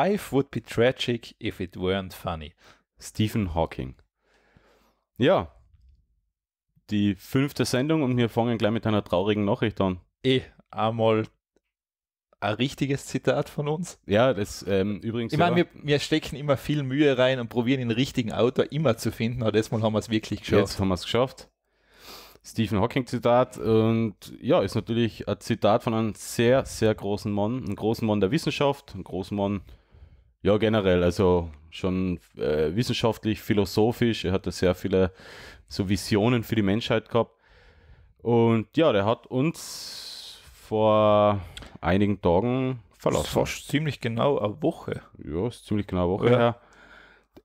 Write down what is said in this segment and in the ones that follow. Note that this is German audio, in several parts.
Life would be tragic if it weren't funny. Stephen Hawking. Ja, die fünfte Sendung und wir fangen gleich mit einer traurigen Nachricht an. Eh, einmal ein richtiges Zitat von uns. Ja, das ähm, übrigens. Ich meine, wir, wir, stecken immer viel Mühe rein und probieren den richtigen Autor immer zu finden, aber Mal haben wir es wirklich geschafft. Jetzt haben wir es geschafft. Stephen Hawking Zitat und ja, ist natürlich ein Zitat von einem sehr, sehr großen Mann, einem großen Mann der Wissenschaft, einem großen Mann ja, generell, also schon äh, wissenschaftlich, philosophisch. Er hatte sehr viele so Visionen für die Menschheit gehabt. Und ja, der hat uns vor einigen Tagen verlassen. Das ist fast ziemlich genau eine Woche. Ja, ist ziemlich genau eine Woche ja. her.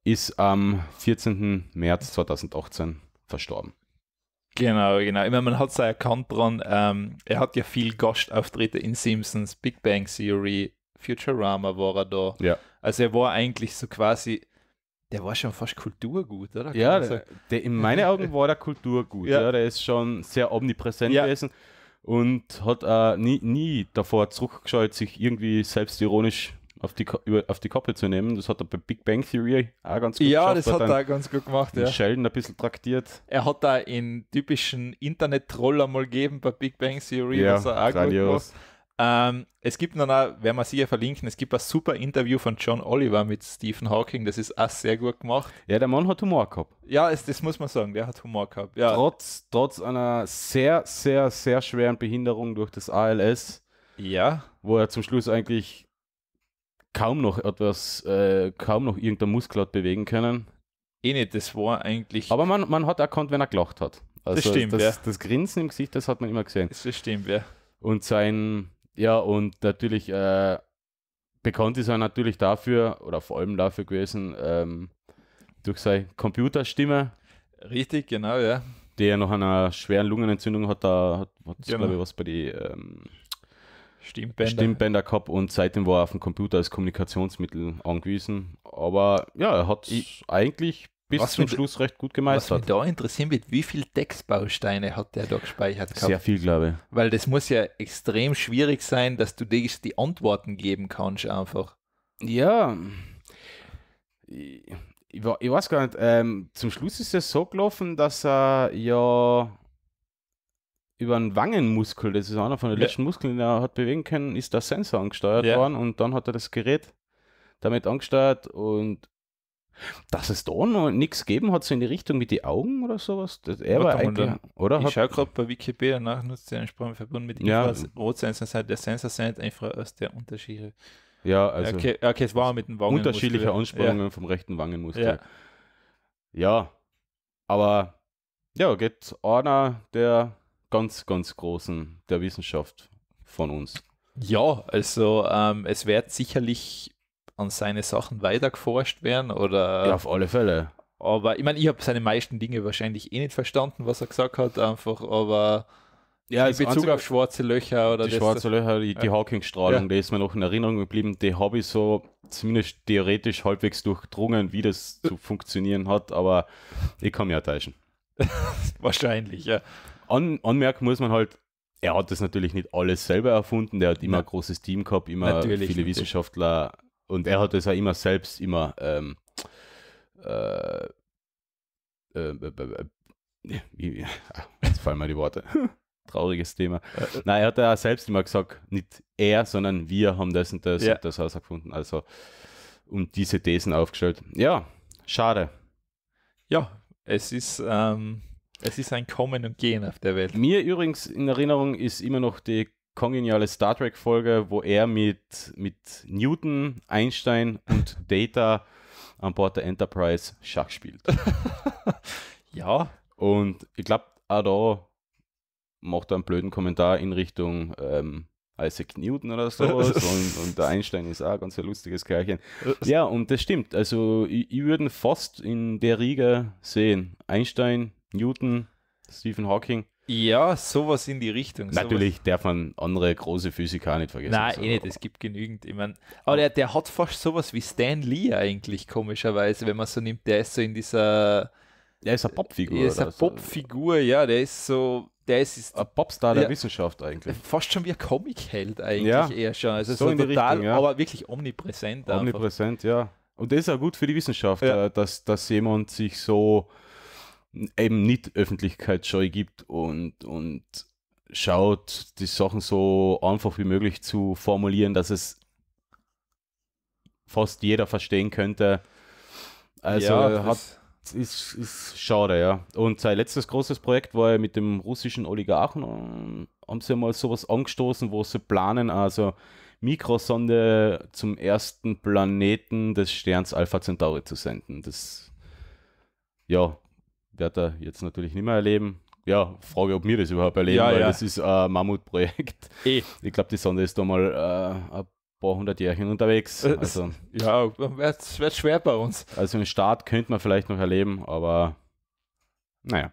Ist am 14. März 2018 verstorben. Genau, genau. Ich meine, man hat es erkannt dran, ähm, er hat ja viel Gastauftritte in Simpsons, Big Bang Theory, Futurama war er da. Ja. Also er war eigentlich so quasi, der war schon fast kulturgut, oder? Kann ja, der, der, in meinen Augen war der kulturgut. Ja. ja. der ist schon sehr omnipräsent ja. gewesen und hat äh, nie, nie davor zurückgeschaut, sich irgendwie selbstironisch auf die, auf die Koppel zu nehmen. Das hat er bei Big Bang Theory auch ganz gut ja, geschafft. Ja, das hat er auch ganz gut gemacht. Ja. Sheldon ein bisschen traktiert. Er hat da einen typischen internet troller mal gegeben bei Big Bang Theory, ja, was er auch gut gemacht ähm, es gibt, na, werden wir sicher verlinken, es gibt ein super Interview von John Oliver mit Stephen Hawking, das ist auch sehr gut gemacht. Ja, der Mann hat Humor gehabt. Ja, es, das muss man sagen, der hat Humor gehabt. Ja. Trotz, trotz einer sehr, sehr, sehr schweren Behinderung durch das ALS, ja. wo er zum Schluss eigentlich kaum noch etwas, äh, kaum noch irgendein Muskel hat bewegen können. Eh nicht, das war eigentlich. Aber man, man hat erkannt, wenn er gelacht hat. Also das stimmt, das, ja. Das Grinsen im Gesicht, das hat man immer gesehen. Das stimmt, ja. Und sein, ja, und natürlich äh, bekannt ist er natürlich dafür, oder vor allem dafür gewesen, ähm, durch seine Computerstimme. Richtig, genau, ja. Der nach einer schweren Lungenentzündung hat da, hat, hat genau. glaube ich, was bei den ähm, Stimmbänder. Stimmbänder gehabt und seitdem war er auf den Computer als Kommunikationsmittel angewiesen. Aber ja, er hat es eigentlich bis was zum Schluss recht gut gemeistert. Was mich da interessieren wird, wie viele Textbausteine hat der da gespeichert gehabt? Sehr viel, glaube ich. Weil das muss ja extrem schwierig sein, dass du dir die Antworten geben kannst einfach. Ja. Ich, ich weiß gar nicht, ähm, zum Schluss ist es so gelaufen, dass er ja über einen Wangenmuskel, das ist einer von den letzten Muskeln, den er hat bewegen können, ist der Sensor angesteuert ja. worden und dann hat er das Gerät damit angesteuert und dass es da noch nichts gegeben hat, so in die Richtung mit den Augen oder sowas. Das, er war eigentlich, oder? Ich schaue gerade bei Wikipedia nach, nutzt den Sprungverbund mit ja. Infrarotsensor. Halt der Sensor sendet einfach aus der Unterschiede. Ja, also. Okay, okay es war mit dem Wangenmuskel. Unterschiedliche Anspannungen ja. vom rechten Wangenmuskel. Ja. ja. aber ja, geht einer der ganz, ganz großen der Wissenschaft von uns. Ja, also ähm, es wird sicherlich an seine Sachen weiter geforscht werden oder. Ja, auf alle Fälle. Aber ich meine, ich habe seine meisten Dinge wahrscheinlich eh nicht verstanden, was er gesagt hat, einfach, aber. Ja, in Bezug auf schwarze Löcher oder Die schwarze Löcher, die, die ja. Hawking-Strahlung, ja. da ist mir noch in Erinnerung geblieben. Die habe ich so zumindest theoretisch halbwegs durchdrungen, wie das zu funktionieren hat, aber ich kann mich auch täuschen. Wahrscheinlich, ja. An, anmerken muss man halt, er hat das natürlich nicht alles selber erfunden, der hat immer ja. ein großes Team gehabt, immer natürlich, viele natürlich. Wissenschaftler und er hat das ja immer selbst immer ähm, äh, äh, äh, äh jetzt fallen mir die Worte. Trauriges Thema. Äh, äh. Nein, er hat ja selbst immer gesagt, nicht er, sondern wir haben das und das ja. und das Haus Also und diese Thesen aufgestellt. Ja, schade. Ja, es ist, ähm, es ist ein Kommen und Gehen auf der Welt. Mir übrigens in Erinnerung ist immer noch die kongeniale Star Trek-Folge, wo er mit, mit Newton, Einstein und Data an Bord der Enterprise Schach spielt. ja. Und ich glaube, auch da macht er einen blöden Kommentar in Richtung ähm, Isaac Newton oder sowas und, und der Einstein ist auch ganz ein lustiges Kerlchen. Äh, ja, und das stimmt. Also ich, ich würde fast in der Riege sehen. Einstein, Newton, Stephen Hawking. Ja, sowas in die Richtung. Natürlich sowas. darf man andere große Physiker nicht vergessen. Nein, so. eh nicht, es gibt genügend. Ich mein, aber der, der hat fast sowas wie Stan Lee eigentlich, komischerweise, wenn man so nimmt. Der ist so in dieser. Der ist eine Popfigur. Der ist eine Popfigur, ja, der ist so. Der ist, ist ein Popstar der ja, Wissenschaft eigentlich. Fast schon wie ein Comic-Held eigentlich ja, eher schon. Also so, so total, Richtung, ja. aber wirklich omnipräsent. Omnipräsent, einfach. ja. Und das ist auch gut für die Wissenschaft, äh, dass, dass jemand sich so eben nicht öffentlichkeitsscheu gibt und, und schaut, die Sachen so einfach wie möglich zu formulieren, dass es fast jeder verstehen könnte. Also ja, hat, ist, ist schade, ja. Und sein letztes großes Projekt war ja mit dem russischen Oligarchen, haben sie mal sowas angestoßen, wo sie planen, also Mikrosonde zum ersten Planeten des Sterns Alpha Centauri zu senden. Das ja, wird er jetzt natürlich nicht mehr erleben. Ja, Frage, ob wir das überhaupt erleben, ja, weil ja. das ist ein Mammutprojekt. E. Ich glaube, die Sonde ist da mal äh, ein paar hundert Jährchen unterwegs. Äh, also, ja, es wird schwer bei uns. Also einen Start könnte man vielleicht noch erleben, aber naja.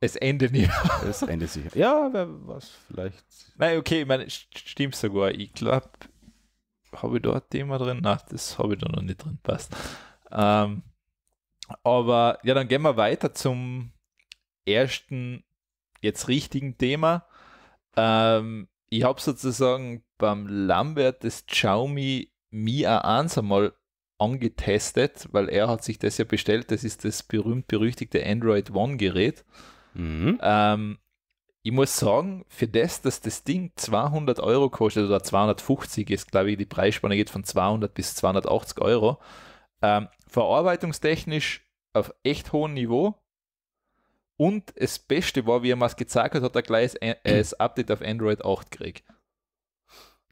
Es endet nie. es endet sicher. Ja, wer was vielleicht. Nein, okay, ich meine, stimmt sogar. Ich glaube, habe ich dort Thema drin? Nein, das habe ich da noch nicht drin. Passt. Ähm, aber ja, dann gehen wir weiter zum ersten jetzt richtigen Thema. Ähm, ich habe sozusagen beim Lambert das Xiaomi Mi A1 einmal angetestet, weil er hat sich das ja bestellt. Das ist das berühmt-berüchtigte Android One-Gerät. Mhm. Ähm, ich muss sagen, für das, dass das Ding 200 Euro kostet oder 250 ist, glaube ich, die Preisspanne geht von 200 bis 280 Euro, ähm, verarbeitungstechnisch auf echt hohem Niveau. Und das Beste war, wie er mir es gezeigt hat, hat er gleich das äh, Update auf Android 8 gekriegt.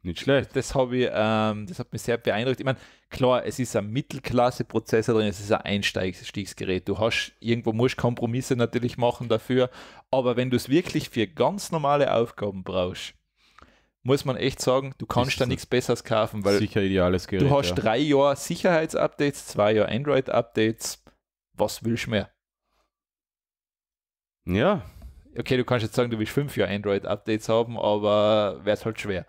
Nicht schlecht. Das habe ich, ähm, das hat mich sehr beeindruckt. Ich meine, klar, es ist ein Mittelklasse-Prozessor drin, es ist ein Einstiegsgerät. Du hast irgendwo musst Kompromisse natürlich machen dafür, aber wenn du es wirklich für ganz normale Aufgaben brauchst, muss man echt sagen, du kannst da nichts Besseres kaufen, weil Gerät, du hast ja. drei Jahre Sicherheitsupdates, zwei Jahre Android-Updates. Was willst du mehr? Ja. Okay, du kannst jetzt sagen, du willst fünf Jahre Android-Updates haben, aber wäre es halt schwer.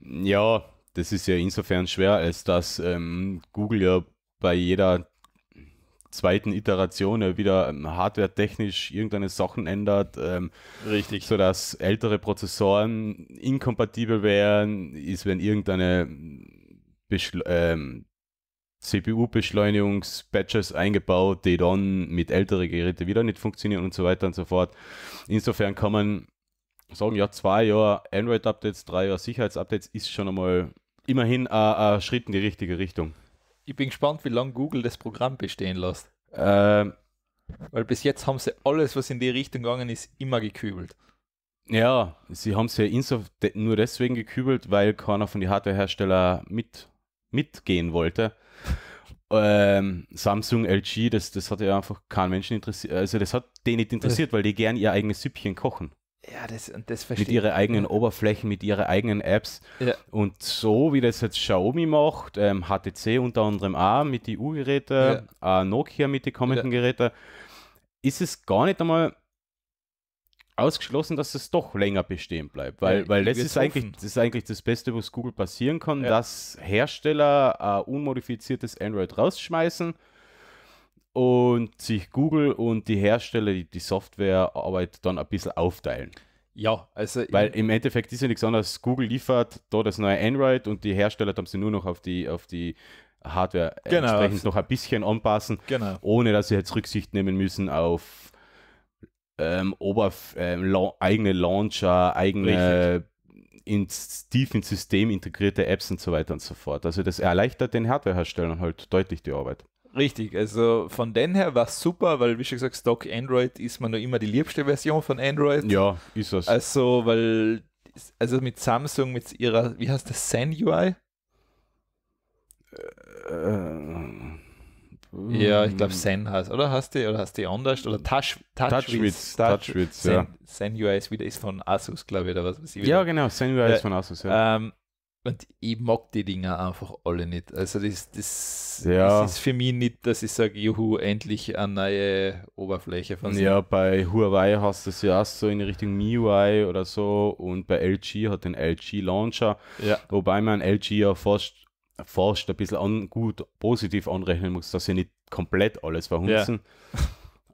Ja, das ist ja insofern schwer, als dass ähm, Google ja bei jeder zweiten Iteration wieder ähm, hardware-technisch irgendeine Sachen ändert. Ähm, Richtig. Sodass ältere Prozessoren inkompatibel wären, ist, wenn irgendeine Beschle ähm, CPU-Beschleunigungs-Patches eingebaut, die dann mit älteren Geräten wieder nicht funktionieren und so weiter und so fort. Insofern kann man sagen, ja, zwei Jahre Android-Updates, drei Jahre Sicherheitsupdates ist schon einmal immerhin ein, äh, ein Schritt in die richtige Richtung ich bin gespannt, wie lange Google das Programm bestehen lässt. Ähm, Weil bis jetzt haben sie alles, was in die Richtung gegangen ist, immer gekübelt. Ja, sie haben es ja nur deswegen gekübelt, weil keiner von den Hardwareherstellern mit, mitgehen wollte. Ähm, Samsung, LG, das, das hat ja einfach keinen Menschen interessiert. Also das hat den nicht interessiert, weil die gern ihr eigenes Süppchen kochen. Ja, das, und das verstehe Mit ihren eigenen Oberflächen, mit ihren eigenen Apps. Ja. Und so wie das jetzt Xiaomi macht, ähm, HTC unter anderem auch mit die U-Geräten, ja. äh, Nokia mit den kommenden ja. Geräten, ist es gar nicht einmal ausgeschlossen, dass es doch länger bestehen bleibt. Weil, ja, weil das, ist eigentlich, das ist eigentlich das Beste, was Google passieren kann, ja. dass Hersteller äh, unmodifiziertes Android rausschmeißen und sich Google und die Hersteller die, die Softwarearbeit dann ein bisschen aufteilen. Ja, also. Weil im Endeffekt ist ja nichts anderes. Google liefert da das neue Android und die Hersteller haben sie nur noch auf die, auf die Hardware genau. entsprechend noch ein bisschen anpassen, genau. ohne dass sie jetzt Rücksicht nehmen müssen auf ähm, Oberf ähm, la eigene Launcher, eigene ins, tief ins System integrierte Apps und so weiter und so fort. Also das erleichtert den Hardwareherstellern halt deutlich die Arbeit. Richtig, also von dem her war es super, weil wie schon gesagt, Stock Android ist man nur immer die liebste Version von Android. Ja, ist es. Also, weil, also mit Samsung, mit ihrer, wie heißt das, Zen UI? Äh, ja, ich glaube hm. Zen heißt, oder? Hast du oder hast du anders? Oder Touch, Touchwitz. Touchwitz, Touch, ja. Zen, Zen UI ist wieder, ist von Asus, glaube ich, oder was weiß ich. Ja, genau, Zen UI ja, ist von Asus, ja. Ähm, und ich mag die Dinger einfach alle nicht. Also das, das, ja. das ist für mich nicht, dass ich sage, juhu, endlich eine neue Oberfläche. Von ja, bei Huawei hast du es ja auch so in Richtung MIUI oder so und bei LG hat den LG Launcher, ja. wobei man LG ja fast, fast ein bisschen an, gut positiv anrechnen muss, dass sie nicht komplett alles verhunzen. Ja.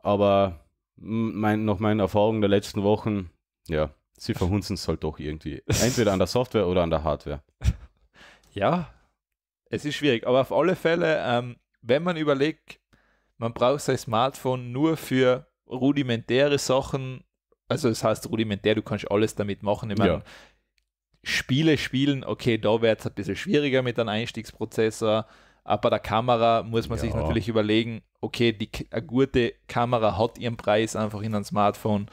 Aber mein, nach meinen Erfahrungen der letzten Wochen, ja, Sie verhunzen es halt doch irgendwie. Entweder an der Software oder an der Hardware. Ja, es ist schwierig, aber auf alle Fälle, ähm, wenn man überlegt, man braucht sein Smartphone nur für rudimentäre Sachen, also das heißt rudimentär, du kannst alles damit machen. Ich meine, ja. Spiele spielen, okay, da wird es ein bisschen schwieriger mit einem Einstiegsprozessor, aber der Kamera muss man ja. sich natürlich überlegen, okay, die, eine gute Kamera hat ihren Preis einfach in einem Smartphone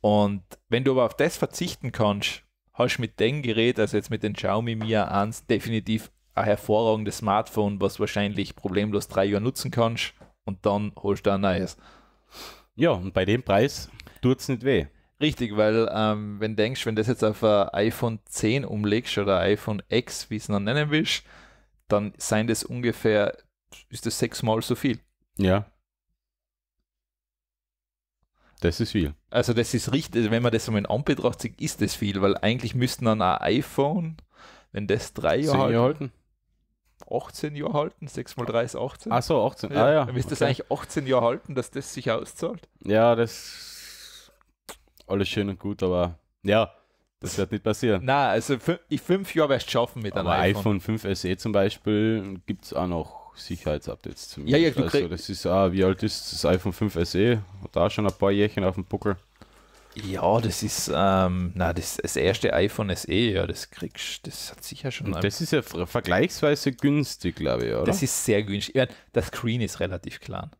und wenn du aber auf das verzichten kannst, hast du mit dem Gerät, also jetzt mit dem Xiaomi Mi 1, definitiv ein hervorragendes Smartphone, was wahrscheinlich problemlos drei Jahre nutzen kannst und dann holst du ein neues. Ja, und bei dem Preis tut es nicht weh. Richtig, weil ähm, wenn du denkst, wenn das jetzt auf ein iPhone 10 umlegst oder iPhone X, wie es noch nennen willst, dann seien das ungefähr, ist das sechsmal so viel. Ja. Das ist viel. Also das ist richtig, also wenn man das so in Anbetracht zieht, ist das viel, weil eigentlich müssten dann ein iPhone, wenn das drei Jahre Jahr halten, 18 Jahre halten, 6 mal 3 ist 18. Ach so, 18, ja. ah ja. Dann müsste okay. das eigentlich 18 Jahre halten, dass das sich auszahlt. Ja, das ist alles schön und gut, aber ja, das, wird nicht passieren. Na, also ich fünf Jahre werde es schaffen mit aber einem iPhone. iPhone 5 SE zum Beispiel gibt es auch noch Sicherheitsupdates zu mir. Ja, ja, du also, das ist, ah, wie alt ist das iPhone 5 SE? Hat da schon ein paar Jährchen auf dem Buckel. Ja, das ist ähm, na, das, das erste iPhone SE, ja, das kriegst das hat sicher schon. das ist ja vergleichsweise günstig, glaube ich, oder? Das ist sehr günstig. Meine, das Screen ist relativ klar.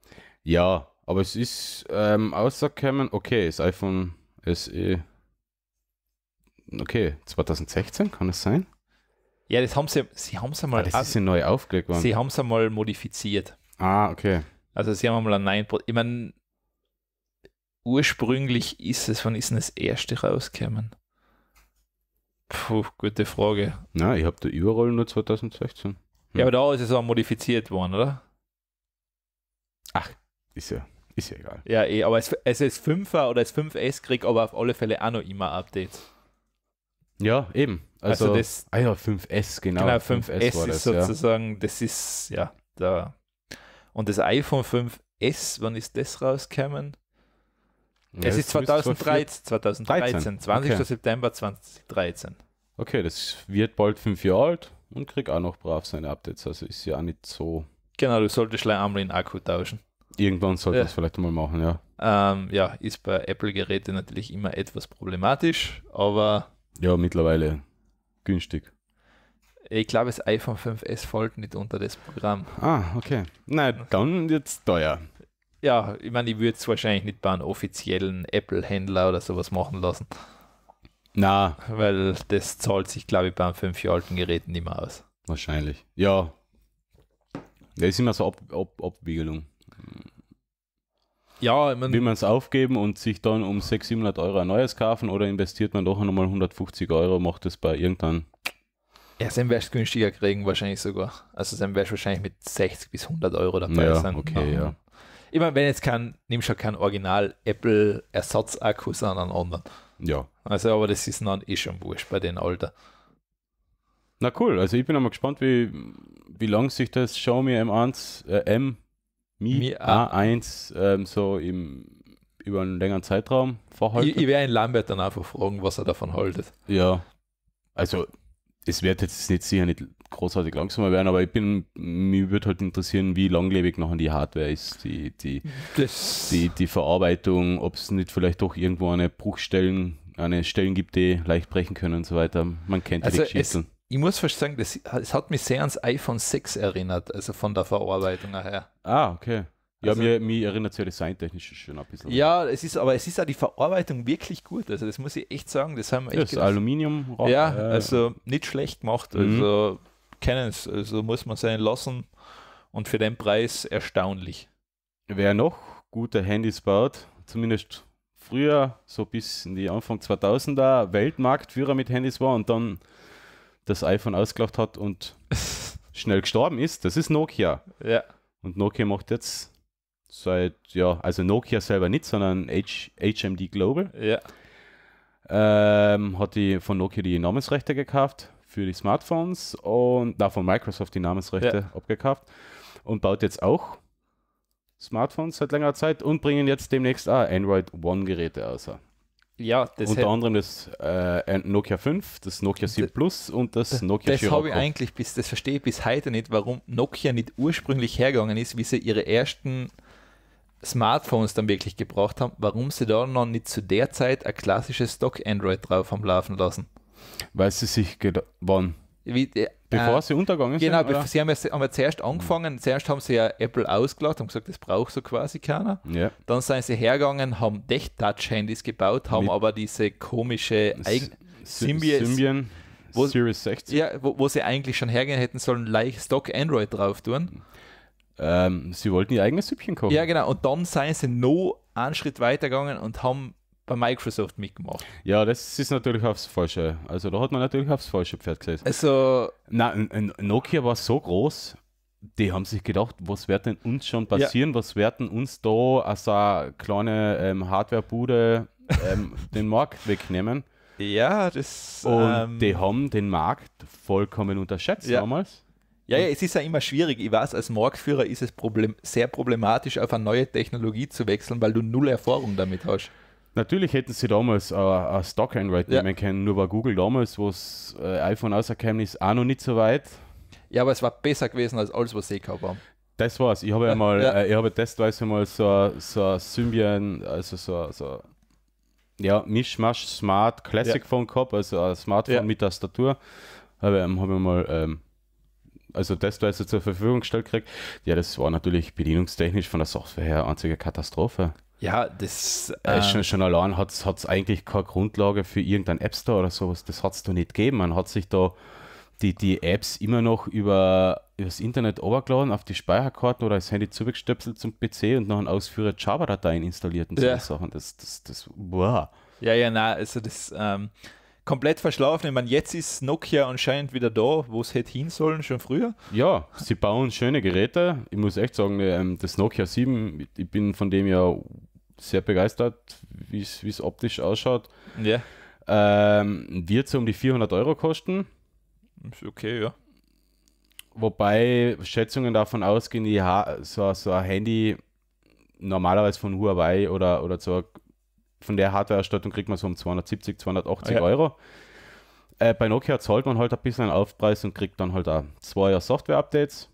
Ja, aber es ist ähm, außerkommen, okay, das iPhone SE. Okay, 2016 kann es sein? Ja, das haben sie, sie haben es einmal. Ah, das ist ja neu aufgelegt worden. Sie haben es einmal modifiziert. Ah, okay. Also sie haben einmal einen neuen. Pro ich meine, ursprünglich ist es, wann ist denn das erste rausgekommen? Puh, gute Frage. Na, ich habe da überall nur 2016. Hm. Ja, aber da ist es auch modifiziert worden, oder? Ach, ist ja, ist ja egal. Ja, eh, aber es, als S5er oder es 5S kriegt aber auf alle Fälle auch noch immer Updates. Ja, eben. Also, also das. Ah ja, 5S, genau. Genau, 5S, 5S ist das, sozusagen, ja. das ist, ja, da. Und das iPhone 5S, wann ist das rausgekommen? Ja, es ist 2013, 2013, 20. Okay. September 2013. Okay, das wird bald fünf Jahre alt und kriegt auch noch brav seine Updates, also ist ja auch nicht so. Genau, du solltest gleich einmal den Akku tauschen. Irgendwann sollte ja. das vielleicht mal machen, ja. Ähm, ja, ist bei Apple-Geräten natürlich immer etwas problematisch, aber. Ja, mittlerweile günstig. Ich glaube, das iPhone 5S fällt nicht unter das Programm. Ah, okay. Na, dann jetzt teuer. Ja, ich meine, ich würde es wahrscheinlich nicht bei einem offiziellen Apple-Händler oder sowas machen lassen. Na. Weil das zahlt sich, glaube ich, bei einem fünf Jahre alten Gerät nicht mehr aus. Wahrscheinlich. Ja. Das ist immer so Ob Ob Abwiegelung. Ja, ich mein, Will man es aufgeben und sich dann um 600, 700 Euro ein neues kaufen oder investiert man doch nochmal 150 Euro, macht es bei irgendeinem. Ja, dann wärst günstiger kriegen wahrscheinlich sogar. Also sein wärst wahrscheinlich mit 60 bis 100 Euro dabei ja, sein. okay, ja. Ich meine, wenn jetzt kein, nimm schon kein Original Apple Ersatzakku, sondern anderen. Ja. Also, aber das ist dann eh schon wurscht bei den Alter. Na cool, also ich bin einmal gespannt, wie, wie lange sich das Xiaomi M1, äh, M Mi, A1 ähm, so im, über einen längeren Zeitraum vorhalten. Ich, ich werde einen Lambert dann einfach fragen, was er davon haltet. Ja, also es wird jetzt nicht sicher nicht großartig langsamer werden, aber ich bin, mir würde halt interessieren, wie langlebig noch die Hardware ist, die, die, die, die Verarbeitung, ob es nicht vielleicht doch irgendwo eine Bruchstellen, eine Stellen gibt, die leicht brechen können und so weiter. Man kennt also die Geschichten ich muss fast sagen, das, das, hat mich sehr ans iPhone 6 erinnert, also von der Verarbeitung her. Ah, okay. Ja, also, mir, mir erinnert es ja designtechnisch schon ein bisschen. Ja, es ist, aber es ist auch die Verarbeitung wirklich gut. Also das muss ich echt sagen. Das haben wir echt. Das gedacht. Aluminium. Ja, also nicht schlecht gemacht. Mhm. Also kennen es. Also muss man sein lassen. Und für den Preis erstaunlich. Wer noch gute Handys baut, zumindest früher, so bis in die Anfang 2000er, Weltmarktführer mit Handys war und dann das iPhone ausgelacht hat und schnell gestorben ist, das ist Nokia. Ja. Und Nokia macht jetzt seit, ja, also Nokia selber nicht, sondern H HMD Global. Ja. Ähm, hat die von Nokia die Namensrechte gekauft für die Smartphones und da von Microsoft die Namensrechte ja. abgekauft und baut jetzt auch Smartphones seit längerer Zeit und bringen jetzt demnächst auch Android One Geräte außer. Ja, das Unter anderem das äh, Nokia 5, das Nokia 7 Plus und das Nokia Das habe ich eigentlich bis, das verstehe ich bis heute nicht, warum Nokia nicht ursprünglich hergegangen ist, wie sie ihre ersten Smartphones dann wirklich gebraucht haben, warum sie da noch nicht zu der Zeit ein klassisches Stock Android drauf haben laufen lassen. Weil sie sich wann? Wie, äh, Bevor äh, sie untergegangen sind? Genau, sie haben ja, haben ja zuerst angefangen, zuerst haben sie ja Apple ausgelacht, haben gesagt, das braucht so quasi keiner. Ja. Dann sind sie hergegangen, haben Tech-Touch-Handys gebaut, haben Mit aber diese komische Eigen Symbian, Symbian wo, Series 60. Ja, wo, wo, sie eigentlich schon hergehen hätten sollen, leicht Stock Android drauf tun. Ähm, sie wollten ihr eigenes Süppchen kochen. Ja, genau. Und dann seien sie noch einen Schritt weitergegangen und haben bei Microsoft mitgemacht. Ja, das ist natürlich aufs Falsche. Also da hat man natürlich aufs falsche Pferd gesetzt. Also. Nein, Nokia war so groß, die haben sich gedacht, was wird denn uns schon passieren? Ja. Was werden uns da als eine kleine ähm, Hardwarebude ähm, den Markt wegnehmen? Ja, das. Und ähm, die haben den Markt vollkommen unterschätzt ja. damals. Ja, ja, es ist ja immer schwierig. Ich weiß, als Marktführer ist es problem sehr problematisch, auf eine neue Technologie zu wechseln, weil du null Erfahrung damit hast. Natürlich hätten sie damals äh, ein stock Android ja. nehmen können, nur war Google damals, wo das äh, iPhone rausgekommen ist, auch noch nicht so weit. Ja, aber es war besser gewesen als alles, was sie gehabt haben. Das war's. Ich habe ja mal, ja. Äh, ich habe testweise mal so, so Symbian, also so, so ja, Mischmasch Smart Classic ja. Phone gehabt, also ein Smartphone ja. mit Tastatur. Habe ähm, hab ich mal ähm, also testweise zur Verfügung gestellt kriegt. Ja, das war natürlich bedienungstechnisch von der Software her einzige Katastrophe. Ja, das äh, schon, ähm. schon allein hat es eigentlich keine Grundlage für irgendeinen App Store oder sowas. Das hat es da nicht gegeben. Man hat sich da die, die Apps immer noch über, über das Internet runtergeladen, auf die Speicherkarten oder das Handy zurückgestöpselt zum PC und noch einen Ausführer Java-Dateien installiert und so ja. Sachen. Das, das, das, wow. Ja, ja, na, also das ähm, komplett verschlafen. Ich meine, jetzt ist Nokia anscheinend wieder da, wo es hätte hin sollen, schon früher. Ja, sie bauen schöne Geräte. Ich muss echt sagen, ähm, das Nokia 7, ich bin von dem ja sehr begeistert, wie es optisch ausschaut. Ja. Ähm, wird so um die 400 Euro kosten. Ist okay, ja. Wobei Schätzungen davon ausgehen, die ha so, so ein Handy normalerweise von Huawei oder, oder so, von der hardware Hardwareerstattung kriegt man so um 270, 280 ja. Euro. Äh, bei Nokia zahlt man halt ein bisschen einen Aufpreis und kriegt dann halt auch zwei Jahr Software-Updates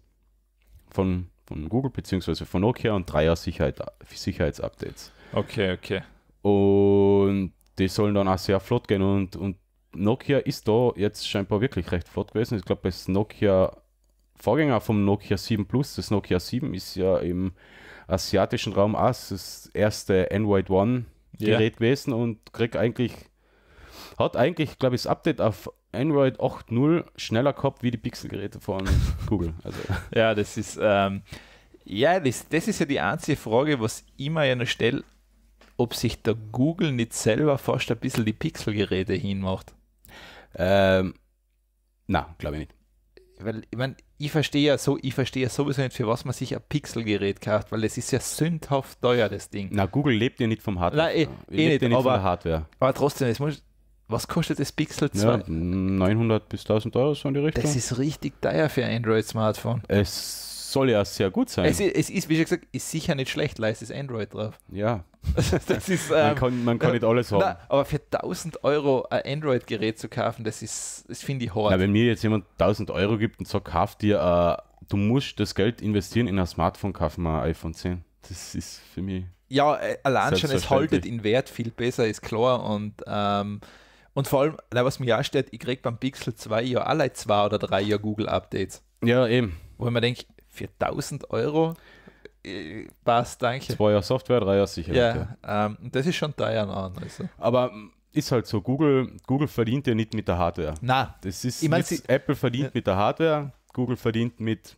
von, von Google bzw. von Nokia und drei Jahr Sicherheit, Sicherheitsupdates. Okay, okay. Und die sollen dann auch sehr flott gehen und, und Nokia ist da jetzt scheinbar wirklich recht flott gewesen. Ich glaube, das Nokia Vorgänger vom Nokia 7 Plus, das Nokia 7 ist ja im asiatischen Raum auch das erste Android One Gerät yeah. gewesen und kriegt eigentlich hat eigentlich, glaube ich, das Update auf Android 8.0 schneller gehabt wie die Pixel-Geräte von Google. Also. Ja, das ist ähm, ja das, das ist ja die einzige Frage, was ich immer ja noch stelle, ob sich der Google nicht selber fast ein bisschen die Pixelgeräte hinmacht. Ähm, na, glaube ich nicht. Weil, ich meine, ich verstehe ja so, ich verstehe ja sowieso nicht, für was man sich ein Pixelgerät kauft, weil es ist ja sündhaft teuer, das Ding. Na, Google lebt ja nicht vom Hardware. Nein, eh, eh lebt nicht, ja nicht aber, von der Hardware. Aber trotzdem, es muss, was kostet das Pixel 2? Ja, 900 bis 1000 Euro so in die Richtung. Das ist richtig teuer für ein Android-Smartphone. Es soll ja sehr gut sein. Es, es ist, wie schon gesagt, ist sicher nicht schlecht, leistet ist Android drauf. Ja. das ist, ähm, man, kann, man kann nicht alles haben. Nein, aber für 1000 Euro ein Android-Gerät zu kaufen, das ist, das finde ich hart. Na, wenn mir jetzt jemand 1000 Euro gibt und sagt, kauf dir, äh, du musst das Geld investieren in ein Smartphone, kauf mal ein iPhone 10. Das ist für mich. Ja, äh, allein schon, es haltet in Wert viel besser, ist klar. Und, ähm, und vor allem, was mir auch steht, ich kriege beim Pixel 2 ja alle zwei oder drei Jahre Google-Updates. Ja, eben. Wo man denkt, für 1000 Euro äh, passt, danke. Zwei Jahre Software, drei Jahre Sicherheit. Ja, ähm, das ist schon teuer an. Also. Aber ähm, ist halt so, Google, Google verdient ja nicht mit der Hardware. Na, das ist ich mein, sie, Apple verdient ja. mit der Hardware, Google verdient mit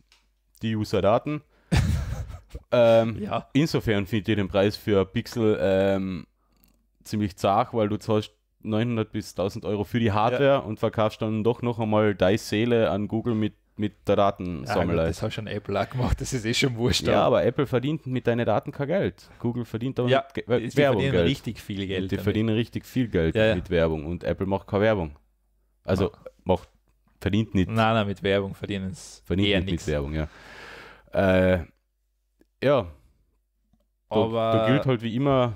die User-Daten. ähm, ja. Insofern finde ich den Preis für Pixel ähm, ziemlich zart, weil du zahlst 900 bis 1000 Euro für die Hardware ja. und verkaufst dann doch noch einmal deine Seele an Google mit mit der Datensammler. Ah, ja, das hat schon Apple auch gemacht, das ist eh schon wurscht. Ja, aber Apple verdient mit deinen Daten kein Geld. Google verdient aber ja, mit Ge die verdienen Geld. richtig viel Geld. Und die damit. verdienen richtig viel Geld ja, ja. mit Werbung und Apple macht keine Werbung. Also Ach. macht, verdient nicht. Nein, nein, mit Werbung verdienen es verdient eher nicht nix. mit Werbung, ja. Äh, ja. Aber da, da gilt halt wie immer,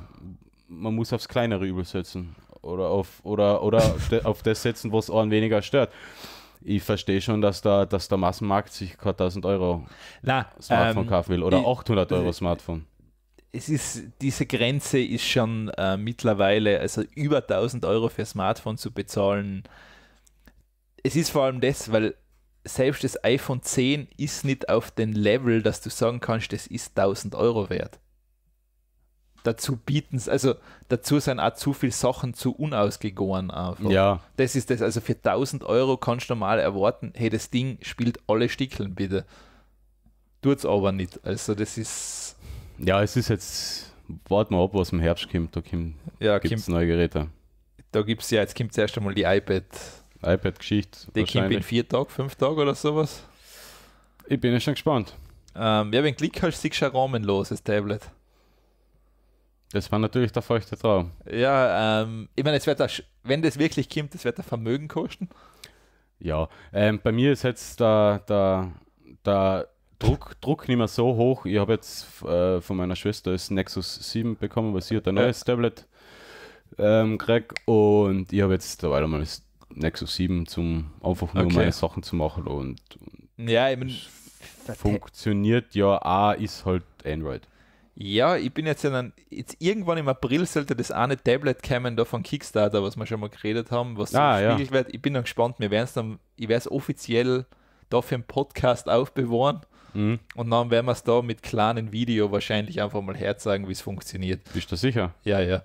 man muss aufs kleinere übersetzen. oder auf oder oder auf das setzen, was einen weniger stört ich verstehe schon, dass der, dass der Massenmarkt sich gerade 1000 Euro Na, Smartphone ähm, kaufen will oder 800 Euro äh, Smartphone. Es ist, diese Grenze ist schon äh, mittlerweile, also über 1000 Euro für Smartphone zu bezahlen. Es ist vor allem das, weil selbst das iPhone 10 ist nicht auf dem Level, dass du sagen kannst, das ist 1000 Euro wert dazu bieten, also dazu sind auch zu viele Sachen zu unausgegoren einfach. Ja. Das ist das, also für 1000 Euro kannst du mal erwarten, hey, das Ding spielt alle Stickeln bitte. Tut es aber nicht. Also das ist... Ja, es ist jetzt, warten wir ab, was im Herbst kommt, da kommt, ja, gibt es neue Geräte. Da gibt es ja, jetzt kommt zuerst einmal die iPad. iPad-Geschichte. Die kommt in vier Tagen, fünf Tagen oder sowas. Ich bin ja schon gespannt. Ähm, ja, wenn Klick hast, siehst du ein rahmenloses Tablet. Das war natürlich der feuchte Traum. Ja, ähm, ich meine, es wird das, wenn das wirklich kommt, das wird ein Vermögen kosten. Ja, ähm, bei mir ist jetzt der, der, der Druck, Druck nicht mehr so hoch. Ich habe jetzt äh, von meiner Schwester das Nexus 7 bekommen, weil sie hat ein neues ja. Tablet ähm, gekriegt und ich habe jetzt dabei mal das Nexus 7 zum einfach nur okay. meine Sachen zu machen und, und ja, ich mein, funktioniert ja, A ist halt Android. Ja, ich bin jetzt, in einem, jetzt irgendwann im April sollte das eine Tablet kommen da von Kickstarter, was wir schon mal geredet haben, was ah, so ja. wird. Ich bin dann gespannt, wir werden es dann, ich werde es offiziell da für einen Podcast aufbewahren. Mhm. Und dann werden wir es da mit kleinen Video wahrscheinlich einfach mal herzeigen, wie es funktioniert. Bist du sicher? Ja, ja.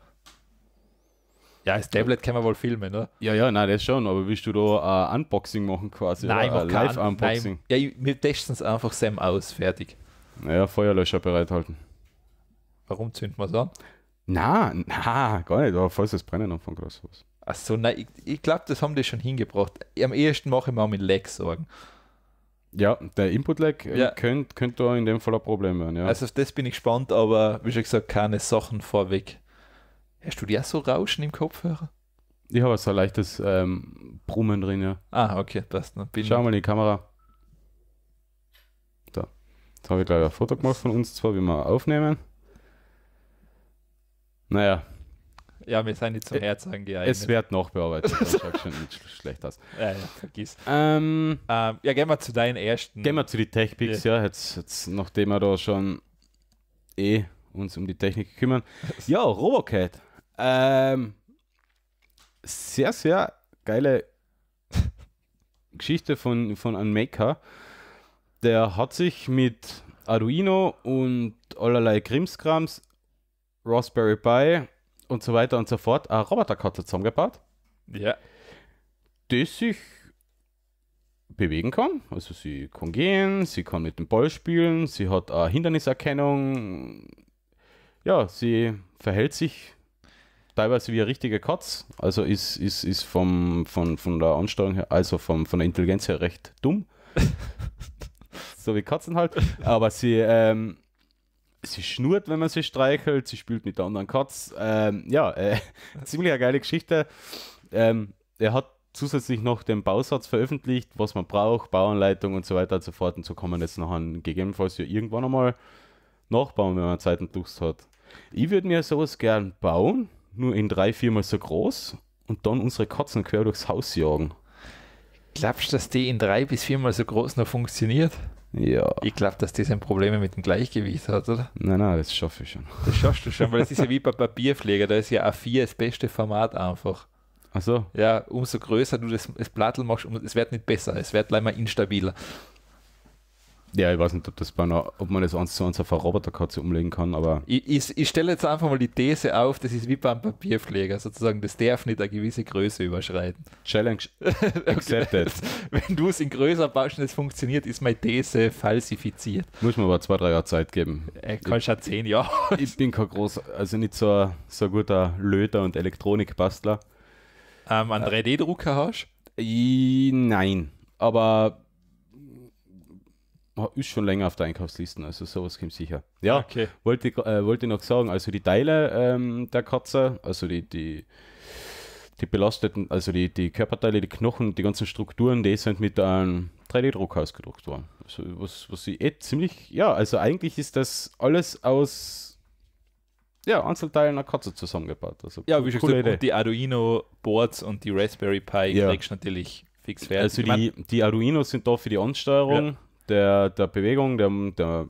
Ja, das Tablet kann man wohl filmen, oder? Ne? Ja, ja, nein, das schon, aber willst du da uh, Unboxing machen quasi? Nein, oder? ich äh, mach Live-Unboxing. Ja, ich, wir testen es einfach Sam aus, fertig. Naja, Feuerlöscher bereithalten. Warum zünden wir so? Na, na, gar nicht, aber falls das Brennen anfangen kann, sowas. Ach so, nein, ich, ich glaube, das haben die schon hingebracht. Am ehesten mache ich mir auch mit Lag Sorgen. Ja, der Input-Lag äh, ja. könnte könnt da in dem Fall ein Problem werden. Ja. Also auf das bin ich gespannt, aber wie schon gesagt, keine Sachen vorweg. Hast du dir so Rauschen im Kopfhörer? Ich habe so ein leichtes ähm, Brummen drin, ja. Ah, okay, das Ne? Bin Schau mal in die Kamera. Da. Jetzt habe ich gleich ein Foto gemacht von uns, zwar wie wir aufnehmen. Naja. Ja, mir sind die zum Herzagen geeignet. Es wird noch bearbeitet, das schaut schon nicht schlecht aus. Ja, ja, vergiss. Ähm, ähm, ja, gehen wir zu deinen ersten. Gehen wir zu den Tech-Picks, ja. ja. Jetzt, jetzt, nachdem wir da schon eh uns um die Technik kümmern. Ja, Robocat. Ähm, sehr, sehr geile Geschichte von, von einem Maker. Der hat sich mit Arduino und allerlei Krimskrams Raspberry Pi und so weiter und so fort, eine Roboterkatze zusammengebaut. Ja. Die sich bewegen kann. Also sie kann gehen, sie kann mit dem Ball spielen, sie hat eine Hinderniserkennung. Ja, sie verhält sich teilweise wie eine richtige Katz. Also ist, ist, ist vom, von, von der Ansteuerung her, also vom, von der Intelligenz her recht dumm. so wie Katzen halt. Aber sie ähm, sie schnurrt, wenn man sie streichelt, sie spielt mit der anderen Katz. Ähm, ja, äh, ziemlich eine geile Geschichte. Ähm, er hat zusätzlich noch den Bausatz veröffentlicht, was man braucht, Bauanleitung und so weiter und so fort. Und so kann man jetzt noch nachher gegebenenfalls ja irgendwann einmal nachbauen, wenn man Zeit und Lust hat. Ich würde mir sowas gern bauen, nur in drei, viermal so groß und dann unsere Katzen quer durchs Haus jagen. Glaubst du, dass die in drei bis viermal so groß noch funktioniert? Ja. Ich glaube, dass das ein Problem mit dem Gleichgewicht hat, oder? Nein, nein, das schaffe ich schon. Das schaffst du schon, weil es ist ja wie bei Papierpfleger, da ist ja A4 das beste Format einfach. Ach so. Ja, umso größer du das, das Blattl machst, um, es wird nicht besser, es wird gleich mal instabiler. Ja, ich weiß nicht, ob, das bei einer, ob man das eins zu eins auf eine Roboterkatze umlegen kann, aber. Ich, ich, ich stelle jetzt einfach mal die These auf, das ist wie beim Papierpfleger sozusagen, das darf nicht eine gewisse Größe überschreiten. Challenge accepted. Wenn du es in größer baust und es funktioniert, ist meine These falsifiziert. Muss man aber zwei, drei Jahre Zeit geben. Äh, kann schon zehn Jahre. ich bin kein groß, also nicht so ein, so guter Löter und Elektronikbastler. Ähm, einen äh, 3D-Drucker hast? Ich, nein, aber ist schon länger auf der Einkaufsliste, also sowas kommt sicher. Ja, okay. wollte, äh, wollte noch sagen, also die Teile ähm, der Katze, also die, die, die belasteten, also die, die Körperteile, die Knochen, die ganzen Strukturen, die sind mit einem 3 d druck ausgedruckt worden. Also was, was ich eh ziemlich, ja, also eigentlich ist das alles aus ja, Einzelteilen einer Katze zusammengebaut. Also ja, wie schon gesagt, und die Arduino-Boards und die Raspberry Pi ja. natürlich fix fertig. Also die, die Arduinos sind da für die Ansteuerung. Ja der, der Bewegung, der, der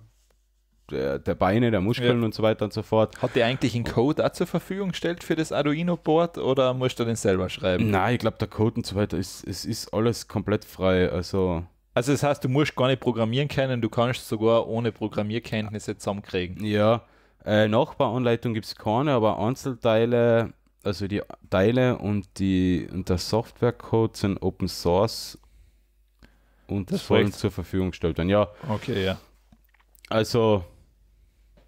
der, Beine, der Muskeln ja. und so weiter und so fort. Hat der eigentlich einen Code auch zur Verfügung gestellt für das Arduino-Board oder musst du den selber schreiben? Nein, ich glaube, der Code und so weiter ist, es ist alles komplett frei. Also. Also das heißt, du musst gar nicht programmieren können, du kannst sogar ohne Programmierkenntnisse zusammenkriegen. Ja. Äh, Nachbaranleitung gibt es keine, aber Einzelteile, also die Teile und die und der Softwarecode sind Open Source und das soll uns zur Verfügung gestellt werden. Ja. Okay, ja. Also,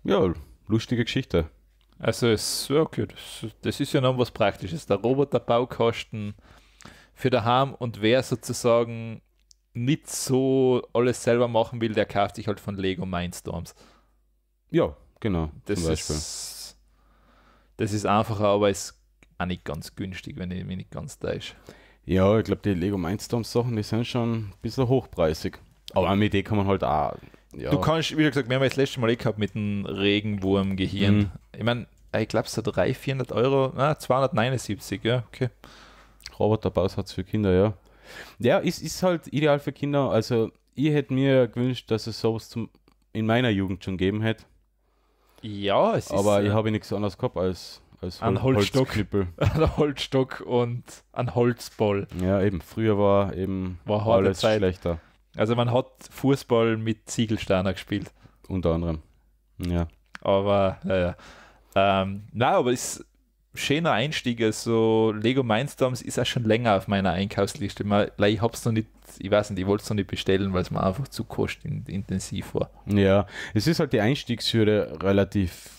ja, lustige Geschichte. Also, es, ja, okay, das, das ist ja noch was Praktisches. Der Roboterbaukasten für daheim und wer sozusagen nicht so alles selber machen will, der kauft sich halt von Lego Mindstorms. Ja, genau. Das ist, das ist einfacher, aber es ist auch nicht ganz günstig, wenn ich mich nicht ganz täusche. Da ja, ich glaube, die Lego Mindstorms Sachen, die sind schon ein bisschen hochpreisig. Aber mit denen kann man halt auch. Ja. Du kannst, wie gesagt, wir haben das letzte Mal eh gehabt mit dem Regenwurmgehirn. Mhm. Ich meine, ich glaube, es so 300, 400 Euro, na, 279, ja, okay. Roboterbaus hat es für Kinder, ja. Ja, ist, ist halt ideal für Kinder. Also, ich hätte mir gewünscht, dass es sowas zum, in meiner Jugend schon gegeben hätte. Ja, es Aber ist. Aber ich äh, habe nichts anderes gehabt als als Hol Holzstock. An Holzstock und an Holzball. Ja, eben. Früher war eben war alles Zeit. schlechter. Also man hat Fußball mit Ziegelsteiner gespielt. Unter anderem. Ja. Aber naja. Ähm, na, aber ist schöner Einstieg. Also Lego Mindstorms ist auch schon länger auf meiner Einkaufsliste. Ich hab's noch nicht, ich weiß nicht, ich wollte es noch nicht bestellen, weil es mir einfach zu kostintensiv war. Ja, es ist halt die Einstiegshürde relativ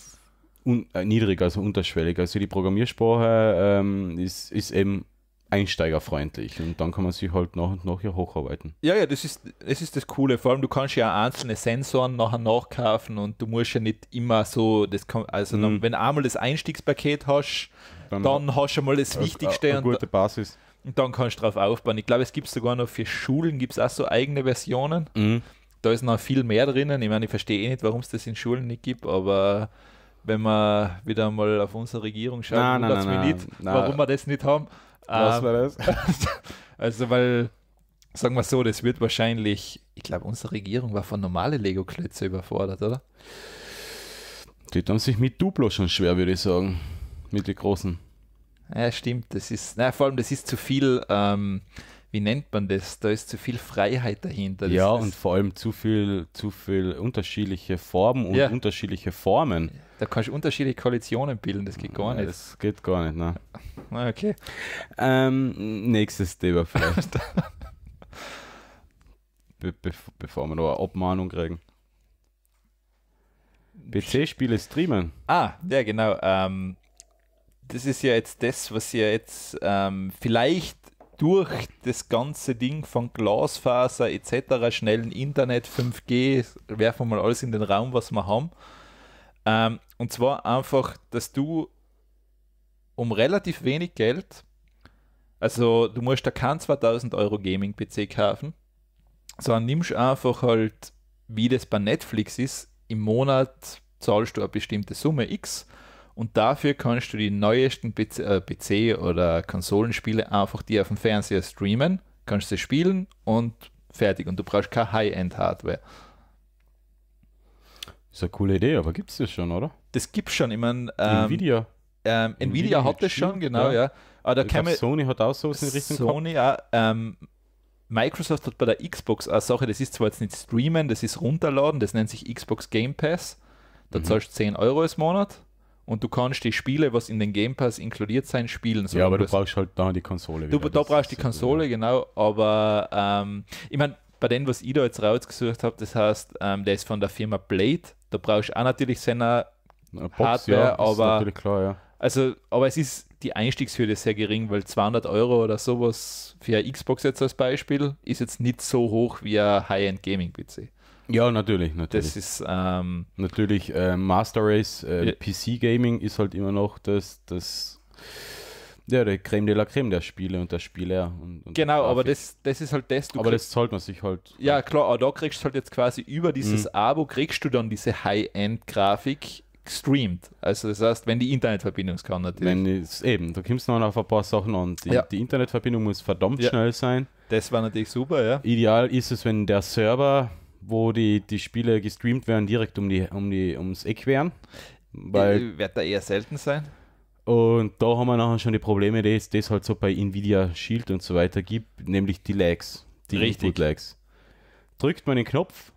un, äh, niedrig, also unterschwellig. Also die Programmiersprache ähm, ist, ist eben einsteigerfreundlich und dann kann man sich halt nach und nach hier hocharbeiten. Ja, ja, das ist, das ist das Coole. Vor allem, du kannst ja einzelne Sensoren nachher nachkaufen und du musst ja nicht immer so, das also mhm. wenn du einmal das Einstiegspaket hast, dann, dann hast du mal das Wichtigste. Eine, eine gute Basis. Und dann kannst du drauf aufbauen. Ich glaube, es gibt sogar noch für Schulen gibt es auch so eigene Versionen. Mhm. Da ist noch viel mehr drinnen. Ich meine, ich verstehe eh nicht, warum es das in Schulen nicht gibt, aber wenn man wieder mal auf unsere Regierung schauen, nein, nein, nein, nicht, nein, warum wir das nicht haben. Was war ähm, das? also, weil, sagen wir so, das wird wahrscheinlich, ich glaube, unsere Regierung war von normalen Lego-Klötze überfordert, oder? Die haben sich mit Duplo schon schwer, würde ich sagen. Mit den großen. Ja, stimmt. Das ist, na, vor allem, das ist zu viel. Ähm, wie nennt man das? Da ist zu viel Freiheit dahinter. Das, ja, das und vor allem zu viel, zu viel unterschiedliche Formen und ja. unterschiedliche Formen. Da kannst du unterschiedliche Koalitionen bilden, das geht gar nicht. Das geht gar nicht, ne? Okay. Ähm, nächstes Thema vielleicht. Be be bevor wir noch eine Abmahnung kriegen. PC-Spiele streamen. Ah, ja, genau. Ähm, das ist ja jetzt das, was ja jetzt ähm, vielleicht durch das ganze Ding von Glasfaser etc., schnellen Internet, 5G, werfen wir mal alles in den Raum, was wir haben. Ähm, und zwar einfach, dass du um relativ wenig Geld, also du musst da kein 2000 Euro Gaming-PC kaufen, sondern nimmst einfach halt, wie das bei Netflix ist, im Monat zahlst du eine bestimmte Summe X und dafür kannst du die neuesten PC- äh, oder Konsolenspiele einfach dir auf dem Fernseher streamen, kannst sie spielen und fertig. Und du brauchst keine High-End-Hardware. Ist eine coole Idee, aber gibt es das schon, oder? Das gibt es schon. Ich meine, ähm, Nvidia. Ähm, Nvidia, Nvidia hat das schon, genau, ja. ja. Aber da glaub, Sony hat auch so in Richtung. Sony, auch, ähm, Microsoft hat bei der Xbox eine Sache, das ist zwar jetzt nicht streamen, das ist runterladen, das nennt sich Xbox Game Pass. Da mhm. zahlst du 10 Euro im Monat und du kannst die Spiele, was in den Game Pass inkludiert sein, spielen. Ja, aber du brauchst halt da die Konsole. Du da brauchst du die Konsole, genau. Aber ähm, ich meine, bei dem, was ich da jetzt rausgesucht habe, das heißt, ähm, der ist von der Firma Blade. Da brauchst du auch natürlich seine Box, Hardware, ja, aber klar, ja. also, aber es ist die Einstiegshürde sehr gering, weil 200 Euro oder sowas für eine Xbox jetzt als Beispiel ist jetzt nicht so hoch wie ein High-End Gaming PC. Ja, natürlich, natürlich. Das ist ähm, natürlich äh, Master Race, äh, ja. PC Gaming ist halt immer noch das, das ja, der Creme de la Creme der Spiele und der Spieler. Und, und genau, aber das, das ist halt das. aber das zahlt man sich halt. Ja, klar, aber da kriegst du halt jetzt quasi über dieses mhm. Abo, kriegst du dann diese High-End-Grafik gestreamt. Also das heißt, wenn die Internetverbindung es kann natürlich. Wenn es, eben, da kommst du noch auf ein paar Sachen an. Die, ja. die Internetverbindung muss verdammt ja. schnell sein. Das war natürlich super, ja. Ideal ist es, wenn der Server wo die, die Spiele gestreamt werden, direkt um die, um die, ums Eck wären. Weil äh, wird da eher selten sein. Und da haben wir nachher schon die Probleme, die es das halt so bei Nvidia Shield und so weiter gibt, nämlich die Lags, die Richtig. Lags. Drückt man den Knopf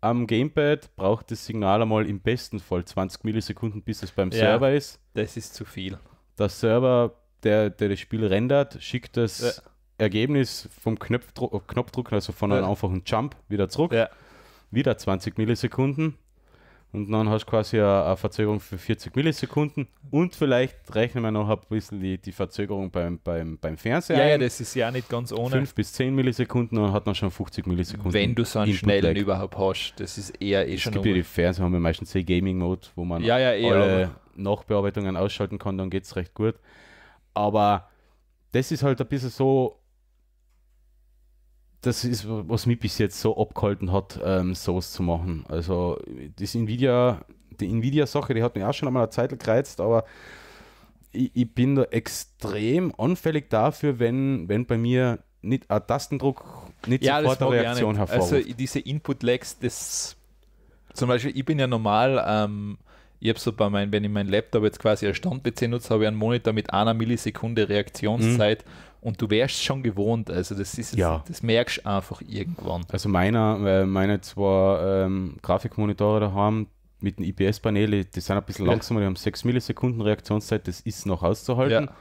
am Gamepad, braucht das Signal einmal im besten Fall 20 Millisekunden, bis es beim ja, Server ist. Das ist zu viel. Der Server, der, der das Spiel rendert, schickt das ja. Ergebnis vom Knopfdruck, Knopfdruck also von ja. einem einfachen Jump wieder zurück. Ja wieder 20 Millisekunden. Und dann hast du quasi eine, Verzögerung für 40 Millisekunden. Und vielleicht rechnen wir noch ein bisschen die, die Verzögerung beim, beim, beim Fernseher. Ja, ja, das ist ja nicht ganz ohne. 5 bis 10 Millisekunden und hat man schon 50 Millisekunden. Wenn du so einen schnellen überhaupt hast, das ist eher eh es schon. Es gibt ja die Fernseher, haben wir meistens C eh Gaming Mode, wo man ja, ja, eher, alle Nachbearbeitungen ausschalten kann, dann geht es recht gut. Aber das ist halt ein bisschen so, das ist, was mich bis jetzt so abgehalten hat, ähm, Source zu machen. Also das Nvidia, die Nvidia-Sache, die hat mich auch schon einmal eine Zeit gereizt, aber ich, ich, bin da extrem anfällig dafür, wenn, wenn bei mir nicht ein Tastendruck nicht ja, sofort eine Reaktion hervorruft. Also diese Input-Lags, das zum Beispiel, ich bin ja normal, ähm, ich habe so bei meinem, wenn ich meinen Laptop jetzt quasi als Stand-PC nutze, habe ich einen Monitor mit einer Millisekunde Reaktionszeit. Mhm und du wärst schon gewohnt. Also das ist ja. das merkst du einfach irgendwann. Also meiner, meine zwei ähm, Grafikmonitore da haben mit den IPS-Paneelen, die sind ein bisschen ja. langsamer, die haben 6 Millisekunden Reaktionszeit, das ist noch auszuhalten. Ja.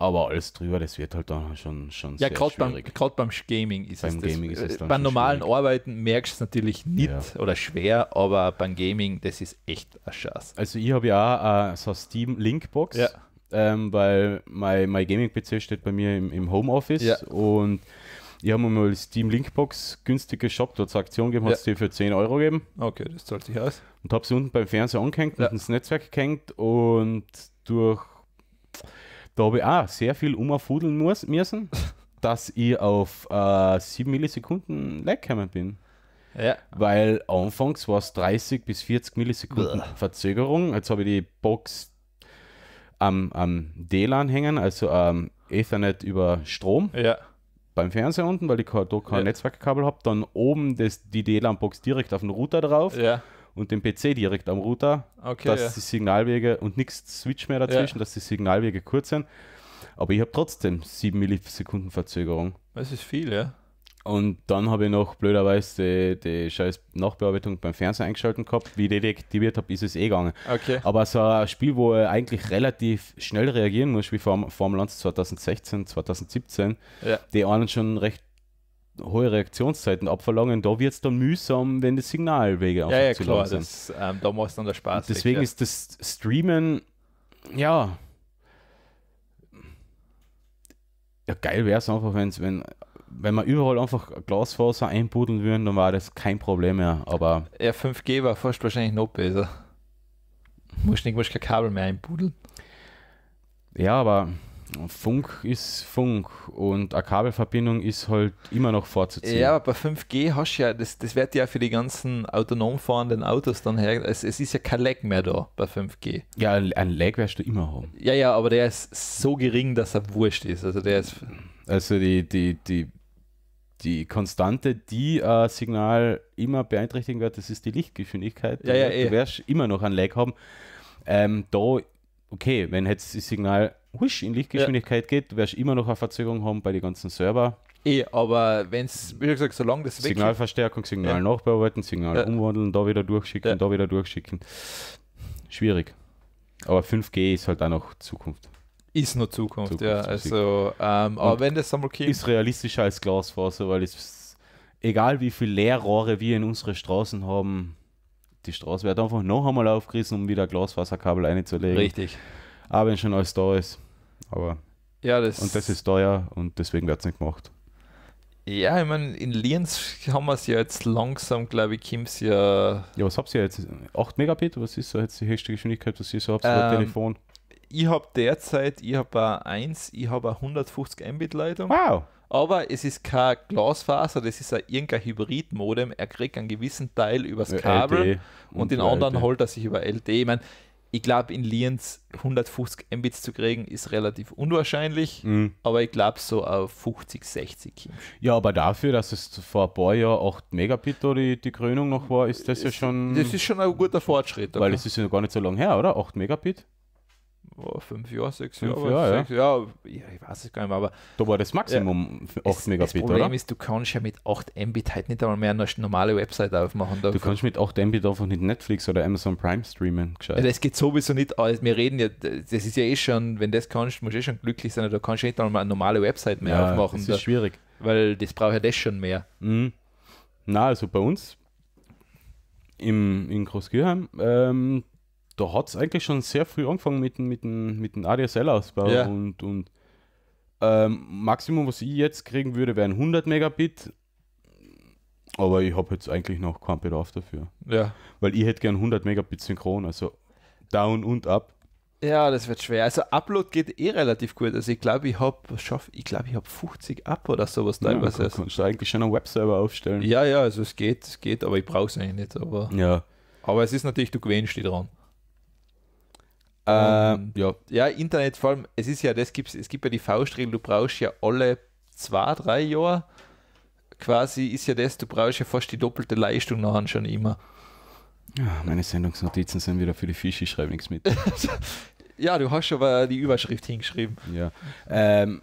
Aber alles drüber, das wird halt dann schon, schon ja, sehr schwierig. Ja, gerade beim Gaming ist beim es Gaming das, ist es äh, dann Beim normalen schwierig. Arbeiten merkst du es natürlich nicht ja. oder schwer, aber beim Gaming, das ist echt ein Scheiß. Also ich habe ja auch äh, so eine Steam-Linkbox. Ja ähm, weil mein, mein Gaming-PC steht bei mir im, im Homeoffice ja. und ich habe mir mal Steam Linkbox günstig geshoppt, dort zur Aktion gegeben, ja. hat es dir für 10 Euro gegeben. Okay, das zahlt sich aus. Und habe sie unten beim Fernseher angehängt, ja. und ins Netzwerk gehängt und durch, da habe ich auch sehr viel umfudeln müssen, dass ich auf äh, 7 Millisekunden lag bin. Ja. Weil anfangs war es 30 bis 40 Millisekunden Blah. Verzögerung. Jetzt habe ich die Box am, am DLAN hängen, also am Ethernet über Strom. Ja. Beim Fernseher unten, weil ich dort kein ja. Netzwerkkabel habe, dann oben das, die DLAN-Box direkt auf den Router drauf. Ja und den PC direkt am Router, okay, dass ja. die Signalwege und nichts Switch mehr dazwischen, ja. dass die Signalwege kurz sind. Aber ich habe trotzdem 7 Millisekunden Verzögerung. Das ist viel, ja. Und dann habe ich noch blöderweise die, die scheiß Nachbearbeitung beim Fernseher eingeschalten gehabt. Wie ich die deaktiviert habe, ist es eh gegangen. Okay. Aber so ein Spiel, wo er eigentlich relativ schnell reagieren muss, wie Formel 1 2016, 2017, ja. die einen schon recht hohe Reaktionszeiten abverlangen, da wird es dann mühsam, wenn das Signalwege einfach ja, ja, zu klar, sind. Das, ähm, da machst du dann der Spaß. Und deswegen weg, ja. ist das Streamen, ja, ja geil wäre es einfach, wenn's, wenn wenn man überall einfach Glasfaser einbuddeln würden, dann war das kein Problem mehr. Aber ja, 5G war fast wahrscheinlich noch besser. Du musst nicht musst kein Kabel mehr einbuddeln. Ja, aber Funk ist Funk und eine Kabelverbindung ist halt immer noch vorzuziehen. Ja, aber bei 5G hast du ja, das, das wird ja für die ganzen autonom fahrenden Autos dann her. Es, es ist ja kein Lag mehr da bei 5G. Ja, ein Lag wirst du immer haben. Ja, ja, aber der ist so gering, dass er wurscht ist. Also der ist. Also die, die, die die Konstante, die äh, Signal immer beeinträchtigen wird, das ist die Lichtgeschwindigkeit. Ja, ja, du eh. wirst immer noch ein Lag haben. Ähm, da, okay, wenn jetzt das Signal husch in Lichtgeschwindigkeit ja. geht, du wirst immer noch eine Verzögerung haben bei den ganzen Server. Eh, aber wenn es, wie gesagt, solange das weg Signalverstärkung, Signal ja. nachbearbeiten, Signal ja. umwandeln, da wieder durchschicken, da wieder durchschicken. Schwierig. Aber 5G ist halt auch noch Zukunft. Ist nur Zukunft, Zukunft ja. Also, ähm, aber wenn das einmal kommt. Ist realistischer als Glasfaser, weil es egal wie viele Leerrohre wir in unsere Straßen haben, die Straße wird einfach noch einmal aufgerissen, um wieder Glasfaserkabel einzulegen. Richtig. Aber wenn schon alles da ist. Aber. Ja, das. Und das ist teuer und deswegen wird es nicht gemacht. Ja, ich meine, in Lienz haben wir es ja jetzt langsam, glaube ich, Kims ja. Ja, was habt ihr jetzt? 8 Megabit? Was ist so jetzt die höchste Geschwindigkeit, was ihr so habt? Ähm, Telefon? ich habe derzeit, ich habe ein 1, ich habe 150 Mbit Leitung. Wow. Aber es ist kein Glasfaser, das ist ein irgendein Hybrid-Modem. Er kriegt einen gewissen Teil übers äh, Kabel LD und, den anderen LD. holt er sich über LTE. Ich meine, ich glaube, in Lienz 150 Mbits zu kriegen, ist relativ unwahrscheinlich, mhm. aber ich glaube so auf 50, 60. Ja, aber dafür, dass es vor ein paar Jahren 8 Megabit oder die, die Krönung noch war, ist das es, ja schon. Das ist schon ein guter Fortschritt. Weil es ist ja gar nicht so lange her, oder? 8 Megabit? Oh, fünf Jahre, sechs Jahre, Jahr, sechs Jahre, ja. ich weiß es gar nicht mehr, aber. Da war das Maximum ja, 8 es, Megabit, Das Problem oder? ist, du kannst ja mit 8 Mbit halt nicht einmal mehr eine normale Website aufmachen. Dafür. Du kannst mit 8 Mbit einfach nicht Netflix oder Amazon Prime streamen, gescheit. Also das geht sowieso nicht, wir reden ja, das ist ja eh schon, wenn das kannst, musst du eh schon glücklich sein, da kannst du nicht einmal eine normale Website mehr ja, aufmachen. Das ist da, schwierig. Weil das braucht ja das schon mehr. Mhm. Na, also bei uns im, in Großgürheim, ähm, da hat es eigentlich schon sehr früh angefangen mit, mit, mit dem ADSL-Ausbau ja. und, und ähm, Maximum, was ich jetzt kriegen würde, wären 100 Megabit, aber ich habe jetzt eigentlich noch keinen Bedarf dafür. Ja. Weil ich hätte gern 100 Megabit synchron, also down und up. Ja, das wird schwer. Also Upload geht eh relativ gut. Also ich glaube, ich habe, ich ich glaube, ich habe 50 Up oder sowas teilweise. Ja, kannst du eigentlich schon einen Webserver aufstellen. Ja, ja, also es geht, es geht, aber ich brauche es eigentlich nicht. Aber, ja. aber es ist natürlich, du gewinnst die dran. Ähm, ähm, ja. ja, Internet vor allem, es ist ja, das gibt's, es gibt ja die Faustregel, du brauchst ja alle zwei, drei Jahre quasi ist ja das, du brauchst ja fast die doppelte Leistung nachher schon immer. Ja, meine Sendungsnotizen sind wieder für die Fische, ich schreibe nichts mit. ja, du hast aber die Überschrift hingeschrieben. Ja. Ähm,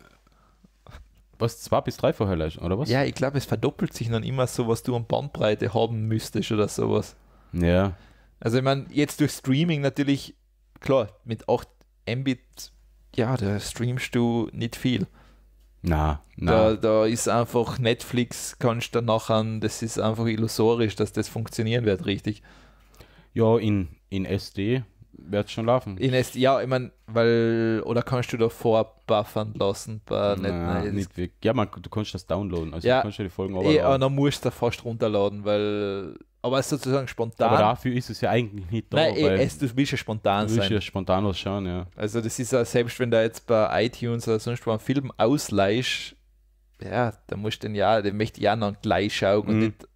was, zwei bis drei vorher Verhöllers, oder was? Ja, ich glaube, es verdoppelt sich dann immer so, was du an Bandbreite haben müsstest oder sowas. Ja. Also ich meine, jetzt durch Streaming natürlich klar, mit 8 Mbit, ja, da streamst du nicht viel. Na, na. Da, da ist einfach Netflix, kannst du nachher, das ist einfach illusorisch, dass das funktionieren wird, richtig. Ja, in, in SD wird es schon laufen. In SD, ja, ich meine, weil, oder kannst du davor buffern lassen? Bei naja, Net nicht wirklich. Ja, man, du kannst das downloaden, also ja, du kannst ja die Folgen aber. Ja, dann musst du fast runterladen, weil aber sozusagen spontan. Aber dafür ist es ja eigentlich nicht da. Nein, eh, weil es, du willst ja spontan sein. Du willst ja spontan was schauen, ja. Also das ist ja, selbst wenn da jetzt bei iTunes oder sonst wo einen Film ausleihst, ja, da musst du den ja, den möchte ich ja noch gleich schauen und mhm. nicht,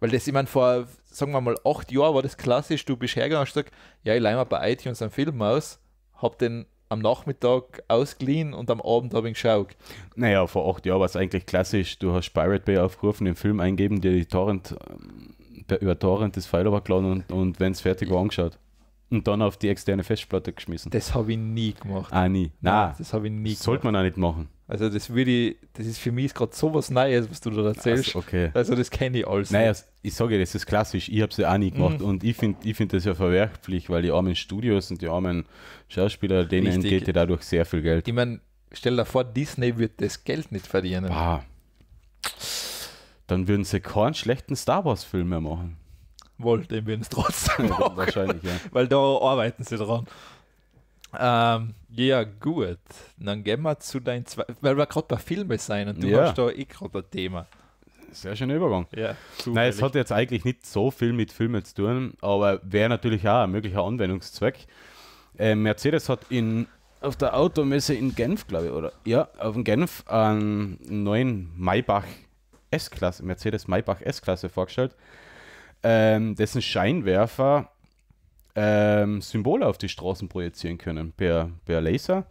weil das, ich meine, vor, sagen wir mal, acht Jahren war das klassisch, du bist hergegangen und hast ja, ich leih mal bei iTunes einen Film aus, hab den am Nachmittag ausgeliehen und am Abend habe ich geschaut. Naja, vor acht Jahren war es eigentlich klassisch, du hast Pirate Bay aufgerufen, den Film eingeben, dir die Torrent ähm, per, über Torrent das File runtergeladen und, und wenn es fertig war, angeschaut. Und dann auf die externe Festplatte geschmissen. Das habe ich nie gemacht. Ah, nie. Nein, Nein das habe ich nie gemacht. Sollte man auch nicht machen. Also das würde ich, das ist für mich gerade so was Neues, was du da erzählst. Also, okay. also das kenne ich alles. Naja, ich sage das ist klassisch, ich habe es ja auch nie mhm. gemacht mhm. und ich finde ich find das ja verwerflich, weil die armen Studios und die armen Schauspieler, denen Richtig. entgeht ja dadurch sehr viel Geld. Ich meine, stell dir vor, Disney wird das Geld nicht verdienen. Bah dann würden sie keinen schlechten Star Wars-Film mehr machen. Wohl, den würden es trotzdem ja, machen. Wahrscheinlich, ja. Weil da arbeiten sie dran. Ähm, ja, gut. Dann gehen wir zu deinen zwei. Weil wir gerade bei Filmen sein und du ja. hast da eh gerade ein Thema. Sehr schöner Übergang. Ja, Nein, es hat jetzt eigentlich nicht so viel mit Filmen zu tun, aber wäre natürlich auch ein möglicher Anwendungszweck. Äh, Mercedes hat in, auf der Automesse in Genf, glaube ich, oder? Ja, auf dem Genf einen neuen Maybach S-Klasse, Mercedes Maybach S-Klasse vorgestellt, ähm, dessen Scheinwerfer ähm, Symbole auf die Straßen projizieren können per, per Laser.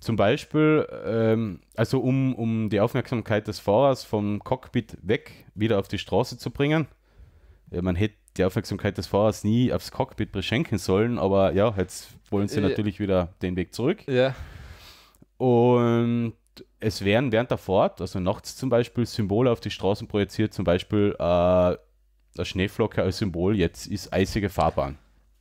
Zum Beispiel, ähm, also um, um die Aufmerksamkeit des Fahrers vom Cockpit weg wieder auf die Straße zu bringen. Ja, man hätte die Aufmerksamkeit des Fahrers nie aufs Cockpit beschenken sollen, aber ja, jetzt wollen sie ja. Äh, natürlich wieder den Weg zurück. Ja. Und es werden während der Fahrt, also nachts zum Beispiel, Symbole auf die Straßen projiziert, zum Beispiel äh, der Schneeflocke als Symbol, jetzt ist eisige Fahrbahn.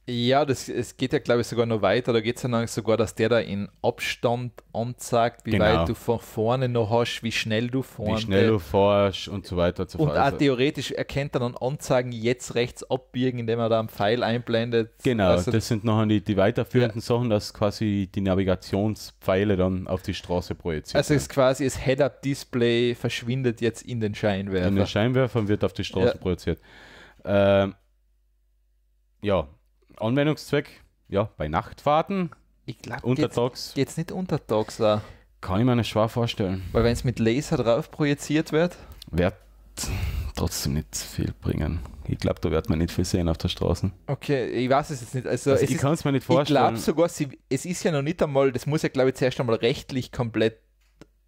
Ja, das, es geht ja, glaube ich, sogar noch weiter. Da geht es ja dann sogar, dass der da in Abstand anzeigt, wie genau. weit du von vorne noch hast, wie schnell du vorne Wie schnell du fährst und so weiter und so fort. Und auch theoretisch erkennt er dann Anzeigen jetzt rechts abbiegen, indem er da einen Pfeil einblendet. Genau, also, das sind nachher die, die weiterführenden ja. Sachen, dass quasi die Navigationspfeile dann auf die Straße projiziert Also es ist quasi das Head-Up-Display verschwindet jetzt in den Scheinwerfer. In den Scheinwerfer und wird auf die Straße ja. projiziert. Ähm, ja, Anwendungszweck, ja, bei Nachtfahrten. Ich glaube, untertags. Geht es nicht untertags auch? Kann ich mir nicht schwer vorstellen. Weil wenn es mit Laser drauf projiziert wird. Wird trotzdem nicht viel bringen. Ich glaube, da wird man nicht viel sehen auf der Straße. Okay, ich weiß es jetzt nicht. Also, also ich kann es mir nicht vorstellen. Ich glaube sogar, sie, es ist ja noch nicht einmal, das muss ja, glaube ich, zuerst einmal rechtlich komplett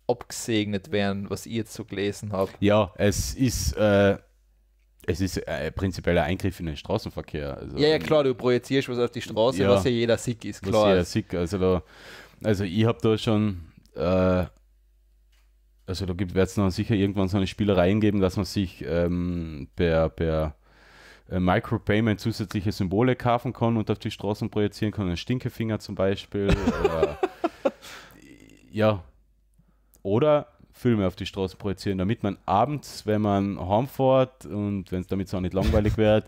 abgesegnet werden, was ich jetzt so gelesen habe. Ja, es ist äh, es ist äh, prinzipiell ein Eingriff in den Straßenverkehr. Also, ja, ja, klar, du projizierst was auf die Straße, ja, was ja jeder sick ist, klar. Was jeder sick, also, da, also ich habe da schon, äh, also da wird es dann sicher irgendwann so eine Spielerei geben, dass man sich ähm, per, per äh, Micropayment zusätzliche Symbole kaufen kann und auf die Straßen projizieren kann, einen Stinkefinger zum Beispiel. oder, ja. Oder Filme auf die Straße projizieren, damit man abends, wenn man heimfährt und wenn es damit so nicht langweilig wird,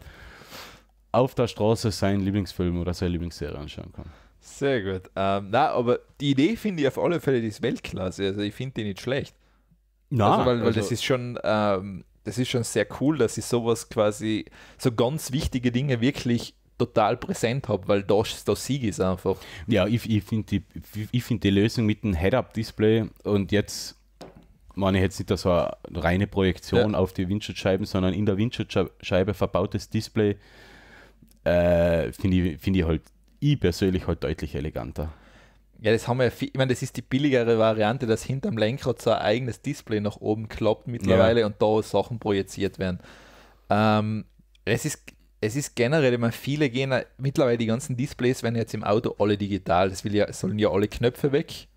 auf der Straße seinen Lieblingsfilm oder seine Lieblingsserie anschauen kann. Sehr gut. Ähm, na, aber die Idee finde ich auf alle Fälle, die ist Weltklasse. Also ich finde die nicht schlecht. Na, also, weil, weil also das ist schon, ähm, das ist schon sehr cool, dass ich sowas quasi, so ganz wichtige Dinge wirklich total präsent habe, weil da, da Sieg ist einfach. Ja, ich, ich finde die, find die Lösung mit dem Head-Up-Display und jetzt meine jetzt nicht so eine reine Projektion ja. auf die Windschutzscheiben, sondern in der Windschutzscheibe verbautes Display äh, finde ich, find ich halt, ich persönlich halt deutlich eleganter. Ja, das haben wir viel, ich meine, das ist die billigere Variante, dass hinterm Lenkrad so ein eigenes Display nach oben klappt mittlerweile ja. und da Sachen projiziert werden. Ähm, es ist es ist generell, ich meine, viele gehen mittlerweile die ganzen Displays, werden jetzt im Auto alle digital, das will ja, sollen ja alle Knöpfe weg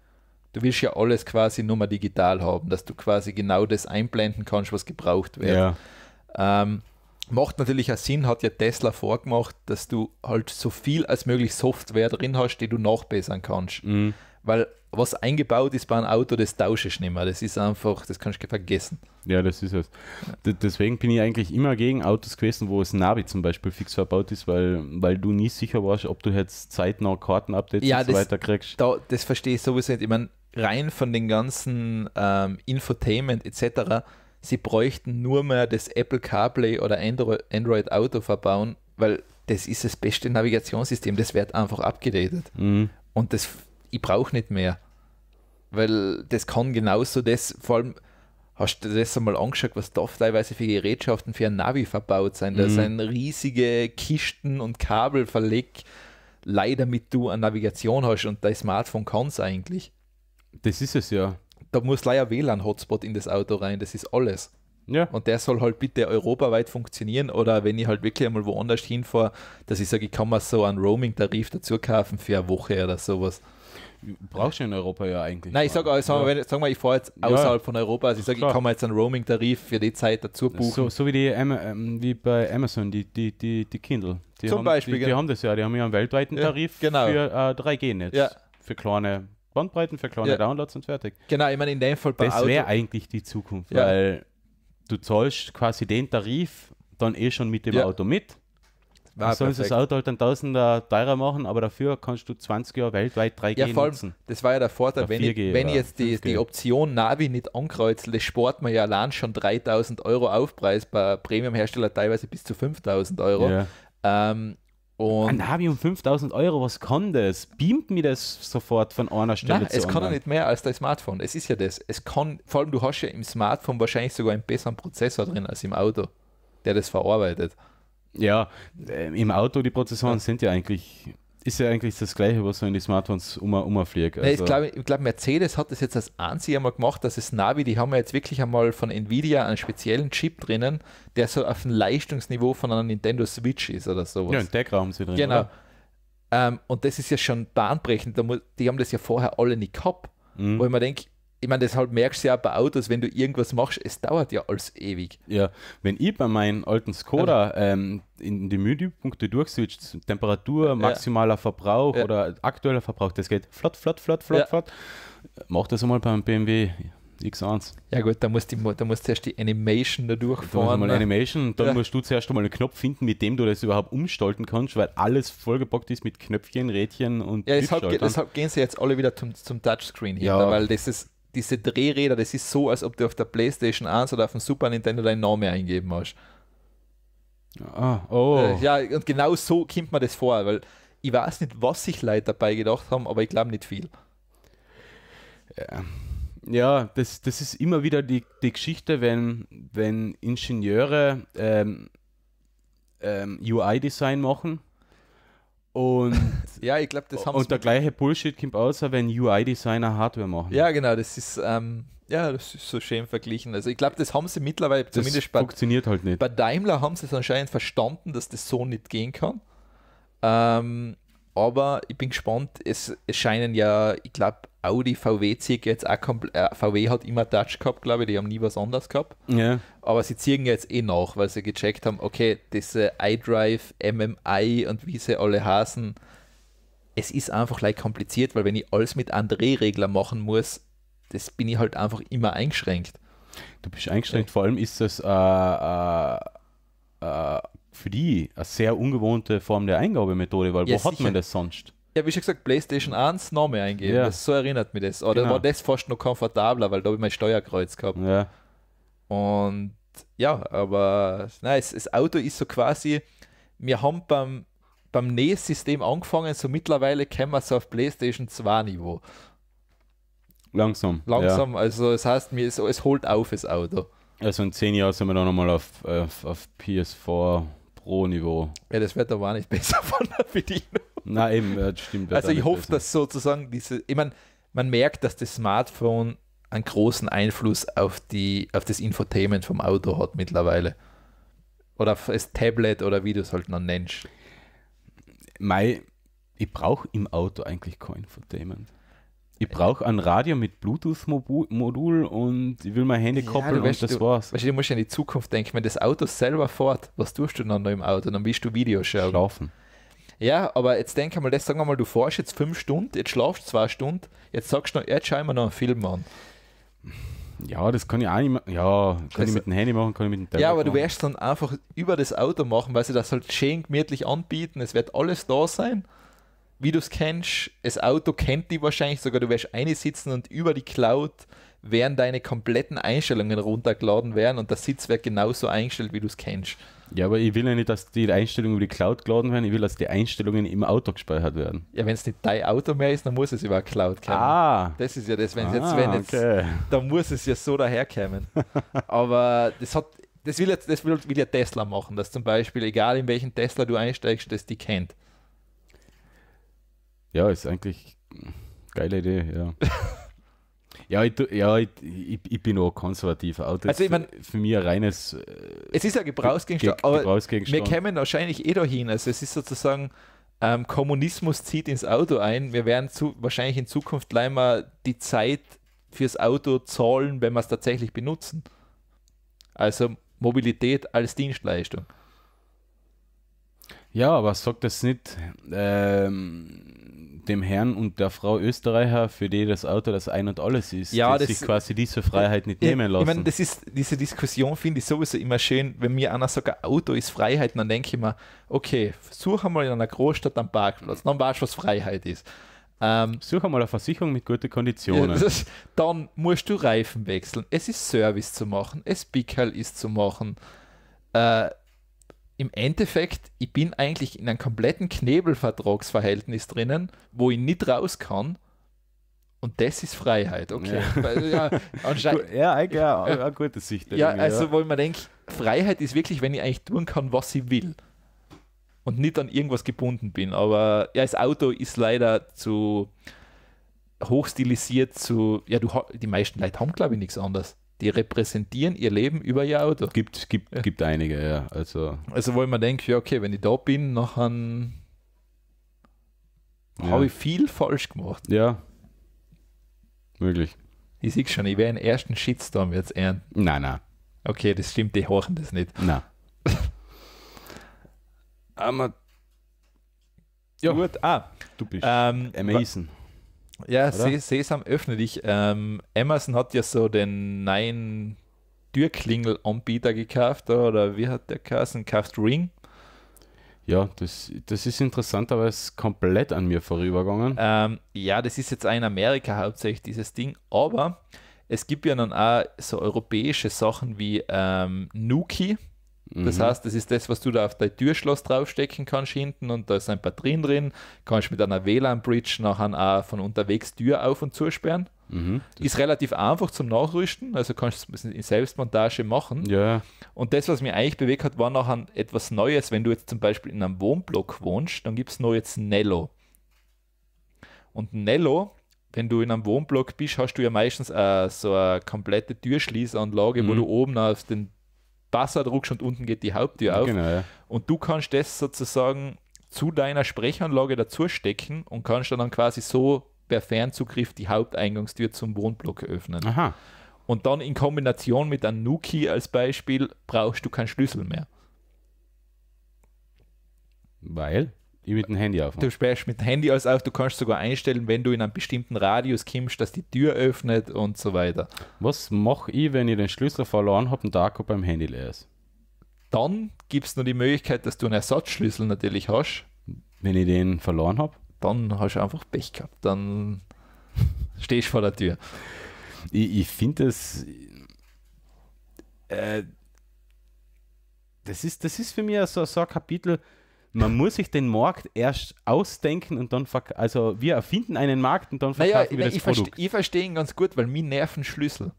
du willst ja alles quasi nur mal digital haben, dass du quasi genau das einblenden kannst, was gebraucht wird. Ja. Ähm, macht natürlich auch Sinn, hat ja Tesla vorgemacht, dass du halt so viel als möglich Software drin hast, die du nachbessern kannst. Mhm. Weil was eingebaut ist bei einem Auto, das tausche ich nicht mehr. Das ist einfach, das kannst du vergessen. Ja, das ist es. D deswegen bin ich eigentlich immer gegen Autos gewesen, wo es Navi zum Beispiel fix verbaut ist, weil, weil du nie sicher warst, ob du jetzt zeitnah Kartenupdates ja, und so weiter kriegst. Da, das verstehe ich sowieso nicht. Ich meine, rein von den ganzen ähm, Infotainment etc., sie bräuchten nur mehr das Apple CarPlay oder Android, Android Auto verbauen, weil das ist das beste Navigationssystem, das wird einfach abgedatet. Mhm. Und das, ich brauche nicht mehr. Weil das kann genauso das, vor allem, hast du das einmal angeschaut, was da teilweise für Gerätschaften für ein Navi verbaut sein? Da mhm. sind riesige Kisten und Kabel verlegt, leider mit du eine Navigation hast und dein Smartphone kann es eigentlich. Das ist es ja. Da muss leider WLAN-Hotspot in das Auto rein, das ist alles. Ja. Und der soll halt bitte europaweit funktionieren oder wenn ich halt wirklich einmal woanders hinfahre, dass ich sage, ich kann mir so einen Roaming-Tarif dazu kaufen für eine Woche oder sowas. Brauchst du in Europa ja eigentlich. Nein, ich sage sag mal, ja. sag mal, ich fahre jetzt außerhalb ja. von Europa, also ich sage, ich kann mir jetzt einen Roaming-Tarif für die Zeit dazu buchen. So, so wie, die, ähm, wie bei Amazon, die, die, die, die Kindle. Die Zum haben, Beispiel. Die, genau. die, haben das ja, die haben ja einen weltweiten Tarif genau. für äh, 3G-Netz. Für kleine Bandbreiten für kleine ja. Downloads und fertig. Genau, ich meine, in dem Fall bei Das wäre eigentlich die Zukunft, ja. weil du zahlst quasi den Tarif dann eh schon mit dem ja. Auto mit. Du sollen sie das Auto halt dann Tausender teurer machen, aber dafür kannst du 20 Jahre weltweit 3G ja, vor allem, nutzen. Das war ja der Vorteil, wenn, 4G, ich, wenn ich jetzt die, die Option Navi nicht ankreuze, das spart man ja allein schon 3000 Euro Aufpreis, bei Premium-Hersteller teilweise bis zu 5000 Euro. Ja. Ähm, und um 5000 Euro, was kann das? Beamt mir das sofort von einer Stelle Nein, zu es kann ja nicht mehr als dein Smartphone. Es ist ja das. Es kann, vor allem du hast ja im Smartphone wahrscheinlich sogar einen besseren Prozessor drin als im Auto, der das verarbeitet. Ja, äh, im Auto die Prozessoren ja. sind ja eigentlich ist ja eigentlich das Gleiche, was so in die Smartphones um, umfliegt. Also. ich glaube, glaub Mercedes hat das jetzt als einzige einmal gemacht, dass es Navi, die haben ja jetzt wirklich einmal von Nvidia einen speziellen Chip drinnen, der so auf dem Leistungsniveau von einer Nintendo Switch ist oder sowas. Ja, einen Deck sind sie drin. Genau. Ähm, und das ist ja schon bahnbrechend. die haben das ja vorher alle nicht gehabt. Mhm. Wo ich mir denke, ich meine, deshalb merkst du ja bei Autos, wenn du irgendwas machst, es dauert ja alles ewig. Ja, wenn ich bei meinem alten Skoda also, ähm, in die Menüpunkte durchswitcht, Temperatur, maximaler ja. Verbrauch ja. oder aktueller Verbrauch, das geht flott, flott, flott, flott, ja. flott. Mach das einmal beim BMW X1. Ja gut, da musst du, da musst du erst die Animation da durchfahren. Da mal ne? Animation, dann ja. musst du zuerst einmal einen Knopf finden, mit dem du das überhaupt umstalten kannst, weil alles vollgepackt ist mit Knöpfchen, Rädchen und Ja, deshalb, deshalb gehen sie jetzt alle wieder zum, zum Touchscreen hin, ja. Ne? weil das ist diese Drehräder, das ist so, als ob du auf der Playstation 1 oder auf dem Super Nintendo deinen Namen eingeben hast. Ah, oh. oh. Ja, und genau so kommt man das vor, weil ich weiß nicht, was sich Leute dabei gedacht haben, aber ich glaube nicht viel. Ja, ja das, das ist immer wieder die, die Geschichte, wenn, wenn Ingenieure ähm, ähm, UI-Design machen und ja, ich glaube, das haben Und der gleiche Bullshit kommt außer, wenn UI-Designer Hardware machen. Ja, genau, das ist, ähm, ja, das ist so schön verglichen. Also ich glaube, das haben sie mittlerweile das zumindest bei, funktioniert halt nicht. Bei Daimler haben sie es anscheinend verstanden, dass das so nicht gehen kann. Ähm, aber ich bin gespannt. Es, es scheinen ja, ich glaube, Audi, VW zieht jetzt auch komplett. Äh, VW hat immer Touch gehabt, glaube ich. Die haben nie was anderes gehabt. Ja. Aber sie ziehen jetzt eh nach, weil sie gecheckt haben: okay, diese iDrive, MMI und wie sie alle hasen. Es ist einfach like kompliziert, weil wenn ich alles mit André-Regler machen muss, das bin ich halt einfach immer eingeschränkt. Du bist eingeschränkt. Ja. Vor allem ist das. Äh, äh, äh für die eine sehr ungewohnte Form der Eingabemethode, weil ja, wo sicher. hat man das sonst? Ja, wie schon gesagt, PlayStation 1 Name eingeben. Ja. Das, so erinnert mich das. Oder genau. war das fast noch komfortabler, weil da habe ich mein Steuerkreuz gehabt. Ja. Und ja, aber nein, das, Auto ist so quasi, wir haben beim, beim NES-System angefangen, so mittlerweile kommen wir so auf PlayStation 2 Niveau. Langsam. Langsam, ja. also das heißt, mir ist, es holt auf das Auto. Also in zehn Jahren sind wir dann nochmal äh, auf, auf, auf PS4 Pro-Niveau. Ja, das Wetter war nicht besser von der Bedienung. Na eben, ja, stimmt. Also ich hoffe, besser. dass sozusagen diese, ich meine, man merkt, dass das Smartphone einen großen Einfluss auf, die, auf das Infotainment vom Auto hat mittlerweile. Oder auf das Tablet oder wie du es halt noch nennst. Mai, ich brauche im Auto eigentlich kein Infotainment ich brauche ein Radio mit Bluetooth-Modul und ich will mein Handy koppeln ja, und das du, war's. Weißt du, musst ja in die Zukunft denken, wenn das Auto selber fährt, was tust du dann noch im Auto? Dann willst du Videos schauen. Schlafen. Ja, aber jetzt denk mal, das, sagen wir mal, du fährst jetzt fünf Stunden, jetzt schlafst zwei Stunden, jetzt sagst du noch, jetzt schau ich mir noch einen Film an. Ja, das kann ich auch nicht machen. Ja, kann also, ich mit dem Handy machen, kann ich mit dem Telefon Ja, aber machen. du wirst dann einfach über das Auto machen, weil sie das halt schön gemütlich anbieten. Es wird alles da sein wie du es kennst. Das Auto kennt die wahrscheinlich sogar. Du wirst eine sitzen und über die Cloud werden deine kompletten Einstellungen runtergeladen werden und das Sitz wird genauso eingestellt, wie du es kennst. Ja, aber ich will ja nicht, dass die Einstellungen über die Cloud geladen werden, ich will, dass die Einstellungen im Auto gespeichert werden. Ja, wenn es nicht dein Auto mehr ist, dann muss es über eine Cloud kommen. Ah! Das ist ja das, wenn ah, jetzt, wenn jetzt, okay. dann muss es ja so daherkommen. aber das hat, das will, jetzt, das will, will ja Tesla machen, dass zum Beispiel, egal in welchen Tesla du einsteigst, das die kennt. Ja, ist eigentlich eine geile Idee, ja. ja, ich, ja ich, ich, ich, bin auch konservativ. Auto also, ich mein, für mich ein reines. Äh, es ist ja Gebrauchsgegenstand, Ge aber wir kämen wahrscheinlich eh dahin. Also, es ist sozusagen. Ähm, Kommunismus zieht ins Auto ein. Wir werden zu, wahrscheinlich in Zukunft gleich mal die Zeit fürs Auto zahlen, wenn wir es tatsächlich benutzen. Also Mobilität als Dienstleistung. Ja, aber sagt das nicht, ähm, dem Herrn und der Frau Österreicher, für die das Auto das Ein und Alles ist, ja, die sich quasi diese Freiheit nicht ja, nehmen lassen. Ich meine, das ist, diese Diskussion finde ich sowieso immer schön, wenn mir einer sagt, Auto ist Freiheit, dann denke ich mir, okay, suche mal in einer Großstadt einen Parkplatz, dann weißt du, was Freiheit ist. Ähm, Suche mal eine Versicherung mit guten Konditionen. Ja, dann musst du Reifen wechseln. Es ist Service zu machen. Es Pickerl ist zu machen. Äh, im Endeffekt, ich bin eigentlich in einem kompletten Knebelvertragsverhältnis drinnen, wo ich nicht raus kann. Und das ist Freiheit, okay. Ja, ja anscheinend. Ja, eigentlich ja, ja, gute Sicht. Ja, also ja. wo ich mir denke, Freiheit ist wirklich, wenn ich eigentlich tun kann, was ich will. Und nicht an irgendwas gebunden bin. Aber ja, das Auto ist leider zu hochstilisiert zu, ja, du die meisten Leute haben, glaube ich, nichts anderes die repräsentieren ihr Leben über ihr Auto. Gibt, gibt, ja. gibt einige, ja. Also, also wo man denkt, ja, okay, wenn ich da bin, nachher ja. habe ich viel falsch gemacht. Ja. Möglich. Ich sehe schon, ich werde den ersten Shitstorm jetzt ernten. Nein, nein. Okay, das stimmt, die horchen das nicht. Nein. Aber ja. gut, ah. Du bist ähm, ja, oder? Sesam öffne dich. Ähm, Amazon hat ja so den neuen Türklingel-Anbieter gekauft, oder wie hat der Kassen? Kauft Ring. Ja, das, das ist interessant, aber es ist komplett an mir vorübergegangen. Ähm, ja, das ist jetzt in Amerika hauptsächlich dieses Ding, aber es gibt ja dann auch so europäische Sachen wie ähm, Nuki. Das mhm. heißt, das ist das, was du da auf dein Türschloss draufstecken kannst hinten und da ist ein Batterien drin. Kannst mit einer WLAN-Bridge nachher auch von unterwegs Tür auf und zusperren. Mhm. Ist relativ einfach zum Nachrüsten, also kannst du es in Selbstmontage machen. Ja. Und das, was mich eigentlich bewegt hat, war nachher etwas Neues. Wenn du jetzt zum Beispiel in einem Wohnblock wohnst, dann gibt es noch jetzt Nello. Und Nello, wenn du in einem Wohnblock bist, hast du ja meistens äh, so eine komplette Türschließanlage, mhm. wo du oben auf den Passwort und unten geht die Haupttür auf. Genau, ja. Und du kannst das sozusagen zu deiner Sprechanlage dazu stecken und kannst dann, dann quasi so per Fernzugriff die Haupteingangstür zum Wohnblock öffnen. Aha. Und dann in Kombination mit einem Nuki als Beispiel brauchst du keinen Schlüssel mehr. Weil? Ich mit dem Handy auf. Du sperrst mit dem Handy aus auf, du kannst sogar einstellen, wenn du in einem bestimmten Radius kommst, dass die Tür öffnet und so weiter. Was mache ich, wenn ich den Schlüssel verloren habe und der Akku beim Handy leer ist? Dann gibt es nur die Möglichkeit, dass du einen Ersatzschlüssel natürlich hast. Wenn ich den verloren habe? Dann hast du einfach Pech gehabt. Dann stehst du vor der Tür. Ich, ich finde das. Äh, das, ist, das ist für mich so, so ein Kapitel man muss sich den Markt erst ausdenken und dann verkaufen. Also wir erfinden einen Markt und dann verkaufen naja, wir na, das ich Produkt. Verste ich verstehe ihn ganz gut, weil mir nerven Schlüssel.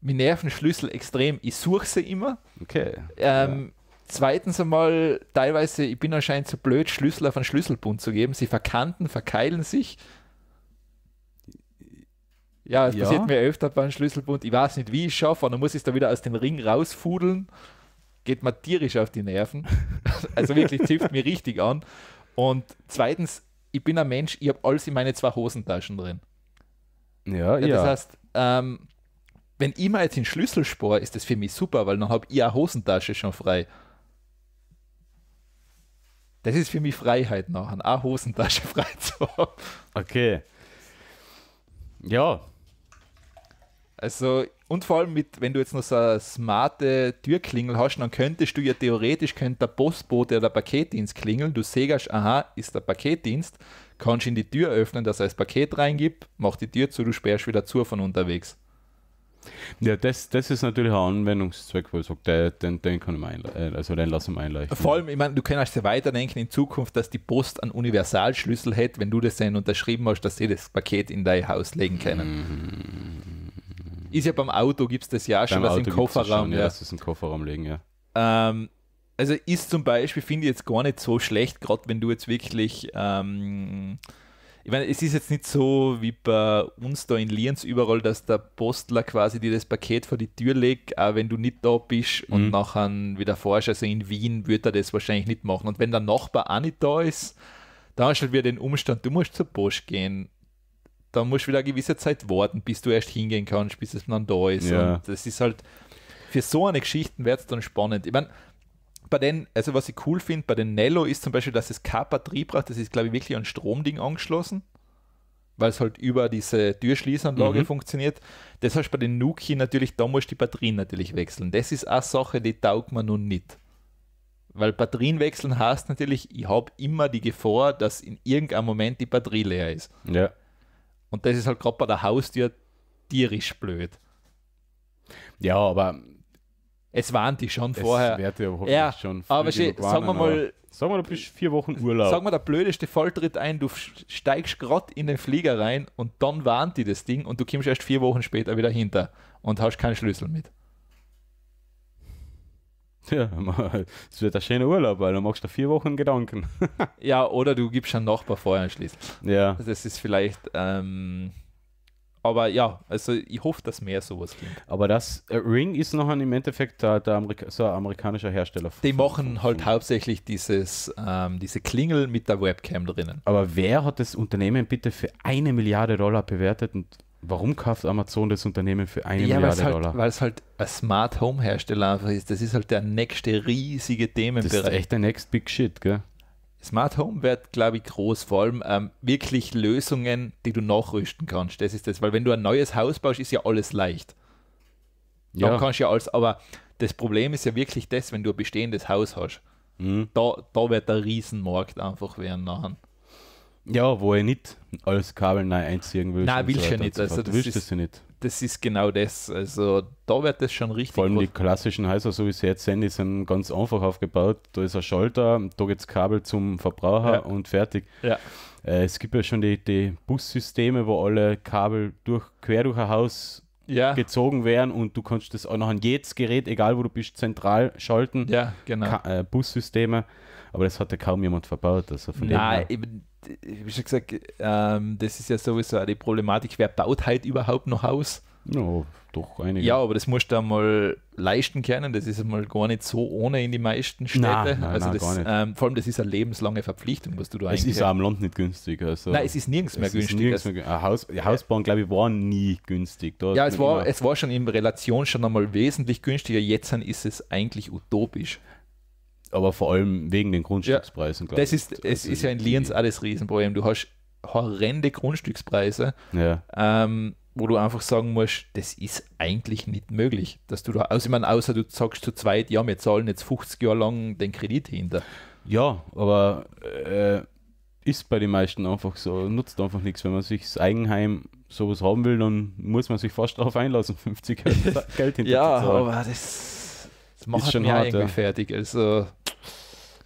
Mir nerven Schlüssel extrem. Ich suche sie immer. Okay. Ähm, ja. Zweitens einmal, teilweise, ich bin anscheinend zu blöd, Schlüssel auf einen Schlüsselbund zu geben. Sie verkanten, verkeilen sich. Ja, es ja. passiert mir öfter bei einem Schlüsselbund. Ich weiß nicht, wie ich es schaffe, und dann muss ich es da wieder aus dem Ring rausfudeln geht mir tierisch auf die Nerven. Also wirklich zipft mir richtig an. Und zweitens, ich bin ein Mensch, ich habe alles in meine zwei Hosentaschen drin. Ja, ja. ja. Das heißt, ähm, wenn ich mal jetzt in Schlüssel spare, ist das für mich super, weil dann habe ich eine Hosentasche schon frei. Das ist für mich Freiheit nachher, eine Hosentasche frei zu haben. Okay. Ja, also, und vor allem mit, wenn du jetzt noch so eine smarte Türklingel hast, dann könntest du ja theoretisch könnte der Postbote oder der Paketdienst klingeln. Du sägerst, aha, ist der Paketdienst, kannst in die Tür öffnen, dass er das Paket reingibt, mach die Tür zu, du sperrst wieder zu von unterwegs. Ja, das, das ist natürlich ein Anwendungszweck, wo ich sage, den, den, kann ich mal einleuchten. Äh, also den lassen wir einleuchten. Vor allem, ich meine, du kannst ja weiterdenken in Zukunft, dass die Post einen Universalschlüssel hätte, wenn du das dann unterschrieben hast, dass sie das Paket in dein Haus legen können. Mhm. Ist ja beim Auto, gibt es das ja schon, was im Kofferraum. Schon, ja, ja. Das ist im Kofferraum legen, ja. Ähm, also ist zum Beispiel, finde ich jetzt gar nicht so schlecht, gerade wenn du jetzt wirklich, ähm, ich meine, es ist jetzt nicht so wie bei uns da in Lienz überall, dass der Postler quasi dir das Paket vor die Tür legt, auch wenn du nicht da bist und mhm. nachher wieder forsch. Also in Wien würde er das wahrscheinlich nicht machen. Und wenn der Nachbar auch nicht da ist, dann hast du halt wieder den Umstand, du musst zur Post gehen da musst du wieder eine gewisse Zeit warten, bis du erst hingehen kannst, bis es dann da ist. Ja. Und das ist halt, für so eine Geschichte wird es dann spannend. Ich meine, bei den, also was ich cool finde, bei den Nello ist zum Beispiel, dass es keine Batterie braucht, das ist glaube ich wirklich ein Stromding angeschlossen, weil es halt über diese Türschließanlage mhm. funktioniert. Das heißt bei den Nuki natürlich, da musst du die Batterien natürlich wechseln. Das ist eine Sache, die taugt man nun nicht. Weil Batterien wechseln heißt natürlich, ich habe immer die Gefahr, dass in irgendeinem Moment die Batterie leer ist. Ja. Und das ist halt gerade bei der Haustür tierisch blöd. Ja, aber es warnt die schon vorher. ja, schon aber schön, sagen wir mal, sagen wir, du bist vier Wochen Urlaub. Sagen wir, der blödeste Fall tritt ein, du steigst gerade in den Flieger rein und dann warnt die das Ding und du kommst erst vier Wochen später wieder hinter und hast keinen Schlüssel mit. Ja, es wird ein schöner Urlaub, weil du machst da vier Wochen Gedanken. ja, oder du gibst schon Nachbar vorher schließlich. Ja. Das ist vielleicht, ähm, aber ja, also ich hoffe, dass mehr sowas gibt. Aber das äh, Ring ist noch ein, im Endeffekt der, der Amerika so ein amerikanischer Hersteller. Die machen halt hauptsächlich dieses, ähm, diese Klingel mit der Webcam drinnen. Aber wer hat das Unternehmen bitte für eine Milliarde Dollar bewertet und warum kauft Amazon das Unternehmen für eine ja, Milliarde halt, Dollar? Weil es halt ein Smart Home Hersteller einfach ist. Das ist halt der nächste riesige Themenbereich. Das ist echt der next big shit, gell? Smart Home wird, glaube ich, groß, vor allem ähm, wirklich Lösungen, die du nachrüsten kannst. Das ist das, weil wenn du ein neues Haus baust, ist ja alles leicht. Ja. Dann kannst du ja alles, aber das Problem ist ja wirklich das, wenn du ein bestehendes Haus hast. Mhm. Da, da wird der Riesenmarkt einfach werden nachher. Ja, wo er nicht alles Kabel neu einziehen will. Nein, willst so ja nicht. Also das willst ist, du nicht. Das ist genau das. Also da wird das schon richtig. Vor allem die klassischen Häuser, so wie sie jetzt sind, die sind ganz einfach aufgebaut. Da ist ein Schalter, da geht das Kabel zum Verbraucher ja. und fertig. Ja. Äh, es gibt ja schon die, die Bussysteme, wo alle Kabel durch, quer durch ein Haus ja. gezogen werden und du kannst das auch noch an jedes Gerät, egal wo du bist, zentral schalten. Ja, genau. Ka äh, Bussysteme. Aber das hat ja kaum jemand verbaut. Also von Nein, eben wie schon gesagt, ähm, das ist ja sowieso auch die Problematik, wer baut halt überhaupt noch Haus? Ja, doch einige. Ja, aber das musst du mal leisten können. Das ist mal gar nicht so ohne in die meisten Städte. Nein, nein, also nein, das, ähm, vor allem, das ist eine lebenslange Verpflichtung, was du da Es ist auch im Land nicht günstig. Also nein, es ist nirgends mehr günstig. Nirgends mehr, also Haus, ja, Hausbauen, glaube ich, war nie günstig. Da ja, es war, es war schon in Relation schon einmal wesentlich günstiger. Jetzt ist es eigentlich utopisch aber vor allem wegen den Grundstückspreisen, ja, Das ist, es also ist ja in Lienz alles Riesenproblem. Du hast horrende Grundstückspreise, ja. ähm, wo du einfach sagen musst, das ist eigentlich nicht möglich, dass du da, also ich meine, außer du sagst zu zweit, ja, wir zahlen jetzt 50 Jahre lang den Kredit hinter. Ja, aber äh, ist bei den meisten einfach so, nutzt einfach nichts. Wenn man sich das Eigenheim sowas haben will, dann muss man sich fast darauf einlassen, 50 Geld hinter Ja, aber das, das macht schon hart, irgendwie ja. fertig. Also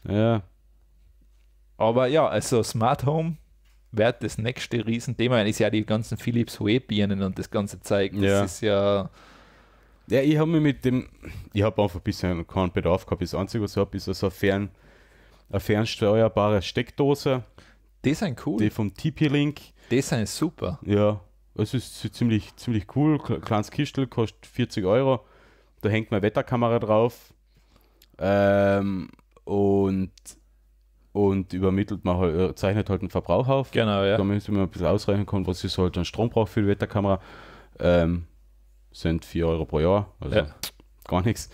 ja. Aber ja, also Smart Home wird das nächste Riesenthema. Ist ja die ganzen Philips Hue-Birnen und das ganze Zeug. Das ja. ist ja. Ja, ich habe mir mit dem, ich habe einfach ein bisschen keinen Bedarf gehabt. Das Einzige, was ich habe, ist so also eine, Fern, eine fernsteuerbare Steckdose. Die sind cool. Die vom TP-Link. Die sind super. Ja, es ist ziemlich, ziemlich cool. Kleines Kistel kostet 40 Euro. Da hängt meine Wetterkamera drauf. Ähm, und, und übermittelt man halt, äh, zeichnet halt einen Verbrauch auf. Genau, ja. Damit müssen wir ein bisschen ausrechnen können, was ist halt ein braucht für die Wetterkamera. Ähm, sind 4 Euro pro Jahr, also ja. gar nichts.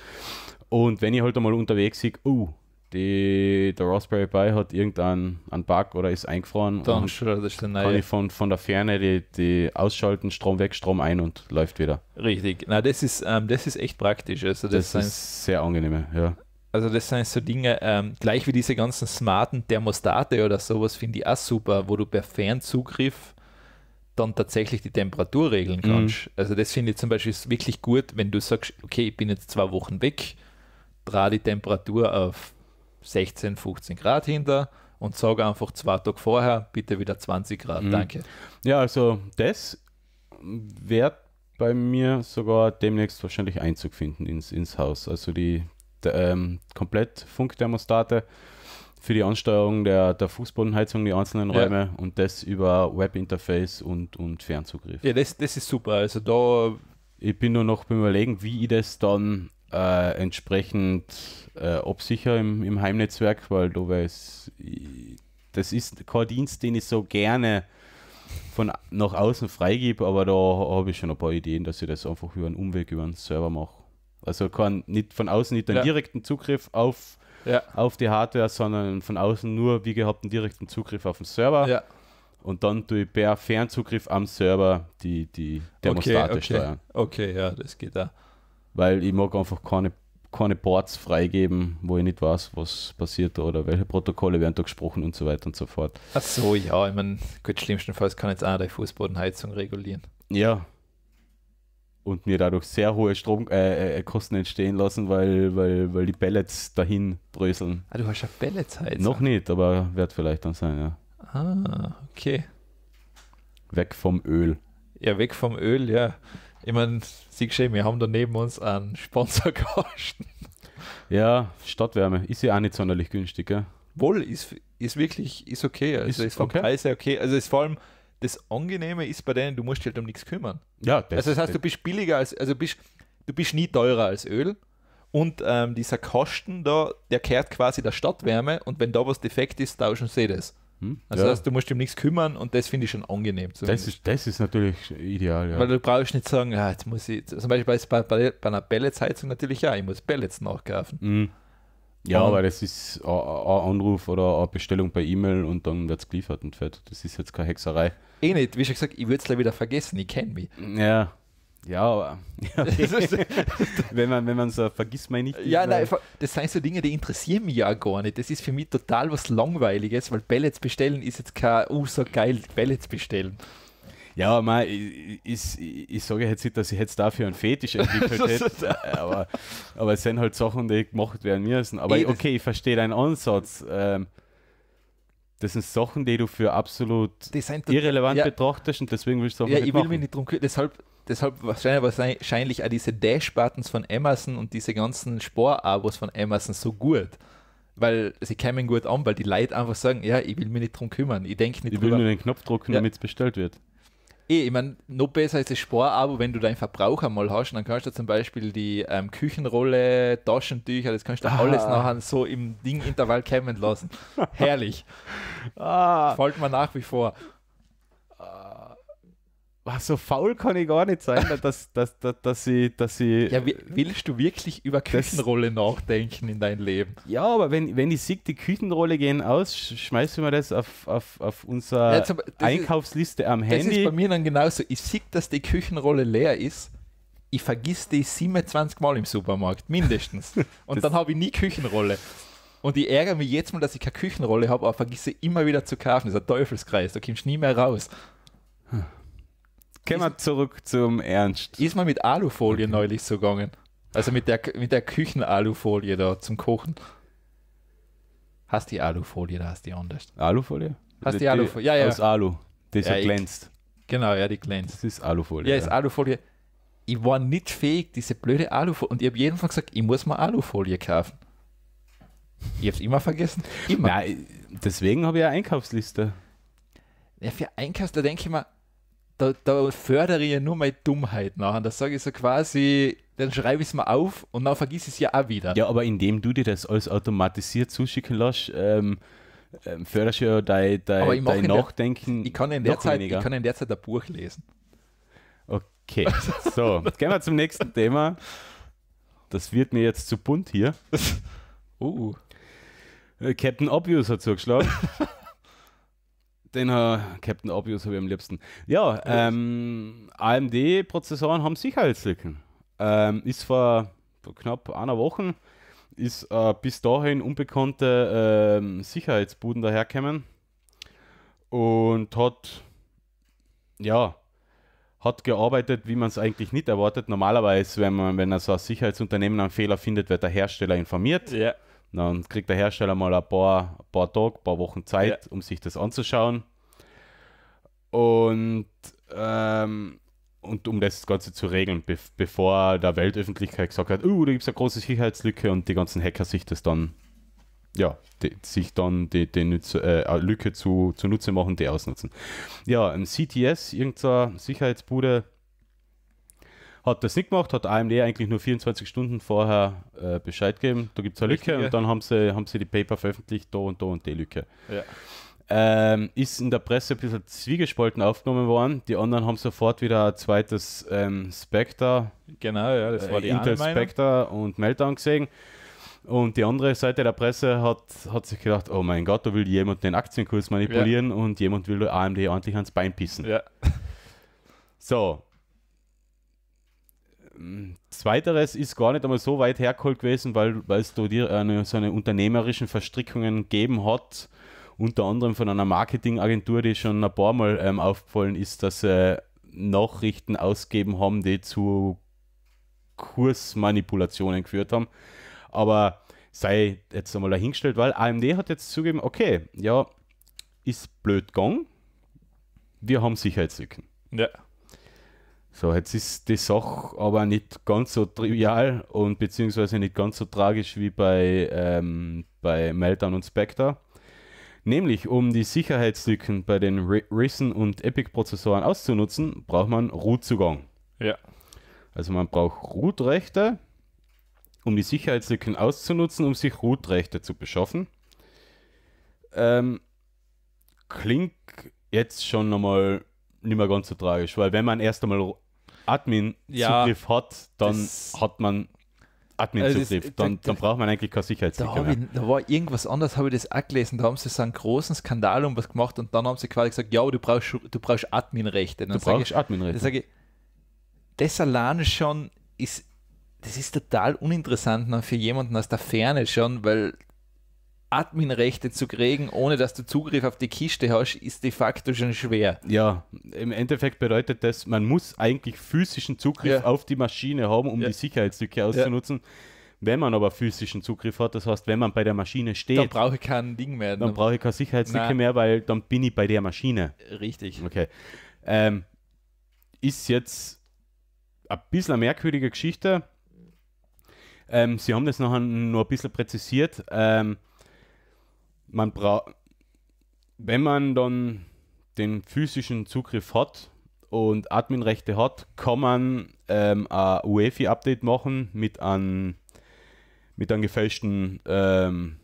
Und wenn ich halt einmal unterwegs sehe, oh, die, der Raspberry Pi hat irgendeinen einen Bug oder ist eingefroren, dann kann ich von, von der Ferne die, die ausschalten, Strom weg, Strom ein und läuft wieder. Richtig, na das ist ähm, das ist echt praktisch. Also das, das ist sehr angenehm, ja. Also das sind so Dinge, ähm, gleich wie diese ganzen smarten Thermostate oder sowas, finde ich auch super, wo du per Fernzugriff dann tatsächlich die Temperatur regeln mhm. kannst. Mhm. Also das finde ich zum Beispiel wirklich gut, wenn du sagst, okay, ich bin jetzt zwei Wochen weg, trage die Temperatur auf 16, 15 Grad hinter und sage einfach zwei Tage vorher, bitte wieder 20 Grad, mhm. danke. Ja, also das wird bei mir sogar demnächst wahrscheinlich Einzug finden ins, ins Haus. Also die ähm, komplett Funkthermostate für die Ansteuerung der, der Fußbodenheizung, die einzelnen Räume ja. und das über Webinterface und, und Fernzugriff. Ja, das, das ist super. Also da. Ich bin nur noch beim Überlegen, wie ich das dann äh, entsprechend äh, absicher im, im Heimnetzwerk, weil du weißt, das ist kein Dienst, den ich so gerne von nach außen freigebe, aber da habe ich schon ein paar Ideen, dass ich das einfach über einen Umweg über einen Server mache also kann nicht von außen nicht einen ja. direkten Zugriff auf, ja. auf die Hardware, sondern von außen nur, wie gehabt, einen direkten Zugriff auf den Server. Ja. Und dann tue ich per Fernzugriff am Server die, die Thermostate okay, okay. steuern. Okay, ja, das geht da. Weil ich mag einfach keine, keine Ports freigeben, wo ich nicht weiß, was passiert oder welche Protokolle werden da gesprochen und so weiter und so fort. Ach so, ja, ich meine, gut, schlimmstenfalls kann jetzt einer die Fußbodenheizung regulieren. Ja, und mir dadurch sehr hohe Strom, äh, äh, Kosten entstehen lassen, weil, weil, weil die Pellets dahin dröseln. Ah, du hast ja Pelletsheizung? Noch nicht, aber wird vielleicht dann sein, ja. Ah, okay. Weg vom Öl. Ja, weg vom Öl, ja. Ich meine, sieh schön, wir haben da neben uns einen Sponsorkosten. Ja, Stadtwärme ist ja auch nicht sonderlich günstig, gell? Wohl, ist, ist wirklich, ist okay. Also ist, ist vom okay. Preis her okay. Also ist vor allem das Angenehme ist bei denen, du musst dich halt um nichts kümmern. Ja, das, also das heißt, du bist billiger als, also bist, du bist nie teurer als Öl. Und ähm, dieser Kosten da, der kehrt quasi der Stadtwärme und wenn da was defekt ist, tauschen sie das. Hm? also ja. das heißt, du musst dich um nichts kümmern und das finde ich schon angenehm. Zumindest. Das ist, das ist natürlich ideal, ja. Weil du brauchst nicht sagen, ja, jetzt muss ich, zum Beispiel bei, bei, bei einer Pelletsheizung natürlich ja, ich muss Pellets nachkaufen. Mhm. Ja, weil das ist ein Anruf oder eine Bestellung per E-Mail und dann wird es geliefert und fertig. Das ist jetzt keine Hexerei eh nicht, wie schon gesagt, ich würde es wieder vergessen, ich kenne mich. Ja. Ja, aber okay. wenn, man, wenn man so äh, vergisst, man nicht. Ja, nein, das sind so Dinge, die interessieren mich ja gar nicht. Das ist für mich total was Langweiliges, weil Ballets bestellen ist jetzt kein, oh, so geil, Ballets bestellen. Ja, man, ich, ich, ich sage jetzt nicht, dass ich jetzt dafür einen Fetisch entwickelt hätte, äh, aber, aber es sind halt Sachen, die gemacht werden müssen. Aber ich, eh, okay, ich verstehe deinen Ansatz. Ähm, das sind Sachen, die du für absolut irrelevant ja. betrachtest und deswegen willst du auch ja, nicht Ja, ich will machen. mich nicht drum kümmern. Deshalb, deshalb wahrscheinlich, auch diese Dash-Buttons von Amazon und diese ganzen spor abos von Amazon so gut. Weil sie kämen gut an, weil die Leute einfach sagen, ja, ich will mich nicht drum kümmern. Ich denke nicht Ich drüber. will nur den Knopf drücken, ja. damit es bestellt wird eh, ich meine, noch besser ist das Sparabo, wenn du deinen Verbraucher mal hast. dann kannst du zum Beispiel die ähm, Küchenrolle, Taschentücher, das kannst du ah. alles nachher so im Ding-Intervall kämmen lassen. Herrlich. Ah. Folgt mir nach wie vor. Ach, so faul kann ich gar nicht sein, dass, dass, dass, dass, ich, dass ich. Ja, willst du wirklich über Küchenrolle nachdenken in dein Leben? Ja, aber wenn, wenn ich sehe, die Küchenrolle gehen aus, schmeißen wir das auf, auf, auf unsere ja, Einkaufsliste ist, am Handy. Das ist bei mir dann genauso. Ich sehe, dass die Küchenrolle leer ist. Ich vergiss die 27 Mal im Supermarkt, mindestens. Und dann habe ich nie Küchenrolle. Und ich ärgere mich jetzt mal, dass ich keine Küchenrolle habe, aber vergisse immer wieder zu kaufen. Das ist ein Teufelskreis, da kommst du nie mehr raus. Hm. Kommen wir zurück zum Ernst. Ist mal mit Alufolie neulich so gegangen. Also mit der, mit der Küchenalufolie da zum Kochen. Hast die Alufolie, da hast die anders. Alufolie? Hast die, die Alufolie, ja, ja. Aus Alu, die ja, so glänzt. Ich, genau, ja, die glänzt. Das ist Alufolie. Ja, ja, ist Alufolie. Ich war nicht fähig, diese blöde Alufolie. Und ich habe jedenfalls gesagt, ich muss mal Alufolie kaufen. Ich habe es immer vergessen. Immer. Nein, deswegen habe ich eine Einkaufsliste. Ja, für Einkaufs, da denke ich mir, da, da fördere ich ja nur meine Dummheit nach. Und da sage ich so quasi, dann schreibe ich es mal auf und dann vergiss es ja auch wieder. Ja, aber indem du dir das alles automatisiert zuschicken lässt, ähm, ähm, förderst du ja dein, dein, dein Nachdenken. Der, ich, kann in der Zeit, ich kann in der Zeit ein Buch lesen. Okay, so, jetzt gehen wir zum nächsten Thema. Das wird mir jetzt zu bunt hier. Uh. Äh, Captain Obvious hat zugeschlagen. den äh, Captain Obvious habe ich am liebsten. Ja, ähm, AMD-Prozessoren haben Sicherheitslücken. Ähm, ist vor knapp einer Woche, ist äh, bis dahin unbekannte äh, Sicherheitsbuden daherkommen und hat, ja, hat gearbeitet, wie man es eigentlich nicht erwartet. Normalerweise, wenn man, wenn er so ein Sicherheitsunternehmen einen Fehler findet, wird der Hersteller informiert. Ja. Dann kriegt der Hersteller mal ein paar, ein paar Tage, ein paar Wochen Zeit, ja. um sich das anzuschauen. Und, ähm, und um das Ganze zu regeln, be bevor der Weltöffentlichkeit gesagt hat, oh, uh, da gibt es eine große Sicherheitslücke und die ganzen Hacker sich das dann, ja, die, sich dann die, die Nutze, äh, Lücke zu, zunutze machen, die ausnutzen. Ja, im CTS, irgendeiner Sicherheitsbude, hat das nicht gemacht, hat AMD eigentlich nur 24 Stunden vorher äh, Bescheid gegeben, da gibt es eine Lücke Richtige. und dann haben sie, haben sie die Paper veröffentlicht, da und da und die Lücke. Ja. Ähm, ist in der Presse ein bisschen zwiegespalten aufgenommen worden. Die anderen haben sofort wieder ein zweites ähm, Spectre, genau, ja, das war äh, die äh, Intel Spectre und Meltdown gesehen. Und die andere Seite der Presse hat, hat sich gedacht, oh mein Gott, da will jemand den Aktienkurs manipulieren ja. und jemand will AMD ordentlich ans Bein pissen. Ja. So, Zweiteres ist gar nicht einmal so weit hergeholt gewesen, weil, es da die, eine, so eine unternehmerischen Verstrickungen gegeben hat, unter anderem von einer Marketingagentur, die schon ein paar Mal ähm, aufgefallen ist, dass sie Nachrichten ausgeben haben, die zu Kursmanipulationen geführt haben. Aber sei jetzt einmal dahingestellt, weil AMD hat jetzt zugegeben, okay, ja, ist blöd gegangen, wir haben Sicherheitslücken. Ja. So, jetzt ist die Sache aber nicht ganz so trivial und beziehungsweise nicht ganz so tragisch wie bei, ähm, bei Meltdown und Spectre. Nämlich, um die Sicherheitslücken bei den Risen und Epic-Prozessoren auszunutzen, braucht man Root-Zugang. Ja. Also man braucht Root-Rechte, um die Sicherheitslücken auszunutzen, um sich Root-Rechte zu beschaffen. Ähm, klingt jetzt schon nochmal nicht mehr ganz so tragisch, weil wenn man erst einmal Admin-Zugriff ja, hat, dann hat man Admin-Zugriff. Also dann, dann, braucht man eigentlich keine Sicherheitslücke da, da war irgendwas anders, habe ich das auch gelesen. Da haben sie so einen großen Skandal um was gemacht und dann haben sie quasi gesagt, ja, du brauchst, du brauchst Adminrechte. Du brauchst Admin-Rechte. sage ich, das alleine schon ist, das ist total uninteressant für jemanden aus der Ferne schon, weil Adminrechte zu kriegen, ohne dass du Zugriff auf die Kiste hast, ist de facto schon schwer. Ja, im Endeffekt bedeutet das, man muss eigentlich physischen Zugriff ja. auf die Maschine haben, um ja. die Sicherheitslücke auszunutzen. Ja. Wenn man aber physischen Zugriff hat, das heißt, wenn man bei der Maschine steht, dann brauche ich kein Ding mehr. Dann, dann brauche ich keine Sicherheitslücke Nein. mehr, weil dann bin ich bei der Maschine. Richtig. Okay. Ähm, ist jetzt ein bisschen eine merkwürdige Geschichte. Ähm, sie haben das nachher nur ein bisschen präzisiert. Ähm, man braucht, wenn man dann den physischen Zugriff hat und Adminrechte hat, kann man ähm, ein UEFI-Update machen mit einem, mit einem gefälschten ähm,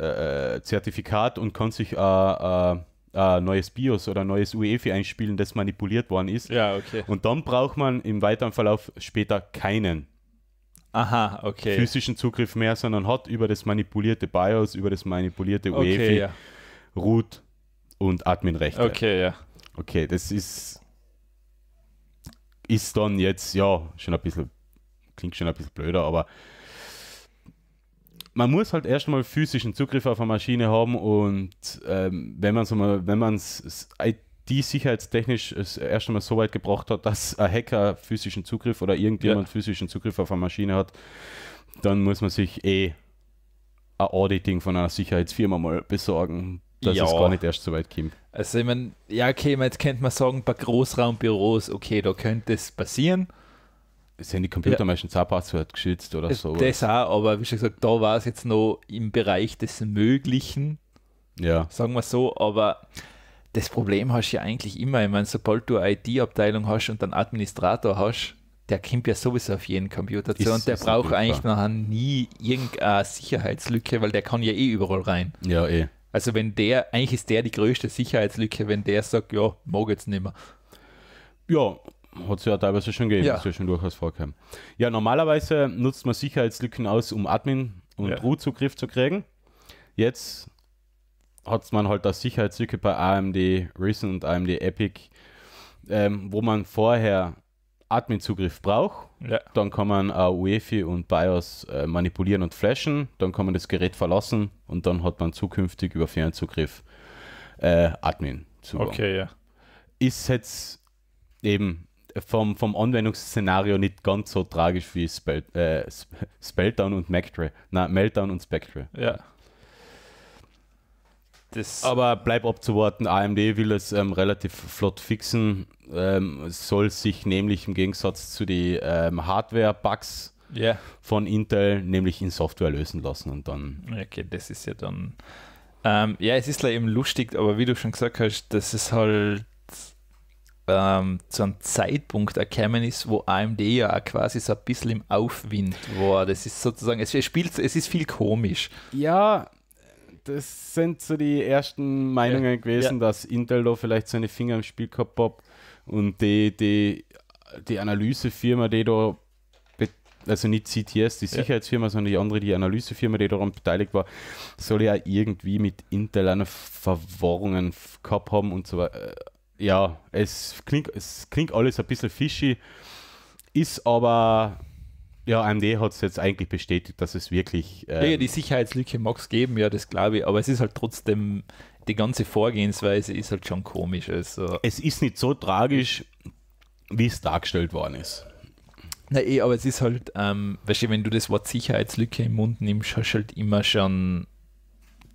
äh, äh Zertifikat und kann sich äh, äh, äh, neues BIOS oder ein neues UEFI einspielen, das manipuliert worden ist. Ja, okay. Und dann braucht man im weiteren Verlauf später keinen Aha, okay. physischen Zugriff mehr, sondern hat über das manipulierte BIOS, über das manipulierte UEFI, okay, ja. Root und Adminrechte. Okay, ja. Okay, das ist, ist dann jetzt, ja, schon ein bisschen, klingt schon ein bisschen blöder, aber man muss halt erstmal physischen Zugriff auf eine Maschine haben und ähm, wenn man es wenn die sicherheitstechnisch es erst einmal so weit gebracht hat, dass ein Hacker physischen Zugriff oder irgendjemand ja. physischen Zugriff auf eine Maschine hat, dann muss man sich eh ein Auditing von einer Sicherheitsfirma mal besorgen, dass ja. es gar nicht erst so weit kommt. Also ich meine, ja okay, jetzt könnte man sagen, bei Großraumbüros, okay, da könnte es passieren. Sind die Computer ja. meistens auch Passwort geschützt oder so? Das auch, aber wie schon gesagt, da war es jetzt noch im Bereich des Möglichen, ja. Sagen wir so, aber das Problem hast du ja eigentlich immer. Ich meine, sobald du eine IT-Abteilung hast und dann Administrator hast, der kommt ja sowieso auf jeden Computer zu ist, und der braucht eigentlich nachher nie irgendeine Sicherheitslücke, weil der kann ja eh überall rein. Ja, eh. Also wenn der, eigentlich ist der die größte Sicherheitslücke, wenn der sagt, ja, mag jetzt nicht mehr. Ja, hat es ja teilweise schon gegeben, ja. ist ja schon durchaus vorkommen. Ja, normalerweise nutzt man Sicherheitslücken aus, um Admin- und ja. Root-Zugriff zu kriegen. Jetzt hat man halt das Sicherheitslücke bei AMD Risen und AMD Epic, ähm, wo man vorher Admin-Zugriff braucht. Ja. Dann kann man äh, UEFI und BIOS äh, manipulieren und flashen. Dann kann man das Gerät verlassen und dann hat man zukünftig über Fernzugriff äh, Admin-Zugang. Okay, ja. Ist jetzt eben vom, vom Anwendungsszenario nicht ganz so tragisch wie Spell, äh, Spelldown und Meltdown und Spectre. Ja. Das Aber bleib abzuwarten, AMD will es ähm, relativ flott fixen. Ähm, soll sich nämlich im Gegensatz zu den ähm, Hardware-Bugs yeah. von Intel nämlich in Software lösen lassen und dann. Okay, das ist ja dann. Ähm, ja, es ist leider eben lustig, aber wie du schon gesagt hast, das ist halt ähm, zu einem Zeitpunkt erkennen ist, wo AMD ja auch quasi so ein bisschen im Aufwind war. Das ist sozusagen, es spielt, es ist viel komisch. Ja, das sind so die ersten Meinungen ja. gewesen, ja. dass Intel da vielleicht seine Finger im Spiel gehabt hat und die, die, die Analysefirma, die da also nicht CTS, die Sicherheitsfirma, ja. sondern die andere, die Analysefirma, die daran beteiligt war, soll ja irgendwie mit Intel eine Verworrungen gehabt haben und so weiter. Äh, ja, es klingt, es klingt alles ein bisschen fishy, ist aber ja, AMD hat es jetzt eigentlich bestätigt, dass es wirklich. Ähm, ja, ja, ähm, die Sicherheitslücke mag es geben, ja, das glaube ich, aber es ist halt trotzdem, die ganze Vorgehensweise ist halt schon komisch. Also. Es ist nicht so tragisch, wie es dargestellt worden ist. Na eh, aber es ist halt, ähm, weißt du, wenn du das Wort Sicherheitslücke im Mund nimmst, hast du halt immer schon,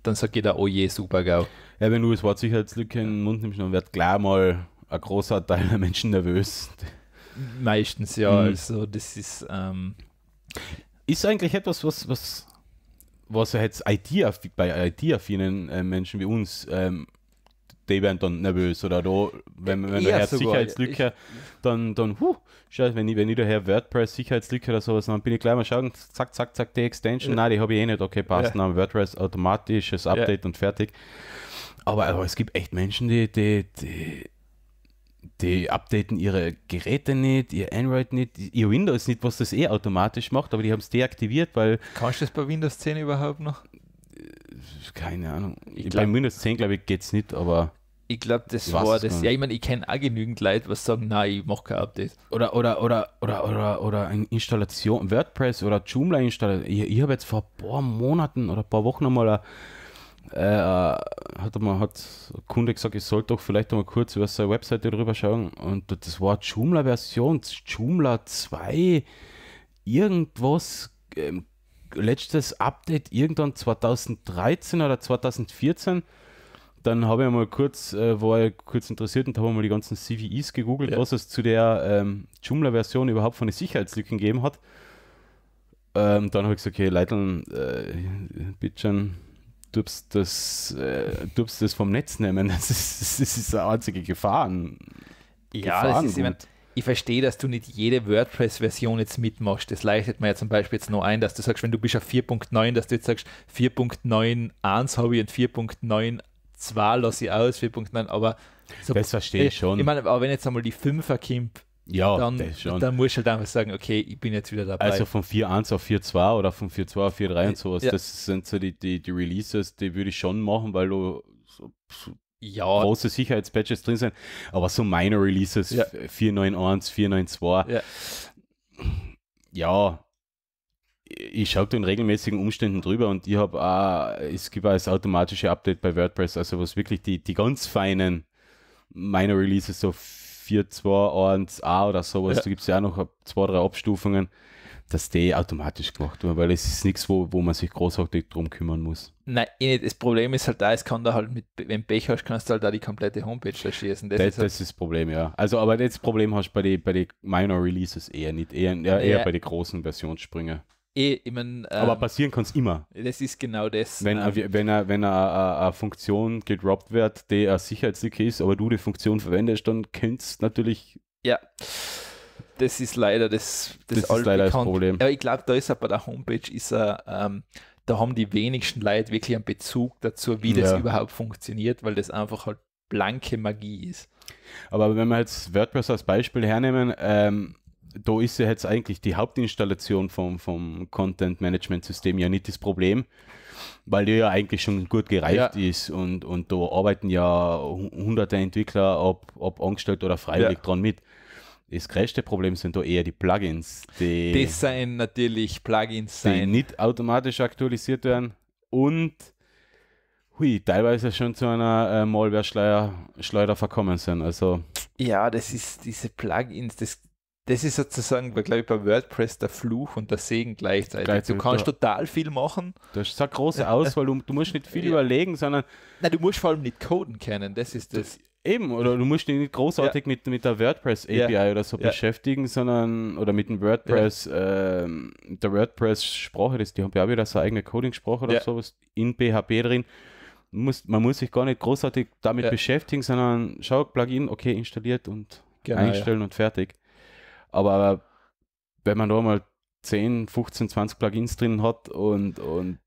dann sagt jeder, oh je, super GAU. Ja, wenn du das Wort Sicherheitslücke im Mund nimmst, dann wird klar mal ein großer Teil der Menschen nervös. Meistens ja. Mhm. Also das ist. Ähm, ist eigentlich etwas, was, was, was jetzt IT bei IT-affinen äh, Menschen wie uns, ähm, die werden dann nervös oder da, wenn, wenn ja, daher sogar. Sicherheitslücke, ich, dann, dann, huh, scheiße, wenn ich, wenn ich daher WordPress Sicherheitslücke oder sowas, dann bin ich gleich mal schauen, zack, zack, zack, die Extension, ja. nein, die habe ich eh nicht, okay, passt, ja. dann WordPress automatisches Update ja. und fertig. Aber, aber es gibt echt Menschen, die, die, die die updaten ihre Geräte nicht, ihr Android nicht, ihr Windows nicht, was das eh automatisch macht, aber die haben es deaktiviert, weil. Kannst du das bei Windows 10 überhaupt noch? Äh, keine Ahnung. Ich glaub, bei Windows 10, glaube ich, geht es nicht, aber. Ich glaube, das ich war das. Ja, ich meine, ich kenne auch genügend Leute, was sagen, nein, ich mache kein Update. Oder, oder, oder, oder, oder, oder eine Installation, WordPress oder Joomla installiert. Ich, ich habe jetzt vor ein paar Monaten oder ein paar Wochen einmal eine äh, äh, hat einmal hat ein Kunde gesagt, ich sollte doch vielleicht mal kurz über seine Webseite drüber schauen. Und das war Joomla-Version, Joomla 2, irgendwas, ähm, letztes Update irgendwann 2013 oder 2014. Dann habe ich mal kurz, äh, war ich kurz interessiert und habe mal die ganzen CVEs gegoogelt, ja. was es zu der ähm, Joomla-Version überhaupt von den Sicherheitslücken gegeben hat. Ähm, dann habe ich gesagt, okay, Leiteln, äh, bitteschön darfst das, äh, darfst das vom Netz nehmen. Das ist, das ist eine einzige Gefahren. Ja, Gefahren das ist, ich, mein, ich verstehe, dass du nicht jede WordPress-Version jetzt mitmachst. Das leichtet mir ja zum Beispiel jetzt nur ein, dass du sagst, wenn du bist auf 4.9, dass du jetzt sagst, 4.91 habe ich und 4.92 lasse ich aus, 4.9, aber so, das verstehe ich äh, schon. Ich meine, aber wenn jetzt einmal die 5er kommt, ja, dann, dann musst du halt einfach sagen, okay, ich bin jetzt wieder dabei. Also von 4.1 auf 4.2 oder von 4.2 auf 4.3 und sowas, ja. das sind so die, die, die Releases, die würde ich schon machen, weil du so, so ja. große Sicherheitspatches drin sind, aber so meine Releases, ja. 4.9.1, 4.9.2, ja. ja, ich schaue da in regelmäßigen Umständen drüber und ich habe auch, es gibt auch das automatische Update bei WordPress, also was wirklich die, die ganz feinen minor Releases so 4, 2, 1, A oder sowas, ja. da gibt es ja auch noch zwei, drei Abstufungen, dass die automatisch gemacht werden, weil es ist nichts, wo, wo man sich großartig drum kümmern muss. Nein, eh das Problem ist halt da, es kann da halt mit, wenn Pech hast, kannst du halt da die komplette Homepage erschießen. Das, das, ist, halt das ist das Problem, ja. Also, aber das Problem hast du bei den bei die Minor Releases eher nicht, eher, eher, eher ja. bei den großen Versionssprüngen eh, ich mein, ähm, Aber passieren kann es immer. Das ist genau das. Wenn, ähm, wenn, wenn äh, äh, eine Funktion gedroppt wird, die eine Sicherheitslücke ist, aber du die Funktion verwendest, dann könntest natürlich. Ja. Das ist leider das, das, das, ist leider das Problem. Aber ich glaube, da ist aber der Homepage ist er, ähm, da haben die wenigsten Leute wirklich einen Bezug dazu, wie das ja. überhaupt funktioniert, weil das einfach halt blanke Magie ist. Aber wenn wir jetzt WordPress als Beispiel hernehmen, ähm, da ist ja jetzt eigentlich die Hauptinstallation vom, vom Content Management System ja nicht das Problem, weil die ja eigentlich schon gut gereift ja. ist und, und da arbeiten ja hunderte Entwickler, ob, ob angestellt oder freiwillig ja. dran mit. Das größte Problem sind da eher die Plugins. Die, das sind natürlich Plugins, die sein. nicht automatisch aktualisiert werden und hui, teilweise schon zu einer äh, Malware-Schleuder verkommen sind. Also ja, das ist diese Plugins, das, das ist sozusagen, glaube ich, bei WordPress der Fluch und der Segen gleichzeitig. gleichzeitig. Du kannst total viel machen. Das ist eine große Auswahl. Du, du musst nicht viel ja. überlegen, sondern. Nein, du musst vor allem nicht coden können. Das ist das. Eben, oder du musst dich nicht großartig ja. mit, mit der WordPress-API ja. oder so beschäftigen, sondern, oder mit dem WordPress, äh, der WordPress-Sprache, die haben ja auch wieder so eine eigene Coding-Sprache oder sowas in PHP drin. Muss, man muss sich gar nicht großartig damit beschäftigen, sondern schau, Plugin, okay, installiert und genau, einstellen und fertig. Aber wenn man da mal 10, 15, 20 Plugins drin hat und, und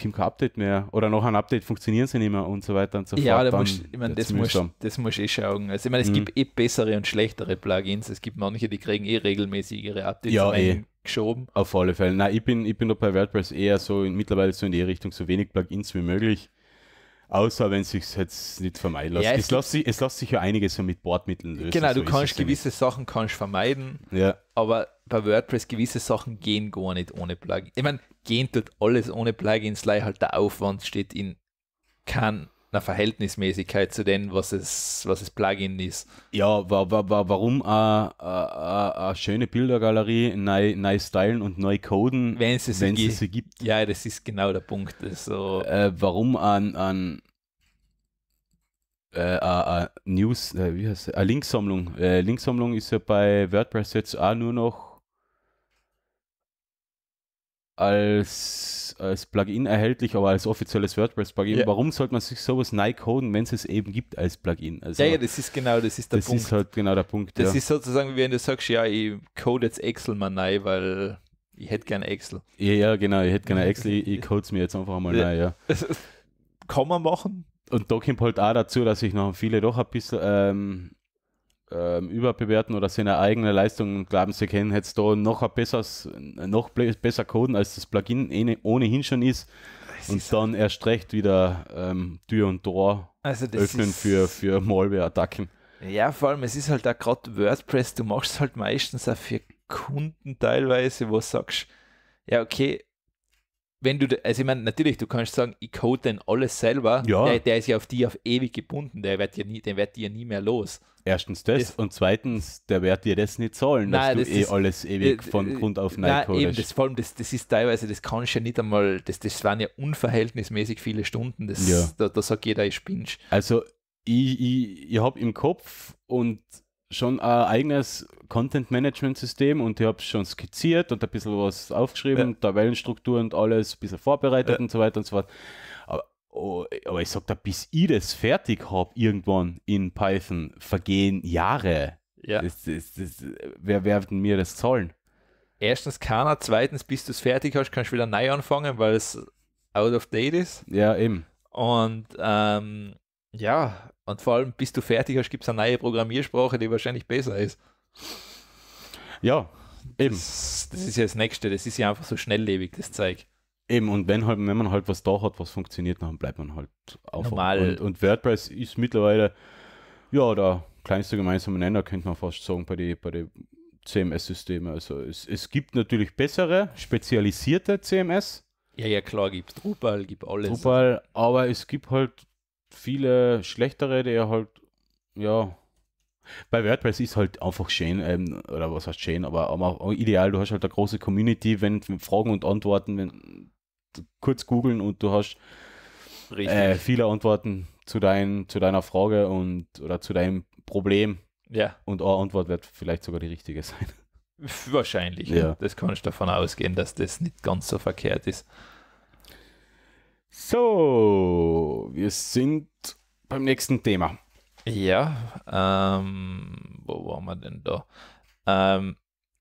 kommt kein Update mehr oder nach einem Update funktionieren sie nicht mehr und so weiter und so fort. Ja, da musst, ich mein, das, musst, das musst eh schauen. Also ich meine, es mhm. gibt eh bessere und schlechtere Plugins. Es gibt manche, die kriegen eh regelmäßig ihre Updates ja, eh. geschoben. Auf alle Fälle. Nein, ich bin, ich bin da bei WordPress eher so in, mittlerweile so in die Richtung, so wenig Plugins wie möglich. Außer wenn es sich jetzt nicht vermeiden lässt. Ja, es, es, lässt sich, es lässt sich ja einiges so mit Bordmitteln lösen. Genau, so du kannst gewisse nicht. Sachen kannst vermeiden, ja. aber bei WordPress gewisse Sachen gehen gar nicht ohne Plugins. Ich meine, gehen tut alles ohne Plugins, leider halt der Aufwand steht in kein einer Verhältnismäßigkeit zu dem, was es, was es Plugin ist. Ja, wa, wa, wa, warum eine schöne Bildergalerie neu, neu stylen und neu coden, wenn es sie, wenn sie, sie gibt? Ja, das ist genau der Punkt. Also, äh, warum an, an äh, News, äh, wie heißt es, Linksammlung. Äh, Linksammlung ist ja bei WordPress jetzt auch nur noch als als Plugin erhältlich, aber als offizielles WordPress-Plugin. Ja. Warum sollte man sich sowas neu coden, wenn es es eben gibt als Plugin? Also, ja, ja, das ist genau, das ist der das Punkt. Das ist halt genau der Punkt. Das ja. ist sozusagen, wie wenn du sagst, ja, ich code jetzt Excel mal neu, weil ich hätte gerne Excel. Ja, ja, genau, ich hätte gerne Excel, ich, ich code es mir jetzt einfach mal ja. neu, ja. Kann man machen. Und da kommt halt auch dazu, dass ich noch viele doch ein bisschen ähm, ähm, überbewerten oder seine eigene Leistung glauben, sie können jetzt da noch besser, noch besser coden, als das Plugin ohnehin schon ist. und dann erst recht wieder ähm, Tür und Tor also öffnen für, für Malware-Attacken. Ja, vor allem, es ist halt auch gerade WordPress, du machst halt meistens auch für Kunden teilweise, wo du sagst, ja, okay, wenn du, also ich meine, natürlich, du kannst sagen, ich code denn alles selber, ja. der, der, ist ja auf die auf ewig gebunden, der wird ja nie, den wird dir ja nie mehr los. Erstens das, das, und zweitens, der wird dir das nicht zahlen, nein, dass das du eh ist, eh alles ewig äh, von äh, Grund auf neu nein, eben, das, vor allem, das, das ist teilweise, das kannst du ja nicht einmal, das, das waren ja unverhältnismäßig viele Stunden, das, ja. da, da sagt jeder, ich binge. Also ich, ich, ich habe im Kopf und schon ein eigenes Content-Management-System und ich habe es schon skizziert und ein bisschen was aufgeschrieben, ja. Tabellenstruktur und alles, ein bisschen vorbereitet ja. und so weiter und so fort. Aber, oh, aber ich sage da, bis ich das fertig habe, irgendwann in Python, vergehen Jahre. Ja. Das, das, das, wer werden mir das zahlen? Erstens keiner, zweitens, bis du es fertig hast, kannst du wieder neu anfangen, weil es out of date ist. Ja, eben. Und ähm, ja, und vor allem, bis du fertig hast, gibt es eine neue Programmiersprache, die wahrscheinlich besser ist. Ja, eben. Das, das, ist ja das Nächste. Das ist ja einfach so schnelllebig, das Zeug. Eben, und wenn, halt, wenn man halt was da hat, was funktioniert, dann bleibt man halt auf. Normal. Und, und WordPress ist mittlerweile, ja, der kleinste gemeinsame Nenner, könnte man fast sagen, bei den bei die CMS-Systemen. Also es, es gibt natürlich bessere, spezialisierte CMS. Ja, ja, klar, gibt es Drupal, gibt alles. Drupal, aber es gibt halt viele schlechtere, die halt, ja, bei WordPress ist halt einfach schön, ähm, oder was heißt schön, aber, aber auch ideal, du hast halt eine große Community, wenn Fragen und Antworten, wenn kurz googeln und du hast äh, viele Antworten zu, dein, zu deiner Frage und oder zu deinem Problem. Ja. Und eine Antwort wird vielleicht sogar die richtige sein. Wahrscheinlich. Ja. Das kann ich davon ausgehen, dass das nicht ganz so verkehrt ist. So, wir sind beim nächsten Thema. Ja, ähm, wo waren wir denn da? Ähm,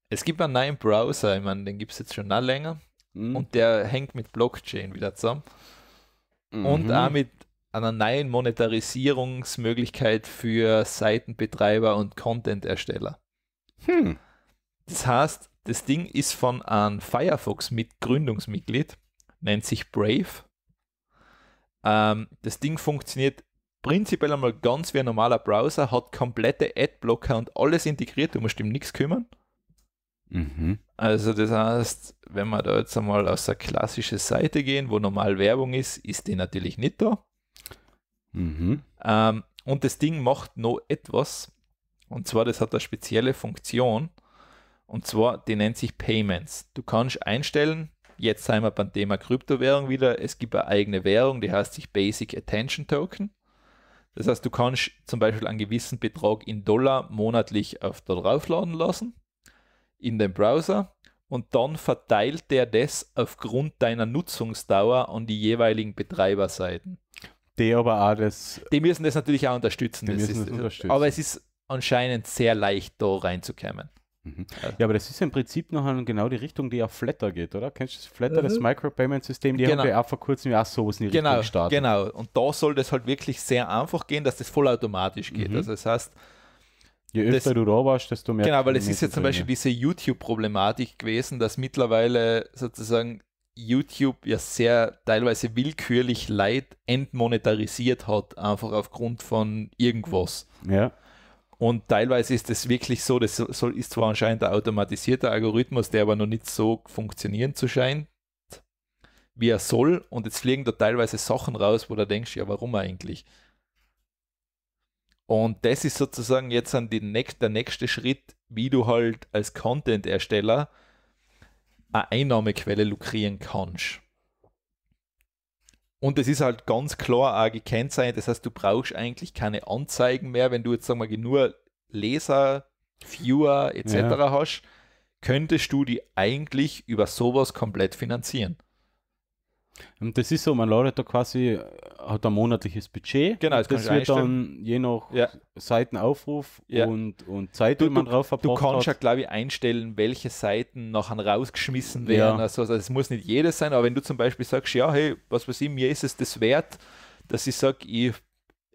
es gibt einen neuen Browser, ich meine, den gibt es jetzt schon noch länger mhm. und der hängt mit Blockchain wieder zusammen mhm. und auch mit einer neuen Monetarisierungsmöglichkeit für Seitenbetreiber und Content-Ersteller. Hm. Das heißt, das Ding ist von einem Firefox-Mitgründungsmitglied, nennt sich Brave ähm, das Ding funktioniert prinzipiell einmal ganz wie ein normaler Browser, hat komplette Adblocker und alles integriert, du musst ihm nichts kümmern. Mhm. Also das heißt, wenn wir da jetzt einmal aus der klassischen Seite gehen, wo normal Werbung ist, ist die natürlich nicht da. Mhm. Ähm, und das Ding macht noch etwas, und zwar das hat eine spezielle Funktion, und zwar die nennt sich Payments. Du kannst einstellen, Jetzt sind wir beim Thema Kryptowährung wieder. Es gibt eine eigene Währung, die heißt sich Basic Attention Token. Das heißt, du kannst zum Beispiel einen gewissen Betrag in Dollar monatlich auf da draufladen lassen in den Browser und dann verteilt der das aufgrund deiner Nutzungsdauer an die jeweiligen Betreiberseiten. Die aber auch das. Die müssen das natürlich auch unterstützen. Die das ist, das unterstützen. Aber es ist anscheinend sehr leicht, da reinzukommen. Mhm. Äh. Ja, aber das ist im Prinzip noch genau die Richtung, die auf Flatter geht, oder? Kennst du das Flatter, mhm. das Micropayment-System? Die genau. haben wir auch vor kurzem ja so in die genau, Richtung gestartet. Genau, und da soll das halt wirklich sehr einfach gehen, dass das vollautomatisch geht. Mhm. Also das heißt... Je öfter das, du da warst, desto mehr... Genau, weil es ist ja zum Beispiel diese YouTube-Problematik gewesen, dass mittlerweile sozusagen YouTube ja sehr teilweise willkürlich Leid entmonetarisiert hat, einfach aufgrund von irgendwas. Ja. Und teilweise ist es wirklich so, das soll, ist zwar anscheinend ein automatisierter Algorithmus, der aber noch nicht so funktionieren zu scheint, wie er soll. Und jetzt fliegen da teilweise Sachen raus, wo du denkst, ja, warum eigentlich? Und das ist sozusagen jetzt an die nächst, der nächste Schritt, wie du halt als Content-Ersteller eine Einnahmequelle lukrieren kannst. Und es ist halt ganz klar auch gekennzeichnet, das heißt, du brauchst eigentlich keine Anzeigen mehr, wenn du jetzt, sagen wir, nur Leser, Viewer etc. Ja. hast, könntest du die eigentlich über sowas komplett finanzieren. Und das ist so, man läuft da quasi, äh, hat ein monatliches Budget. Genau, das, das wird dann je nach ja. Seitenaufruf ja. Und, und Zeit, du, die man du, drauf verbraucht Du kannst ja, glaube ich, einstellen, welche Seiten nachher rausgeschmissen werden. Ja. Also, also es muss nicht jedes sein, aber wenn du zum Beispiel sagst, ja, hey, was weiß ich, mir ist es das wert, dass ich sage, ich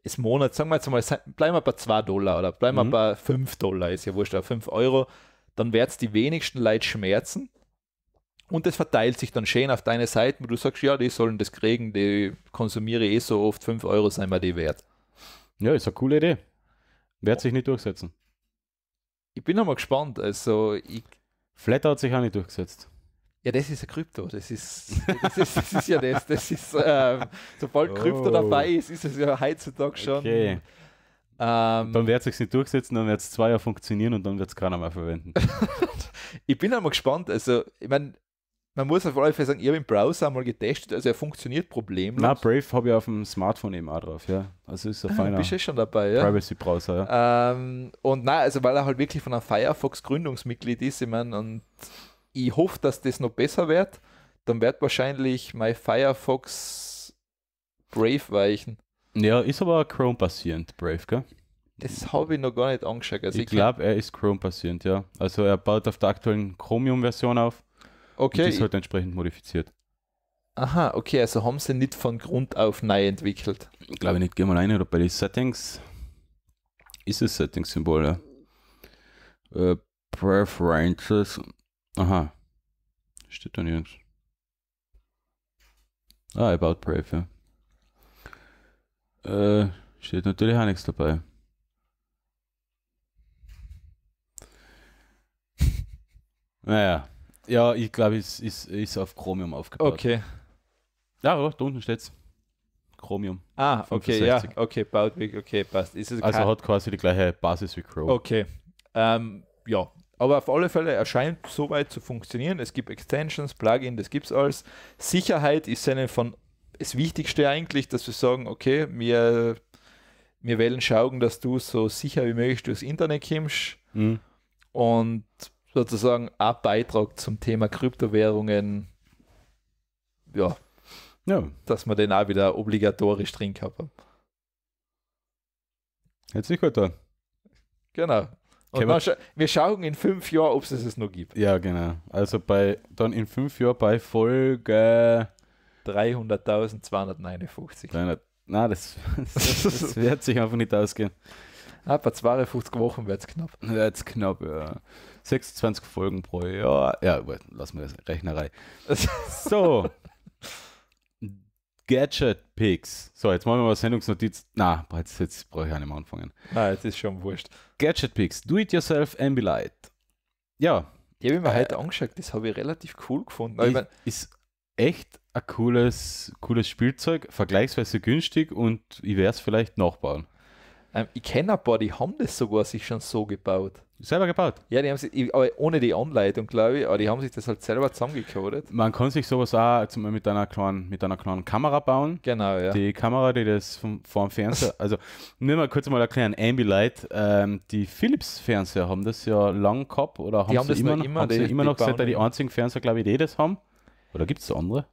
ist Monat, sagen wir jetzt mal, bleiben wir bei 2 Dollar oder bleiben wir mhm. bei 5 Dollar, ist ja wurscht, oder 5 Euro, dann wird es die wenigsten Leute schmerzen und das verteilt sich dann schön auf deine Seiten, wo du sagst, ja, die sollen das kriegen, die konsumiere eh so oft, 5 Euro sind mal die wert. Ja, ist eine coole Idee. Wird sich nicht durchsetzen. Ich bin mal gespannt. Also ich Flatter hat sich auch nicht durchgesetzt. Ja, das ist ein Krypto. Das ist, das ist, das ist ja das. Das ist, ähm, sobald oh. Krypto dabei ist, ist es ja heutzutage schon. Okay. Ähm, dann wird es sich nicht durchsetzen, dann wird es zwei Jahre funktionieren und dann wird es keiner mehr verwenden. ich bin einmal gespannt. Also, ich meine, man muss auf alle Fälle sagen, ich habe im Browser mal getestet, also er funktioniert problemlos. Na, Brave habe ich auf dem Smartphone eben auch drauf, ja. Also ist ein ah, feiner bist du eh schon dabei, ja? Privacy-Browser, ja. Ähm, und nein, also weil er halt wirklich von einem Firefox-Gründungsmitglied ist, ich meine, und ich hoffe, dass das noch besser wird, dann wird wahrscheinlich mein Firefox Brave weichen. Ja, ist aber Chrome-basierend, Brave, gell? Das habe ich noch gar nicht angeschaut. Also ich, ich glaube, er ist Chrome-basierend, ja. Also er baut auf der aktuellen Chromium-Version auf Okay. Und die ist halt entsprechend modifiziert. Aha, okay, also haben sie nicht von Grund auf neu entwickelt. Ich glaube nicht, gehen wir rein oder bei den Settings ist es Settings-Symbol, ja. Äh, Preferences. Aha. Steht da nirgends. Ah, About Brave, ja. Äh, steht natürlich auch nichts dabei. naja ja, ich glaube, es ist, ist auf Chromium aufgebaut. Okay. Ja, da unten steht's. Chromium. Ah, okay, ja, okay, baut okay, passt. Ist es also hat quasi die gleiche Basis wie Chrome. Okay, ähm, ja, aber auf alle Fälle erscheint soweit zu funktionieren. Es gibt Extensions, Plugin, das gibt es alles. Sicherheit ist eine von das Wichtigste eigentlich, dass wir sagen, okay, wir, wir wollen schauen, dass du so sicher wie möglich durchs Internet kommst. Mhm. Und sozusagen ein Beitrag zum Thema Kryptowährungen, ja, ja. dass man den auch wieder obligatorisch drin gehabt hat. Hätte sich gut an. Genau. Und wir, scha wir schauen in fünf Jahren, ob es es noch gibt. Ja, genau. Also bei dann in fünf Jahren bei Folge 300.259. Nein, das, das, das wird sich einfach nicht ausgehen. Aber bei 52 Wochen wird es knapp. Wird es knapp, ja. 26 Folgen pro Jahr. Ja, lass mal Rechnerei. So. Gadget Picks. So, jetzt machen wir mal Sendungsnotiz. Na, jetzt, jetzt brauche ich auch nicht mehr anfangen. Nein, jetzt ist schon wurscht. Gadget Picks. Do-it-yourself Ambilight. Ja. Die habe mir äh, heute angeschaut, das habe ich relativ cool gefunden. Ich, ich mein, ist echt ein cooles, cooles Spielzeug, vergleichsweise günstig und ich werde es vielleicht nachbauen. Ähm, ich kenne ein paar, die haben das sogar sich schon so gebaut. Selber gebaut? Ja, die haben sich, aber ohne die Anleitung, glaube ich, aber die haben sich das halt selber zusammengecodet. Man kann sich sowas auch zum, mit, einer kleinen, mit einer kleinen Kamera bauen. Genau, ja. Die Kamera, die das vom, vom Fernseher, also nur mal kurz mal erklären, Ambilight, ähm, die Philips-Fernseher haben das ja lang gehabt oder haben, die haben sie das immer noch, immer, die, immer die noch gesagt, seit die einzigen Fernseher, glaube ich, die das haben. Oder gibt es da andere?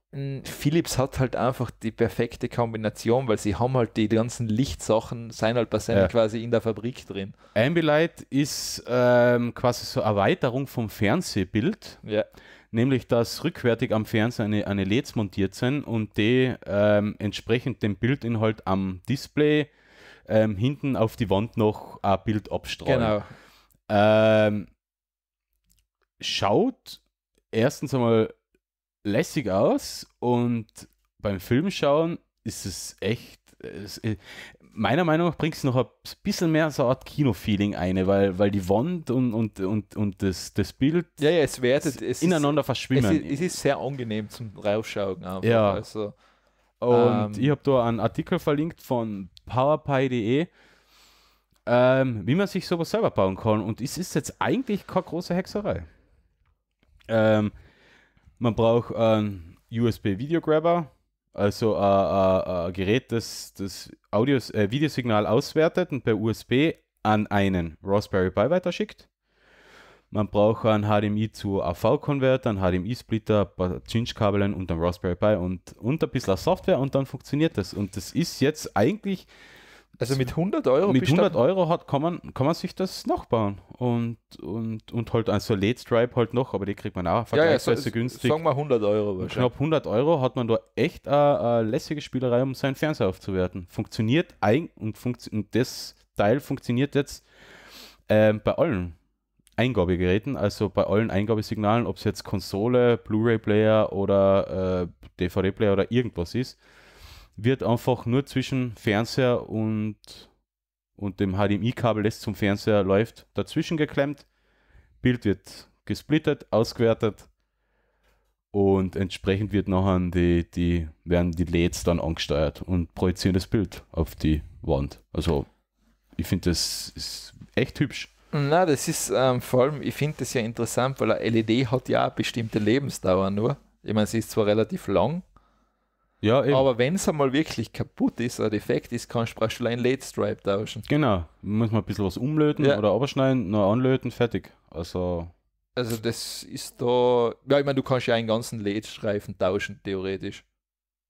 Philips hat halt einfach die perfekte Kombination, weil sie haben halt die ganzen Lichtsachen, sein halt bei ja. quasi in der Fabrik drin. Ambilight ist ähm, quasi so Erweiterung vom Fernsehbild. Ja. Nämlich, dass rückwärtig am Fernseher eine, eine LEDs montiert sind und die ähm, entsprechend dem Bildinhalt am Display ähm, hinten auf die Wand noch ein Bild abstrahlen. Genau. Ähm, schaut erstens einmal lässig aus und beim Filmschauen ist es echt. Es, äh, meiner Meinung nach bringt es noch ein bisschen mehr so eine Art Kino-Feeling eine, weil, weil die Wand und, und, und, und das, das Bild ja, ja, es wertet, es ineinander ist, verschwimmen. Es ist, es ist, sehr angenehm zum Raufschauen. Einfach. Ja. Also, und ähm, ich habe da einen Artikel verlinkt von powerpie.de, ähm, wie man sich sowas selber bauen kann. Und es ist jetzt eigentlich keine große Hexerei. Ähm, man braucht einen USB-Video-Grabber, also ein Gerät, das das Audios, äh, Videosignal auswertet und per USB an einen Raspberry Pi weiterschickt. Man braucht einen HDMI zu AV-Konverter, einen HDMI-Splitter, ein paar Cinch-Kabeln und einen Raspberry Pi und, und ein bisschen Software und dann funktioniert das. Und das ist jetzt eigentlich also mit 100 Euro? Mit 100 Euro hat, kann, man, kann man sich das nachbauen. Und, und, und halt ein Solid also Stripe halt noch, aber die kriegt man auch vergleichsweise ja, ja, so, günstig. Sagen wir 100 Euro. Wahrscheinlich. Knapp 100 Euro hat man da echt eine, eine lässige Spielerei, um seinen Fernseher aufzuwerten. Funktioniert ein, und, funktio und das Teil funktioniert jetzt äh, bei allen Eingabegeräten, also bei allen Eingabesignalen, ob es jetzt Konsole, Blu-ray-Player oder äh, DVD-Player oder irgendwas ist wird einfach nur zwischen Fernseher und, und dem HDMI-Kabel, das zum Fernseher läuft, dazwischen geklemmt. Bild wird gesplittet, ausgewertet und entsprechend wird nachher die, die, werden die LEDs dann angesteuert und projizieren das Bild auf die Wand. Also ich finde das ist echt hübsch. Na, das ist ähm, vor allem, ich finde das ja interessant, weil eine LED hat ja eine bestimmte Lebensdauer nur. Ich meine, sie ist zwar relativ lang, ja, eben. Aber wenn es einmal wirklich kaputt ist oder defekt ist, kannst du beispielsweise ein Late Stripe tauschen. Genau, muss man ein bisschen was umlöten ja. oder abschneiden, noch anlöten, fertig. Also. Also das ist da. Ja, ich meine, du kannst ja einen ganzen LED-Streifen tauschen, theoretisch.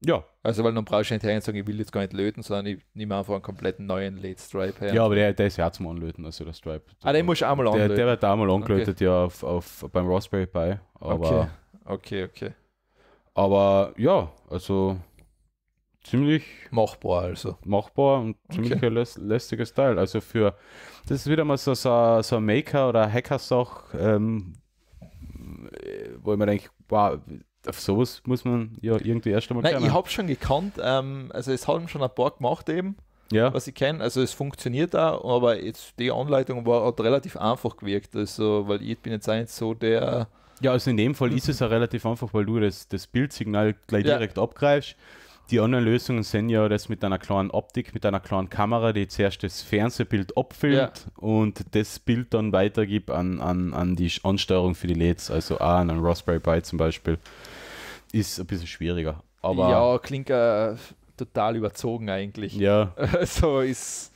Ja. Also weil dann brauchst du nicht sagen, ich will jetzt gar nicht löten, sondern ich nehme einfach einen kompletten neuen LED-Stripe her. Ja, aber der, der ist ja zum Anlöten, also der Stripe. ah, den musst du einmal anlöten. Der, der wird einmal angelötet, okay. ja, auf, auf, beim Raspberry Pi. Aber okay, okay, okay. Aber ja, also ziemlich machbar also. Machbar und ziemlich okay. läs lästiges Teil. Also für das ist wieder mal so, so, so Maker oder Hacker-Sach, ähm, äh, wo ich mir denke, wow, auf sowas muss man ja irgendwie erst einmal Nein, Ich habe schon gekannt, ähm, also es haben schon ein paar gemacht eben, ja. was ich kenne. Also es funktioniert da, aber jetzt die Anleitung war hat relativ einfach gewirkt. Also, weil ich bin jetzt nicht so der ja, also in dem Fall ist mhm. es ja relativ einfach, weil du das, das Bildsignal gleich ja. direkt abgreifst. Die anderen Lösungen sind ja das mit einer klaren Optik, mit einer klaren Kamera, die zuerst das Fernsehbild abfilmt ja. und das Bild dann weitergibt an, an, an die Ansteuerung für die LEDs, also auch an einen Raspberry Pi zum Beispiel. Ist ein bisschen schwieriger. Aber ja, klingt äh, total überzogen eigentlich. Ja. so ist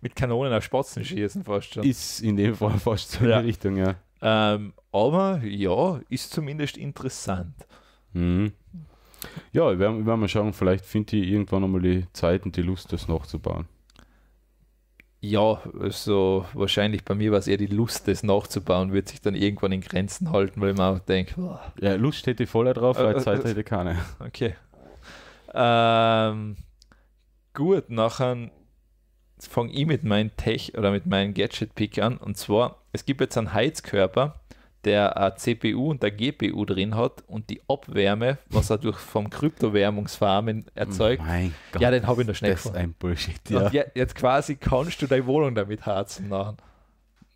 mit Kanonen auf Spatzen schießen fast schon. Ist in dem Fall fast so ja. in die Richtung, ja. Ähm, aber ja, ist zumindest interessant. Mhm. Ja, wir werden, mal schauen, vielleicht findet ihr irgendwann nochmal die Zeit und die Lust, das nachzubauen. Ja, also wahrscheinlich bei mir war es eher die Lust, das nachzubauen, wird sich dann irgendwann in Grenzen halten, weil man auch denkt, oh. ja, Lust steht die voller drauf, weil äh, äh Zeit äh, hätte ich keine. Okay. Ähm, gut, nachher fange ich mit meinem Tech oder mit meinem Gadget-Pick an und zwar es gibt jetzt einen Heizkörper, der eine CPU und der GPU drin hat und die Abwärme, was er durch vom Kryptowärmungsfarmen erzeugt. Oh ja, den habe ich noch schnell. Das ist ein Bullshit, ja. Und jetzt quasi kannst du deine Wohnung damit harzen machen.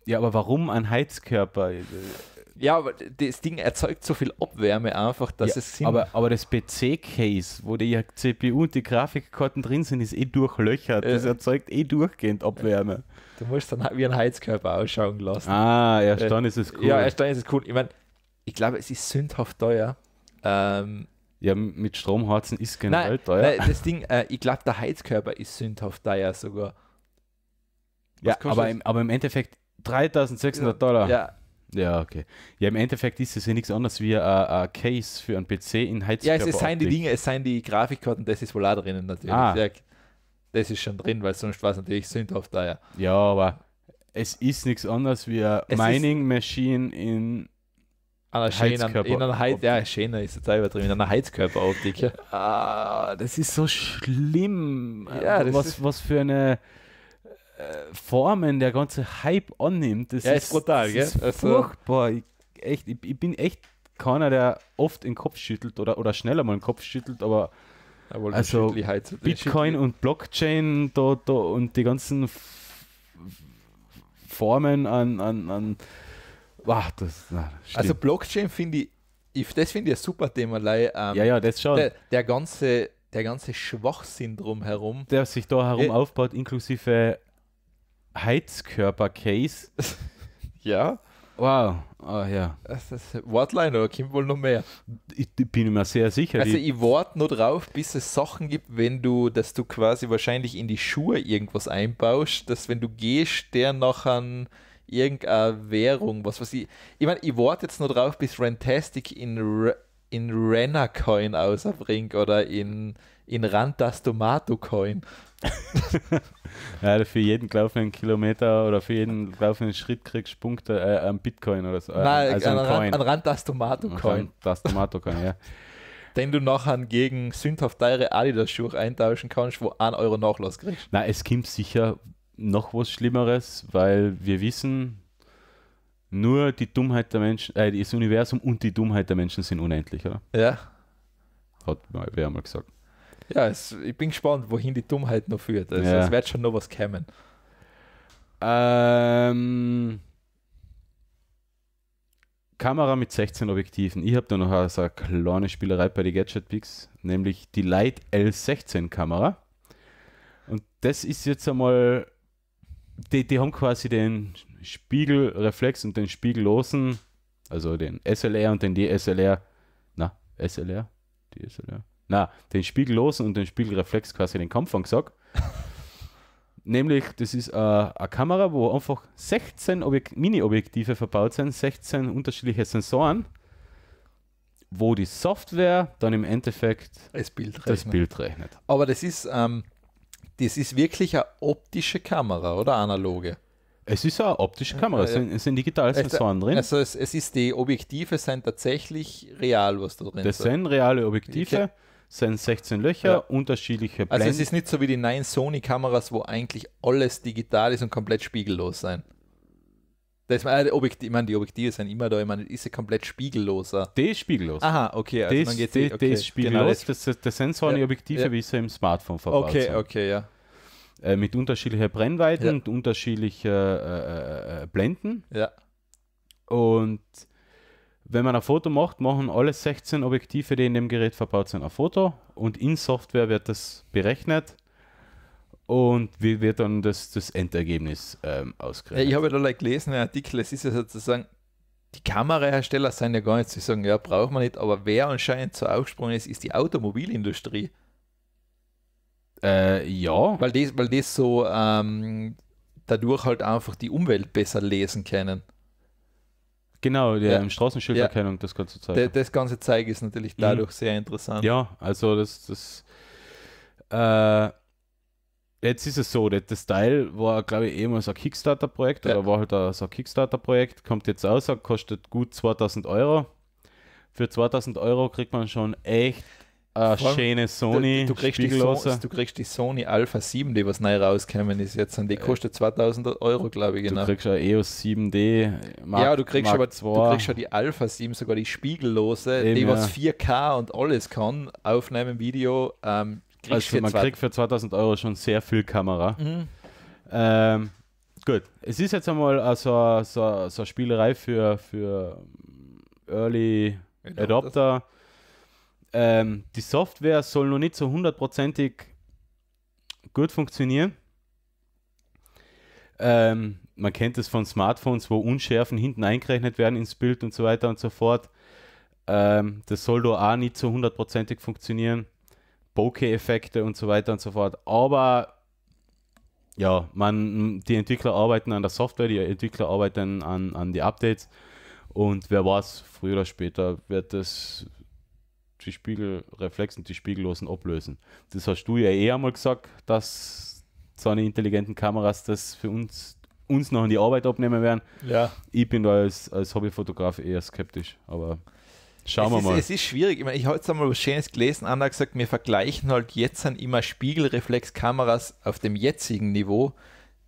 Ja, aber warum ein Heizkörper? Ja, aber das Ding erzeugt so viel Abwärme einfach, dass ja, es Sinn aber, aber das PC-Case, wo die CPU und die Grafikkarten drin sind, ist eh durchlöchert. Äh. Das erzeugt eh durchgehend Abwärme. Du musst dann wie ein Heizkörper ausschauen lassen. Ah, ja, äh, dann ist es cool. Ja, dann ist es cool. Ich meine, ich glaube, es ist sündhaft teuer. Ähm, ja, mit Stromharzen ist generell nein, teuer. Nein, das Ding, äh, ich glaube, der Heizkörper ist sündhaft teuer sogar. Was ja, aber im, aber im Endeffekt 3600 Dollar. Ja. Ja, okay. Ja, im Endeffekt ist es ja nichts anderes wie ein Case für ein PC in Heizkörper. Ja, es, es sind die Dinge, es seien die Grafikkarten, das ist wohl auch drinnen natürlich. Ah das ist schon drin, weil sonst war es natürlich sündhaft daher. Ja, aber es ist nichts anderes wie eine Mining Machine in einer schönen, in einer ja, schöner ist jetzt übertrieben, in einer Heizkörperoptik. Ja. Ah, das ist so schlimm, ja, das was, ist, was für eine äh, Formen der ganze Hype annimmt. Das ja, ist, ist brutal, das gell? Ist also, Ich, echt, ich, ich, bin echt keiner, der oft den Kopf schüttelt oder, oder schneller mal den Kopf schüttelt, aber also äh, Bitcoin und Blockchain da, da und die ganzen Formen an, an, an Ach, das, na, also Blockchain finde ich, ich, das finde ich ein super Thema, weil, ähm, ja, ja, das schon. Der, der, ganze, der ganze Schwachsinn drumherum. Der sich da herum äh, aufbaut, inklusive Heizkörper-Case. ja. Wow. Ah ja. Das ist oder kommt wohl noch mehr? Ich bin mir sehr sicher. Also ich warte nur drauf, bis es Sachen gibt, wenn du, dass du quasi wahrscheinlich in die Schuhe irgendwas einbaust, dass wenn du gehst, der noch an irgendeine Währung, was weiß ich. Ich meine, ich warte jetzt nur drauf, bis Rantastic in, in Renner Coin ausbringt oder in, in Rantas Tomato Coin. ja, für jeden laufenden Kilometer oder für jeden laufenden Schritt kriegst du Punkte äh, an Bitcoin oder so. Äh, Nein, also an, an, Coin. an Randastomato-Coin. Randastomato-Coin, ja. Den du nachher gegen sündhaft teure Adidas-Schuhe eintauschen kannst, wo 1 Euro Nachlass kriegst. Nein, es gibt sicher noch was Schlimmeres, weil wir wissen, nur die Dummheit der Menschen, äh, das Universum und die Dummheit der Menschen sind unendlich, oder? Ja. Hat mal, wer einmal gesagt. Ja, es, ich bin gespannt, wohin die Dummheit noch führt. Also, ja. Es wird schon noch was kommen. Ähm, Kamera mit 16 Objektiven. Ich habe da noch eine kleine Spielerei bei den Gadget Picks, nämlich die Light L16 Kamera. Und das ist jetzt einmal, die, die haben quasi den Spiegelreflex und den spiegellosen, also den SLR und den DSLR, na, SLR, DSLR, na, den spiegellosen und den Spiegelreflex quasi den Kampf angesagt. Nämlich, das ist äh, eine Kamera, wo einfach 16 Mini-Objektive verbaut sind, 16 unterschiedliche Sensoren, wo die Software dann im Endeffekt das Bild rechnet. Das Bild rechnet. Aber das ist, ähm, das ist wirklich eine optische Kamera oder analoge? Es ist eine optische Kamera, es äh, sind, es sind digitale Sensoren drin. Also es, es, ist die Objektive sind tatsächlich real, was da drin ist. Das sind reale Objektive. Okay sind 16 Löcher, ja. unterschiedliche Blenden. Also es ist nicht so wie die neuen Sony-Kameras, wo eigentlich alles digital ist und komplett spiegellos sein. Das, äh, Objektiv, ich meine, die Objektive sind immer da, ich meine, ist ja komplett spiegelloser. Der ist spiegellos. Aha, okay. Also das, geht, eh- die, okay. ist spiegellos, genau, das, das, sind so ja, Objektive, ja. wie sie im Smartphone verbaut Okay, sind. okay, ja. Äh, mit unterschiedlicher Brennweite ja. und unterschiedlicher äh, äh, äh Blenden. Ja. Und wenn man ein Foto macht, machen alle 16 Objektive, die in dem Gerät verbaut sind, ein Foto und in Software wird das berechnet und wie wird dann das, das Endergebnis ähm, ausgerechnet. Ich habe ja da gelesen, einen Artikel, es ist ja sozusagen, die Kamerahersteller sind ja gar nicht zu sagen, ja, braucht man nicht, aber wer anscheinend so aufgesprungen ist, ist die Automobilindustrie. Äh, ja. Weil das, weil das so ähm, dadurch halt einfach die Umwelt besser lesen können. Genau, die ja. Straßenschilderkennung, ja. das ganze Zeug. D das ganze Zeug ist natürlich mhm. dadurch mhm. sehr interessant. Ja, also das, das äh, jetzt ist es so, das, das Teil war, glaube ich, ehemals ein Kickstarter-Projekt ja. oder war halt ein, so ein Kickstarter-Projekt, kommt jetzt raus, kostet gut 2000 Euro. Für 2000 Euro kriegt man schon echt äh, eine schöne Sony. Du, du, kriegst so, du, kriegst die Sony Alpha 7, die was neu rauskommen ist jetzt. Und die äh, kostet 2000 Euro, glaube ich. Genau. Du kriegst eine EOS 7D. Mark, ja, du kriegst, Mark aber, II. du kriegst schon die Alpha 7, sogar die spiegellose, Eben, die was 4K und alles kann, aufnehmen, Video. Ähm, also man kriegt für 2000 Euro schon sehr viel Kamera. Mhm. Ähm, gut, es ist jetzt einmal äh, so, so, so eine Spielerei für, für Early Adopter ähm, die Software soll noch nicht so hundertprozentig gut funktionieren. Ähm, man kennt es von Smartphones, wo Unschärfen hinten eingerechnet werden ins Bild und so weiter und so fort. Ähm, das soll doch auch nicht so hundertprozentig funktionieren. Bokeh-Effekte und so weiter und so fort. Aber ja, man, die Entwickler arbeiten an der Software, die Entwickler arbeiten an, an die Updates und wer weiß, früher oder später wird das die Spiegelreflex und die Spiegellosen ablösen. Das hast du ja eh einmal gesagt, dass so eine intelligenten Kameras das für uns uns noch in die Arbeit abnehmen werden. Ja. Ich bin da als, als Hobbyfotograf eher skeptisch, aber schauen es wir ist, mal. Es ist schwierig. Ich, meine, ich habe jetzt einmal was Schönes gelesen. Anna hat gesagt, wir vergleichen halt jetzt an immer Spiegelreflexkameras auf dem jetzigen Niveau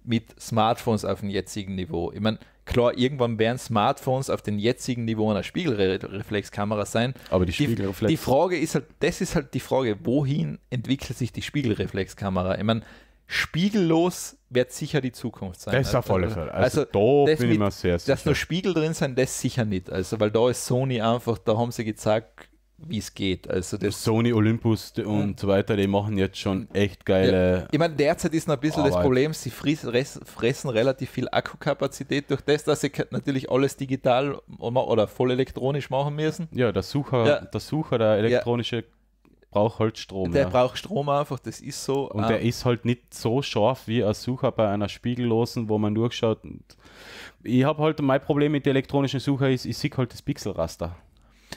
mit Smartphones auf dem jetzigen Niveau. Ich meine, Klar, irgendwann werden Smartphones auf dem jetzigen Niveau einer Spiegelreflexkamera sein. Aber die Spiegelreflex. Die, die, Frage ist halt, das ist halt die Frage, wohin entwickelt sich die Spiegelreflexkamera? Ich meine, spiegellos wird sicher die Zukunft sein. Das ist auf alle Fälle. Also, also da bin ich mir sehr sicher. Dass nur Spiegel drin sein, das sicher nicht. Also, weil da ist Sony einfach, da haben sie gezeigt, wie es geht. Also das Sony, Olympus und so weiter, die machen jetzt schon echt geile. Ja. Ich meine, derzeit ist ein bisschen Arbeit. das Problem, sie fressen relativ viel Akkukapazität durch das, dass sie natürlich alles digital oder voll elektronisch machen müssen. Ja, der Sucher, ja. der Sucher, der elektronische ja. braucht halt Strom. Der braucht Strom einfach, das ist so. Und ähm, ist halt nicht so scharf wie ein Sucher bei einer spiegellosen, wo man durchschaut. Ich habe halt mein Problem mit der elektronischen Suche ist, ich sehe halt das Pixelraster.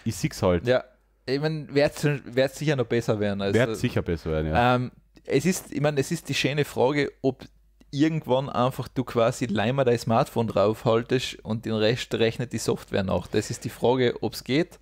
Ich sehe es halt. Ja, ich meine, wird es sicher noch besser werden. Also, wird sicher besser werden, ja. Ähm, es ist, ich meine, es ist die schöne Frage, ob irgendwann einfach du quasi leimer dein Smartphone draufhaltest und den Rest rechnet die Software nach. Das ist die Frage, ob es geht.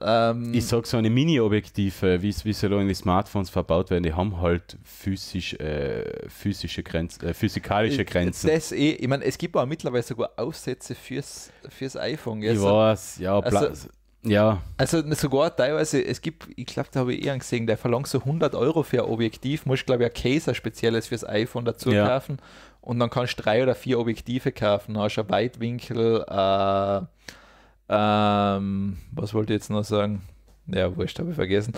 Ähm, ich sage so eine Mini-Objektive, wie es in die Smartphones verbaut werden, die haben halt physisch, äh, physische Grenzen, äh, physikalische äh, Grenzen. Das eh, ich meine, es gibt auch mittlerweile sogar Aufsätze fürs, fürs iPhone. Also, weiß, ja, also, ja. Also sogar teilweise, es gibt, ich glaube, da habe ich eh gesehen, der verlangt so 100 Euro für ein Objektiv, muss glaube ich ein Case spezielles fürs iPhone dazu ja. kaufen und dann kannst du drei oder vier Objektive kaufen. Dann hast du einen Weitwinkel, äh, ähm, was wollte ich jetzt noch sagen? Ja, wurscht, habe ich vergessen.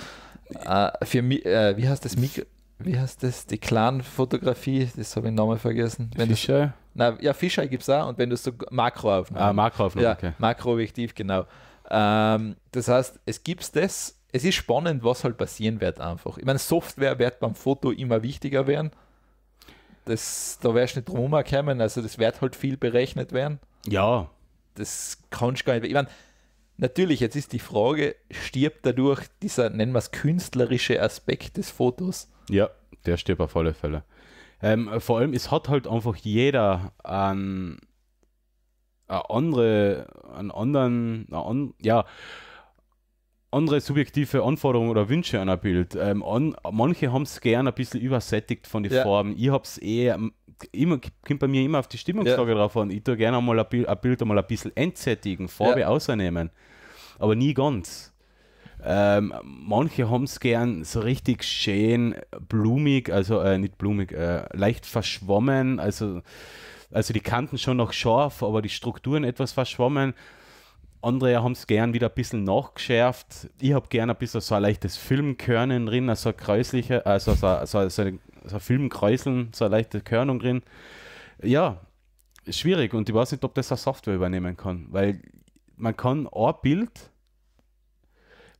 Äh, für, äh, wie heißt das Mikro? Wie heißt das? Die Clan-Fotografie, das habe ich nochmal vergessen. Wenn Fischer? Du, na, ja, Fischer gibt es auch und wenn du so Makro aufnimmst. Ah, Makro aufnimmst, ja, okay. Makroobjektiv, genau. Ähm, das heißt, es gibt das. Es ist spannend, was halt passieren wird einfach. Ich meine, Software wird beim Foto immer wichtiger werden. Das, da wirst du nicht drum kommen. Also das wird halt viel berechnet werden. Ja. Das kannst du gar nicht. Ich meine, natürlich, jetzt ist die Frage, stirbt dadurch dieser, nennen wir es, künstlerische Aspekt des Fotos? Ja, der stirbt auf alle Fälle. Ähm, vor allem, es hat halt einfach jeder ähm, eine andere, einen anderen, an, ja, andere subjektive Anforderungen oder Wünsche an ein Bild. Ähm, an, manche haben es gern ein bisschen übersättigt von den ja. Farben. Ich habe es eh, ähm, immer, kommt bei mir immer auf die Stimmungslage ja. drauf an. Ich tue gerne mal ein, Bild, ein Bild einmal ein bisschen entsättigen, Farbe ja. ausnehmen, aber nie ganz. Ähm, manche haben es gern so richtig schön blumig, also äh, nicht blumig, äh, leicht verschwommen, also also die Kanten schon noch scharf, aber die Strukturen etwas verschwommen. Andere haben es gern wieder ein bisschen nachgeschärft. Ich habe gern ein bisschen so ein leichtes Filmkörnen drin, also ein kräusliche, also äh, so, so, so, ein, so ein Filmkräuseln, so eine leichte Körnung drin. Ja, schwierig und ich weiß nicht, ob das eine Software übernehmen kann, weil man kann ein Bild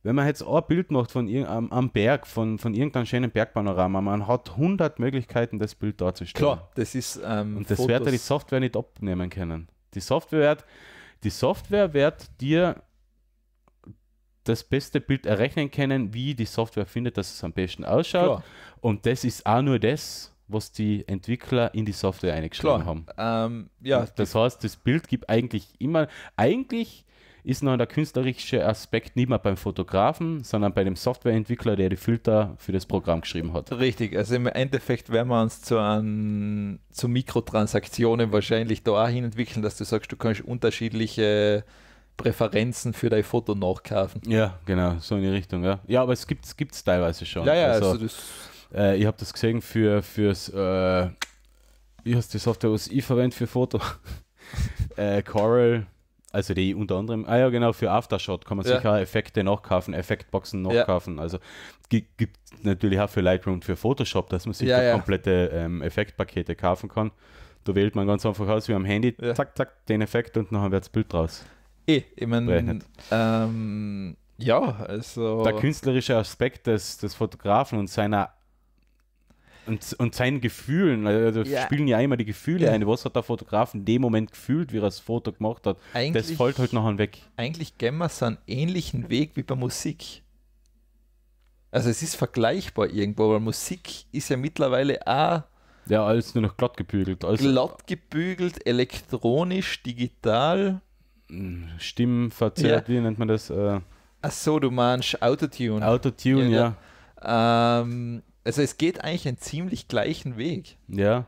wenn man jetzt ein Bild macht von am, am Berg, von, von irgendeinem schönen Bergpanorama, man hat 100 Möglichkeiten, das Bild darzustellen. Klar, das ist. Ähm, Und das Fotos. wird ja die Software nicht abnehmen können. Die Software wird, die Software wird dir das beste Bild errechnen können, wie die Software findet, dass es am besten ausschaut. Klar. Und das ist auch nur das, was die Entwickler in die Software eingeschrieben Klar. haben. Ähm, ja, das heißt, das Bild gibt eigentlich immer, eigentlich ist noch der künstlerische Aspekt nicht mehr beim Fotografen, sondern bei dem Softwareentwickler, der die Filter für das Programm geschrieben hat. Richtig, also im Endeffekt werden wir uns zu, an, zu Mikrotransaktionen wahrscheinlich da auch hinentwickeln, dass du sagst, du kannst unterschiedliche Präferenzen für dein Foto nachkaufen. Ja, genau, so in die Richtung, ja. Ja, aber es gibt es teilweise schon. Ja, ja, also, also das äh, ich habe das gesehen für fürs äh, wie heißt die Software, was ich verwende für Foto? äh, Coral also die unter anderem, ah ja genau, für Aftershot kann man ja. sich auch Effekte nachkaufen, Effektboxen nachkaufen. Ja. Also gibt natürlich auch für Lightroom und für Photoshop, dass man sich ja, da komplette ähm, Effektpakete kaufen kann. Da wählt man ganz einfach aus wie am Handy, zack, zack, den Effekt und dann haben wir das Bild draus. Eh, ich meine, ähm, ja, also. Der künstlerische Aspekt des, des Fotografen und seiner und, und seinen Gefühlen, also, also ja. spielen ja immer die Gefühle ja. ein. Was hat der Fotograf in dem Moment gefühlt, wie er das Foto gemacht hat? Eigentlich, das fällt halt noch weg. Eigentlich gehen wir so einen ähnlichen Weg wie bei Musik. Also es ist vergleichbar irgendwo, weil Musik ist ja mittlerweile auch ja, alles nur noch glatt gebügelt. Also glatt gebügelt, elektronisch, digital. Hm, Stimmenverzerrt, ja. wie nennt man das? Äh Ach so, du meinst Autotune. Autotune, ja. ja. Ähm, also es geht eigentlich einen ziemlich gleichen Weg. Ja.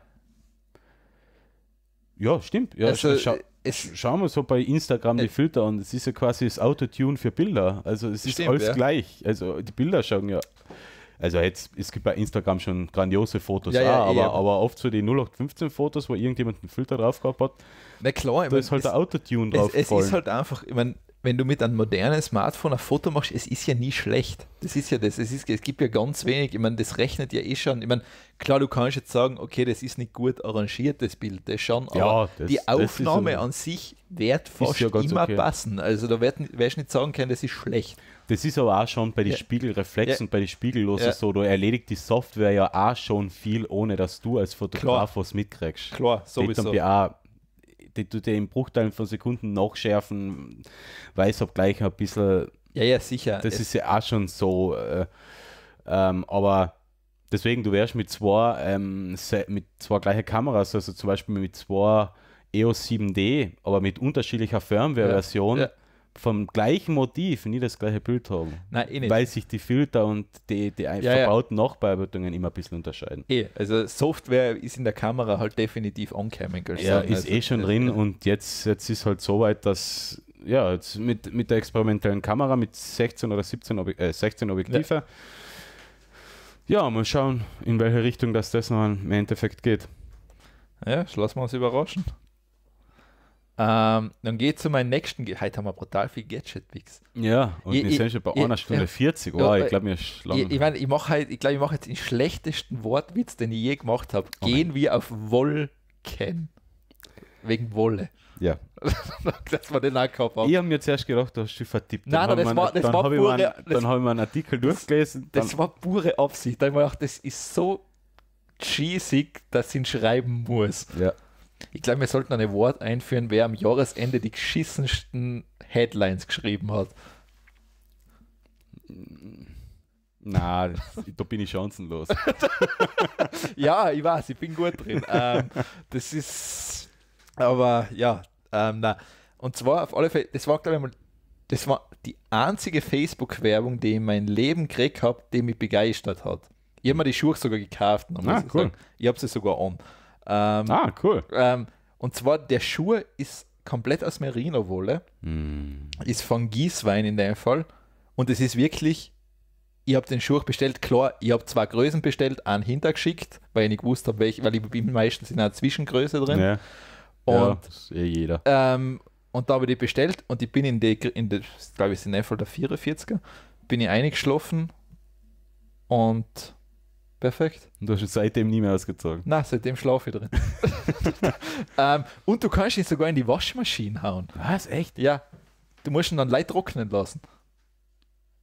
Ja, stimmt. Ja, also, scha es schauen wir so bei Instagram die äh. Filter an. Es ist ja quasi das Autotune für Bilder. Also es ist alles ja. gleich. Also die Bilder schauen ja. Also jetzt, es gibt bei Instagram schon grandiose Fotos, ja, ja, auch, aber, aber, oft so die 0815 Fotos, wo irgendjemand einen Filter drauf gehabt hat. Na klar, da ist halt es, der Autotune drauf. Es, es ist halt einfach, ich meine, wenn du mit einem modernen Smartphone ein Foto machst, es ist ja nie schlecht. Das ist ja das. Es, ist, es gibt ja ganz wenig. Ich meine, das rechnet ja eh schon. Ich meine, klar, du kannst jetzt sagen, okay, das ist nicht gut arrangiert, das Bild, das schon. Ja, das, die Aufnahme so an sich wird fast ja immer okay. passen. Also da werd, wirst du nicht sagen können, das ist schlecht. Das ist aber auch schon bei den ja. Spiegelreflexen, ja. bei den Spiegellosen ja. so. Da erledigt die Software ja auch schon viel, ohne dass du als Fotograf klar. was mitkriegst. Klar, sowieso. Das haben die du dir in Bruchteilen von Sekunden noch schärfen, weiß ob gleich ein bisschen. Ja, ja, sicher. Das es ist ja auch schon so. Äh, ähm, aber deswegen, du wärst mit zwei, ähm, mit zwei gleichen Kameras, also zum Beispiel mit zwei EOS 7D, aber mit unterschiedlicher Firmware-Version. Ja, ja vom gleichen Motiv nie das gleiche Bild haben. Nein, eh nicht. Weil sich die Filter und die, die ja, verbauten ja. Nachbearbeitungen immer ein bisschen unterscheiden. Eh, also Software ist in der Kamera halt definitiv oncoming. Ja, ist eh also, eh schon also, drin und jetzt, jetzt ist halt so weit, dass ja, jetzt mit, mit der experimentellen Kamera mit 16 oder 17 Ob äh, 16 Objektive. Ja. ja, mal schauen, in welche Richtung das das noch im Endeffekt geht. Ja, lassen wir uns überraschen. Ähm, dann ich zu meinem nächsten. Ge Heute haben wir brutal viel Gadget-Picks. Ja, und ich, wir sind schon bei ich, einer Stunde oh, ich, 40. Oh, ja, ich glaube, mir Ich meine, ich, mein, ich mache halt, glaub, mach jetzt den schlechtesten Wortwitz, den ich je gemacht habe. Oh Gehen wir auf Wolken. Wegen Wolle. Ja. dass wir den angehabt haben. Ich habe mir zuerst gedacht, du hast dich vertippt. Nein, nein, das war, das dann war pure... Einen, dann habe ich mir einen Artikel durchgelesen. Das, das war pure Absicht. Da habe ich mir gedacht, das ist so cheesy, dass ich ihn schreiben muss. Ja. Ich glaube, wir sollten ein Award einführen, wer am Jahresende die geschissensten Headlines geschrieben hat. Na, da bin ich chancenlos. ja, ich weiß, ich bin gut drin. Ähm, das ist, aber ja, ähm, na. Und zwar auf alle Fälle, das war, glaube ich, mal, das war die einzige Facebook-Werbung, die ich in meinem Leben gekriegt habe, die mich begeistert hat. Ich habe mir die Schuhe sogar gekauft. Ah, ich cool. ich habe sie sogar an. Ähm, ah, cool. Ähm, und zwar der Schuh ist komplett aus Merino-Wolle, mm. ist von Gießwein in dem Fall und es ist wirklich, ich habe den Schuh bestellt, klar, ich habe zwei Größen bestellt, einen hintergeschickt, weil ich nicht gewusst habe, welche, weil ich bin meistens in einer Zwischengröße drin. Ja. Und, ja, das ist eh jeder. Ähm, und da habe ich die bestellt und ich bin in der, in glaube ich, in dem Fall der 44er, bin ich eingeschlafen und Perfekt. Und du hast es seitdem nie mehr ausgezogen. Na, seitdem schlafe ich drin. ähm, und du kannst ihn sogar in die Waschmaschine hauen. Was? Echt? Ja. Du musst ihn dann leicht trocknen lassen.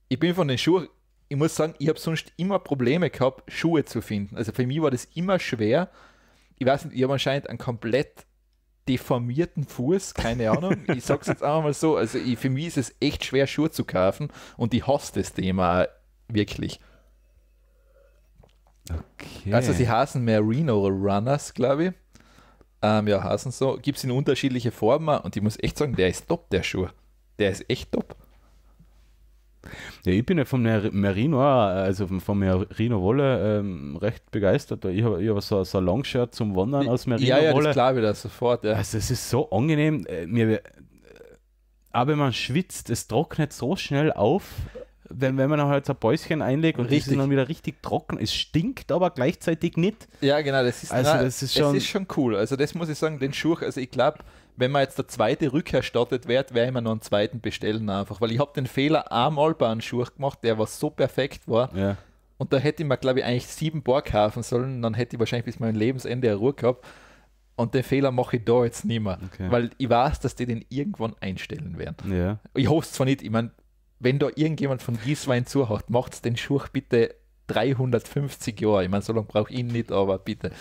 Ich bin von den Schuhen, ich muss sagen, ich habe sonst immer Probleme gehabt, Schuhe zu finden. Also für mich war das immer schwer. Ich weiß nicht, ich habe anscheinend einen komplett deformierten Fuß, keine Ahnung. ich sag's jetzt auch mal so. Also ich, für mich ist es echt schwer, Schuhe zu kaufen und ich hasse das Thema wirklich. Okay. Also sie heißen Merino Runners, glaube ich. Ähm, ja, heißen so. Gibt es in unterschiedliche Formen und ich muss echt sagen, der ist top, der Schuh. Der ist echt top. Ja, ich bin ja vom Merino, also vom Merino Wolle ähm, recht begeistert. Ich habe hab so, so ein Longshirt zum Wandern aus Merino Wolle. Ja, ja, Wolle. das glaube ich da sofort. Ja. Also es ist so angenehm. Äh, mir, aber man schwitzt, es trocknet so schnell auf wenn, wenn man halt so ein Bäuschen einlegt und richtig. das ist dann wieder richtig trocken. Es stinkt aber gleichzeitig nicht. Ja, genau, das ist, also, na, das ist, schon, das ist schon cool. Also das muss ich sagen, den Schuh, also ich glaube, wenn man jetzt der zweite Rückkehr startet wird, werde ich mir noch einen zweiten bestellen einfach. Weil ich habe den Fehler einmal bei einem Schuh gemacht, der was so perfekt war. Ja. Und da hätte ich mir, glaube ich, eigentlich sieben Bar kaufen sollen. Dann hätte ich wahrscheinlich bis mein Lebensende eine Ruhe gehabt. Und den Fehler mache ich da jetzt nicht mehr. Okay. Weil ich weiß, dass die den irgendwann einstellen werden. Ja. Ich hoffe es zwar nicht, ich meine, wenn da irgendjemand von Gieswein zuhaut, macht den Schuch bitte 350 Jahre. Ich meine, so lange brauche ich ihn nicht, aber bitte.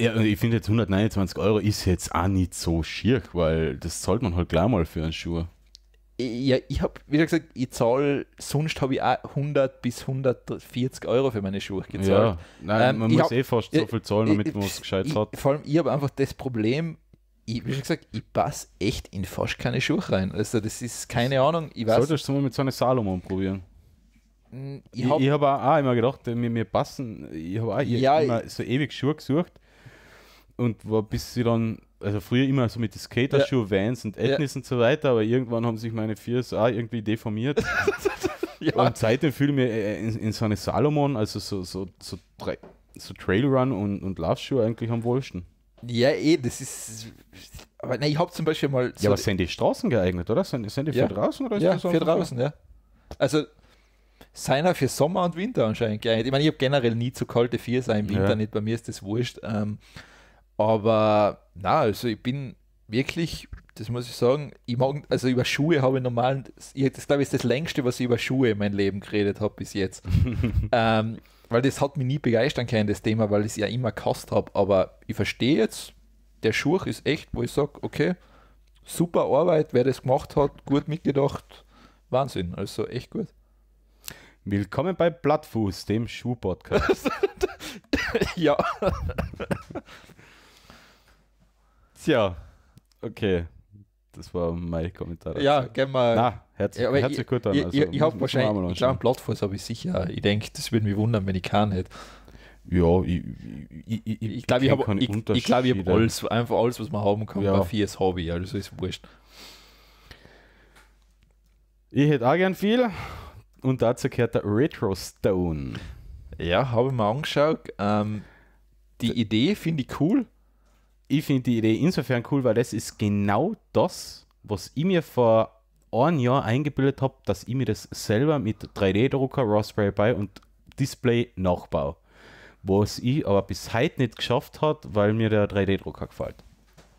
Ja, also ich finde jetzt 129 Euro ist jetzt auch nicht so schier, weil das zahlt man halt gleich mal für einen Schuh. Ja, ich habe, wie gesagt, ich zahle, sonst habe ich auch 100 bis 140 Euro für meine Schuhe gezahlt. Ja, nein, ähm, man muss hab, eh fast so viel zahlen, damit man es gescheit hat. Vor allem, ich habe einfach das Problem, ich, wie schon gesagt, ich passe echt in fast keine Schuhe rein. Also das ist keine Ahnung. Ich weiß, Solltest du mal mit so einer Salomon probieren? Hm, ich habe hab auch, immer gedacht, mir, mir passen, ich habe auch ja, immer so ewig Schuhe gesucht und war bis sie dann, also früher immer so mit Skaterschuhe, ja. Vans und Ethnis ja. und so weiter, aber irgendwann haben sich meine Viers auch irgendwie deformiert. ja. Und seitdem fühle ich mich äh, in, in so eine Salomon, also so, so, so, so Trailrun und, und Laufschuhe eigentlich am wohlsten. Ja, eh, das ist. Aber nein, ich habe zum Beispiel mal. So ja, aber sind die Straßen geeignet, oder? Sind, sind die für ja. draußen oder Ja, für draußen, ja. Also seiner für Sommer und Winter anscheinend geeignet. Ich meine, ich habe generell nie zu kalte Vierer im Winter ja. nicht, bei mir ist das wurscht. Ähm, aber na, also ich bin wirklich, das muss ich sagen, ich mag, also über Schuhe habe ich normal, das glaube ich ist das längste, was ich über Schuhe in meinem Leben geredet habe bis jetzt. ähm, weil das hat mich nie begeistern können, das Thema, weil ich es ja immer gehasst habe. Aber ich verstehe jetzt, der Schurch ist echt, wo ich sage, okay, super Arbeit, wer das gemacht hat, gut mitgedacht, Wahnsinn, also echt gut. Willkommen bei Blattfuß, dem Schuh-Podcast. ja. Tja, okay. Das war mein Kommentar. Ja, gerne gehen wir. herzlich, ja, herzlich gut an. Also, ich, habe wahrscheinlich, ich glaube, Plattfuß habe ich sicher. Ich denke, das würde mich wundern, wenn ich keinen hätte. Ja, ich glaube, ich, glaube, ich, ich habe ich, glaub, ich hab alles, einfach alles, was man haben kann, ja. vieles viertes Hobby, also ist wurscht. Ich hätte auch gern viel und dazu gehört der Retro Stone. Ja, habe ich mir angeschaut. Ähm, die Idee finde ich cool ich finde die Idee insofern cool, weil das ist genau das, was ich mir vor ein Jahr eingebildet habe, dass ich mir das selber mit 3D-Drucker, Raspberry Pi und Display nachbaue. Was ich aber bis heute nicht geschafft hat, weil mir der 3D-Drucker gefällt.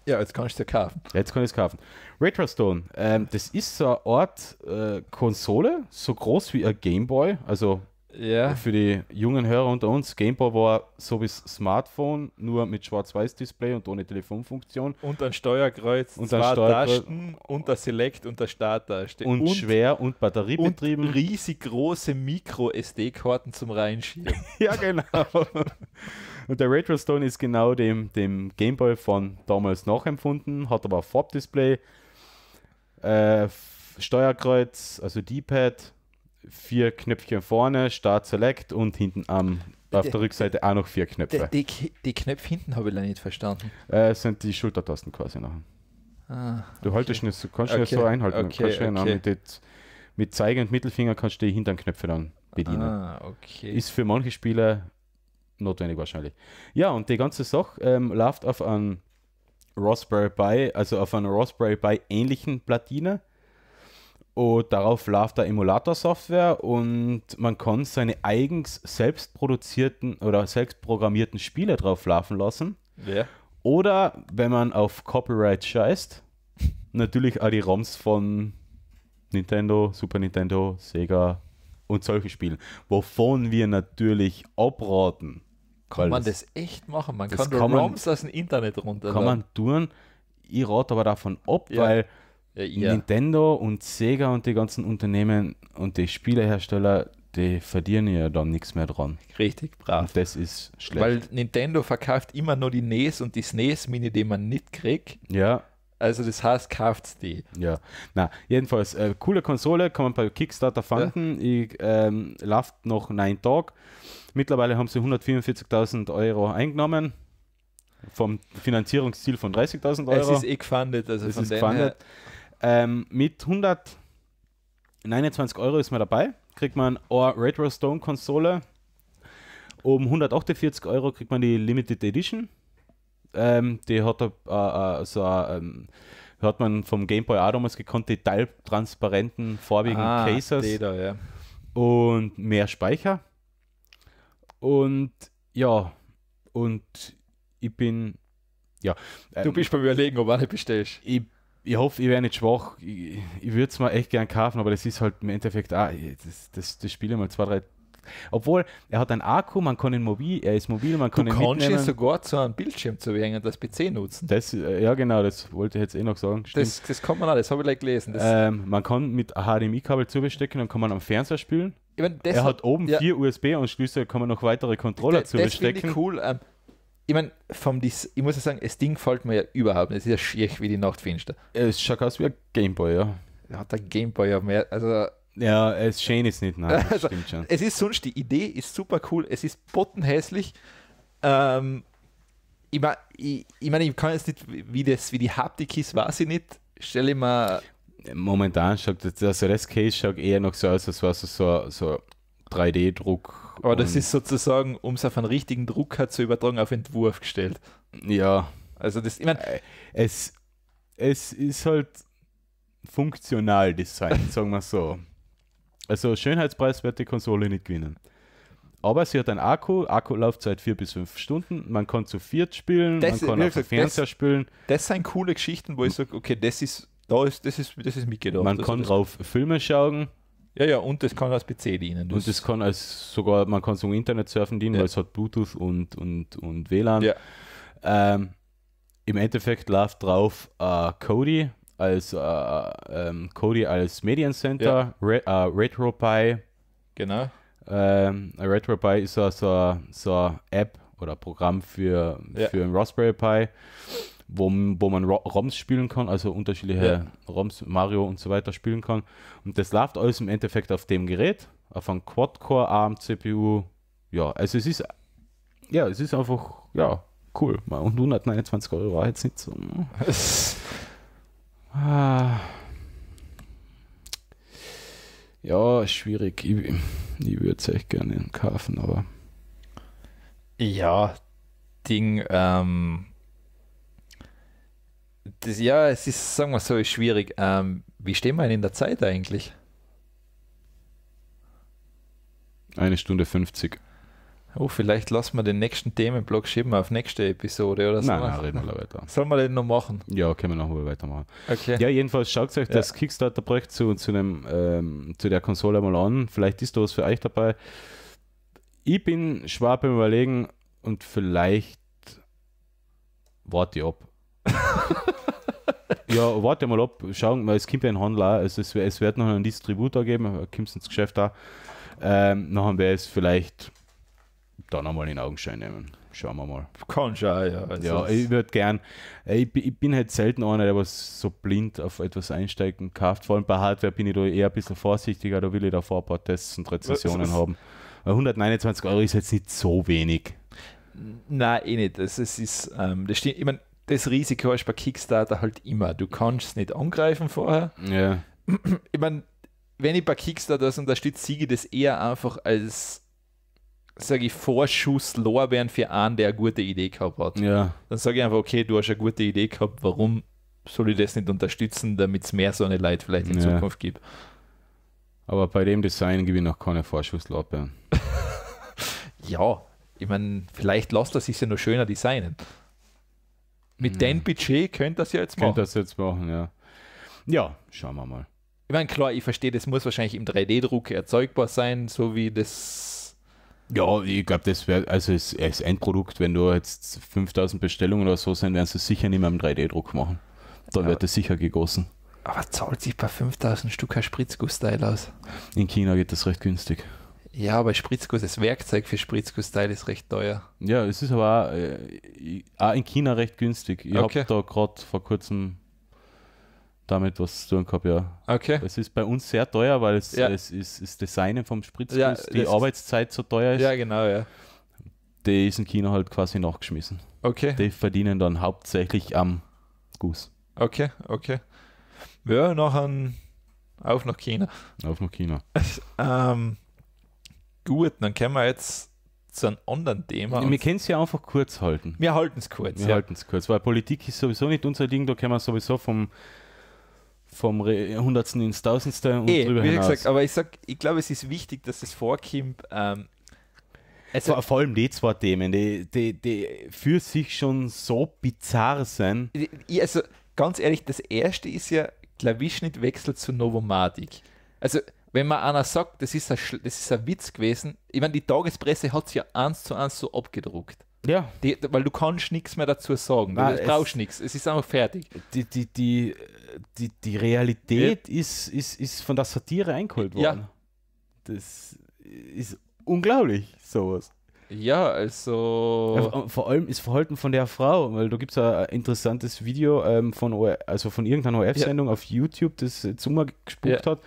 Ja, jetzt kann ich es dir kaufen. Jetzt kann ich es kaufen. Retrostone, ähm, das ist so eine Art äh, Konsole, so groß wie ein Gameboy, also ja. Für die jungen Hörer unter uns, Gameboy war so wie Smartphone, nur mit Schwarz-Weiß-Display und ohne Telefonfunktion. Und ein Steuerkreuz, und zwei ein Steuerkreuz. Tasten und der Select und der Starttaste. Und, und schwer und batteriebetrieben. Und riesig große Micro-SD-Karten zum Reinschieben. ja, genau. und der Retro Stone ist genau dem, dem Gameboy von damals nachempfunden, hat aber Farbdisplay, äh, Steuerkreuz, also D-Pad, vier Knöpfchen vorne, Start Select und hinten am auf der Rückseite auch noch vier Knöpfe. Die, die, die Knöpfe hinten habe ich leider nicht verstanden. Äh, sind die Schultertasten quasi noch. Ah, okay. Du haltest nicht kannst okay. so einhalten. Okay, okay. mit, det, mit, Zeige und Mittelfinger kannst du die hinteren Knöpfe dann bedienen. Ah, okay. Ist für manche Spieler notwendig wahrscheinlich. Ja, und die ganze Sache ähm, läuft auf einem Raspberry Pi, also auf einer Raspberry Pi ähnlichen Platine und darauf lief der Emulator-Software und man kann seine eigens selbst produzierten oder selbst programmierten Spiele drauf laufen lassen. Ja. Oder wenn man auf Copyright scheißt, natürlich auch die ROMs von Nintendo, Super Nintendo, Sega und solchen Spielen, wovon wir natürlich abraten. Kann man das echt machen? Man das kann, kann ROMs man, aus dem Internet runter. Kann man tun. Ich rate aber davon ab, ja. weil ja. Nintendo und Sega und die ganzen Unternehmen und die Spielehersteller, die verdienen ja dann nichts mehr dran. Richtig brav. Und das ist schlecht. Weil Nintendo verkauft immer nur die NES und die SNES e Mini, die man nicht kriegt. Ja. Also das heißt, kauft die. Ja. Na, jedenfalls, äh, coole Konsole, kann man bei Kickstarter fanden. Ja. Ich ähm, läuft noch neun Tage. Mittlerweile haben sie 144.000 Euro eingenommen vom Finanzierungsziel von 30.000 Euro. Es ist eh gefundet, also es ist gefundet. Her. Ähm, mit 129 Euro ist man dabei, kriegt man eine Retro Stone Konsole. Um 148 Euro kriegt man die Limited Edition. Ähm, die hat äh, äh, so ähm, hat man vom Game Boy auch damals gekonnt, die teiltransparenten, vorwiegend ah, Cases. Da, ja. Und mehr Speicher. Und ja, und ich bin. Ja, ähm, du bist beim Überlegen, ob du nicht bestellst. Ich ich hoffe, ich wäre nicht schwach. Ich, ich würde es mir echt gern kaufen, aber das ist halt im Endeffekt auch, das, das, das Spiel mal zwei, drei. Obwohl, er hat einen Akku, man kann ihn mobil, er ist mobil, man kann du ihn kannst mitnehmen. ihn sogar zu einem Bildschirm zu wählen und das PC nutzen. Das, äh, ja genau, das wollte ich jetzt eh noch sagen. Das, das kann man auch, das habe ich gleich gelesen. Ähm, man kann mit HDMI-Kabel zubestecken und kann man am Fernseher spielen. Meine, er hat oben ja. vier USB-Anschlüsse, kann man noch weitere Controller da, zubestecken. Das finde ich cool. Ähm, ich meine, vom Dis ich muss ja sagen, das Ding gefällt mir ja überhaupt nicht. Es ist ja schier wie die Nacht Es schaut aus wie ein Gameboy, ja. Hat ein der Gameboy ja mehr, also... Ja, es schön ist nicht, nein, also, stimmt schon. Es ist sonst, die Idee ist super cool, es ist bottenhässlich. Ähm, ich meine, ich, ich, mein, ich kann jetzt nicht, wie, das, wie die Haptik ist, weiß ich nicht. Stelle ich mir... Momentan schaut das, also das Case schaut eher noch so aus, als wäre so, so 3D-Druck aber das ist sozusagen, um es auf einen richtigen Drucker zu übertragen, auf Entwurf gestellt. Ja. Also das, ich mein, äh, es, es ist halt funktional designt, sagen wir so. Also Schönheitspreis wird die Konsole nicht gewinnen. Aber sie hat einen Akku, Akkulaufzeit 4 bis 5 Stunden, man kann zu viert spielen, das, man kann auf dem Fernseher das, spielen. Das sind coole Geschichten, wo ich sage, okay, das ist, da ist, das ist, das ist mitgedacht. Man kann drauf Filme schauen, ja, ja, und das kann als PC dienen. Das und das kann als sogar, man kann zum Internet surfen dienen, ja. weil es hat Bluetooth und, und, und WLAN. Ja. Ähm, Im Endeffekt läuft drauf äh, Cody als äh, ähm, Cody als Mediencenter, ja. Re äh, RetroPie. Genau. Ähm, RetroPie ist so, so, so eine App oder Programm für, ja. für ein Raspberry Pi wo, wo man ROMs spielen kann, also unterschiedliche ja. ROMs, Mario und so weiter spielen kann. Und das läuft alles im Endeffekt auf dem Gerät, auf einem Quad-Core ARM CPU. Ja, also es ist, ja, es ist einfach, ja, cool. Und 129 Euro war jetzt nicht so. Ne? Ah. Ja, schwierig. Ich, ich würde es echt gerne kaufen, aber. Ja, Ding, ähm, das, ja, es ist, sagen wir so, schwierig. Ähm, wie stehen wir in der Zeit eigentlich? Eine Stunde 50. Oh, vielleicht lassen wir den nächsten Themenblock schieben auf nächste Episode oder so. Nein, nein, reden wir weiter. Sollen wir den noch machen? Ja, können wir noch weitermachen. Okay. Ja, jedenfalls schaut euch ja. das Kickstarter-Projekt zu, zu, ähm, zu der Konsole mal an. Vielleicht ist da was für euch dabei. Ich bin schwer beim Überlegen und vielleicht warte ich ab. ja, warte mal ab, schauen wir, es kommt ja ein Handler. also es, es wird noch einen Distributor geben, kommt ins Geschäft da. Ähm, noch haben wir es vielleicht dann einmal in Augenschein nehmen. Schauen wir mal. Kann schon, ja. Also ja, ich würde gern, äh, ich, ich, bin halt selten einer, der was so blind auf etwas einsteigen kauft. Vor allem bei Hardware bin ich da eher ein bisschen vorsichtiger, da will ich davor ein paar Tests und Rezensionen äh, äh, haben. 129 Euro ist jetzt nicht so wenig. Nein, eh nicht. Das, das ist, ähm, das stimmt. Ich meine, das Risiko ist bei Kickstarter halt immer. Du kannst es nicht angreifen vorher. Ja. Ich meine, wenn ich bei Kickstarter das unterstütze, sehe ich das eher einfach als, sage ich, Vorschuss Lorbeeren für einen, der eine gute Idee gehabt hat. Ja. Dann sage ich einfach, okay, du hast eine gute Idee gehabt, warum soll ich das nicht unterstützen, damit es mehr so eine Leute vielleicht in ja. Zukunft gibt. Aber bei dem Design gebe ich noch keine Vorschusslorbeeren. ja, ich meine, vielleicht lässt er sich ja noch schöner designen. Mit hm. dem Budget könnt ihr das ja jetzt machen. Könnt das jetzt machen, ja. Ja, schauen wir mal. Ich meine, klar, ich verstehe, das muss wahrscheinlich im 3D-Druck erzeugbar sein, so wie das. Ja, ich glaube, das wäre, also als, als Endprodukt, wenn du jetzt 5000 Bestellungen oder so sein, werden sie sicher nicht mehr im 3D-Druck machen. Dann ja. wird es sicher gegossen. Aber zahlt sich bei 5000 Stück ein Spritzguss-Teil aus? In China geht das recht günstig. Ja, aber Spritzguss, das Werkzeug für Spritzguss-Teil ist recht teuer. Ja, es ist aber auch, äh, auch in China recht günstig. Ich okay. habe da gerade vor kurzem damit was zu tun gehabt, ja. Okay. Es ist bei uns sehr teuer, weil es, ja. es ist das Designen vom Spritzguss, ja, die Arbeitszeit so teuer ist. Ja, genau, ja. Die ist in China halt quasi nachgeschmissen. Okay. Die verdienen dann hauptsächlich am Guss. Okay, okay. Ja, nachher auf nach China. Auf nach China. ähm, Gut, dann können wir jetzt zu einem anderen Thema. Wir können es ja einfach kurz halten. Wir halten es kurz. Wir ja. halten es kurz, weil Politik ist sowieso nicht unser Ding, da können wir sowieso vom, vom Hundertsten ins Tausendste und e, drüber wie hinaus. Gesagt, aber ich sag, ich glaube, es ist wichtig, dass das vorkommt. Ähm, also vor, vor, allem die zwei Themen, die, die, die für sich schon so bizarr sind. Also ganz ehrlich, das erste ist ja Klavierschnittwechsel zu Novomatik. Also wenn man einer sagt, das ist ein, das ist ein Witz gewesen, ich meine, die Tagespresse hat es ja eins zu eins so abgedruckt. Ja. Die, weil du kannst nichts mehr dazu sagen. Nein, du brauchst nichts. Es ist einfach fertig. Die, die, die, die, die Realität ja. ist, ist, ist von der Satire eingeholt worden. Ja. Das ist unglaublich, sowas. Ja, also. Ja, vor allem ist Verhalten von der Frau, weil da gibt es ein interessantes Video ähm, von, also von irgendeiner of sendung ja. auf YouTube, das Zuma gespuckt ja. hat,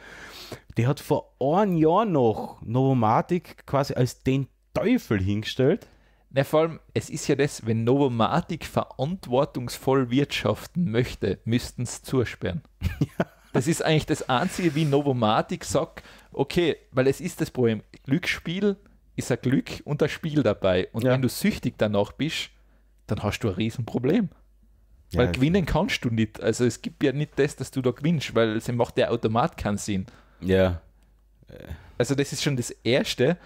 die hat vor einem Jahr noch Novomatic quasi als den Teufel hingestellt. Na, vor allem, es ist ja das, wenn Novomatic verantwortungsvoll wirtschaften möchte, müssten sie zusperren. Das ist eigentlich das Einzige, wie Novomatic sagt, okay, weil es ist das Problem, Glücksspiel ist ein Glück und ein Spiel dabei. Und ja. wenn du süchtig danach bist, dann hast du ein Riesenproblem. Weil ja, gewinnen kannst du nicht. Also es gibt ja nicht das, dass du da gewinnst, weil es macht der Automat keinen Sinn. Ja. Also das ist schon das Erste.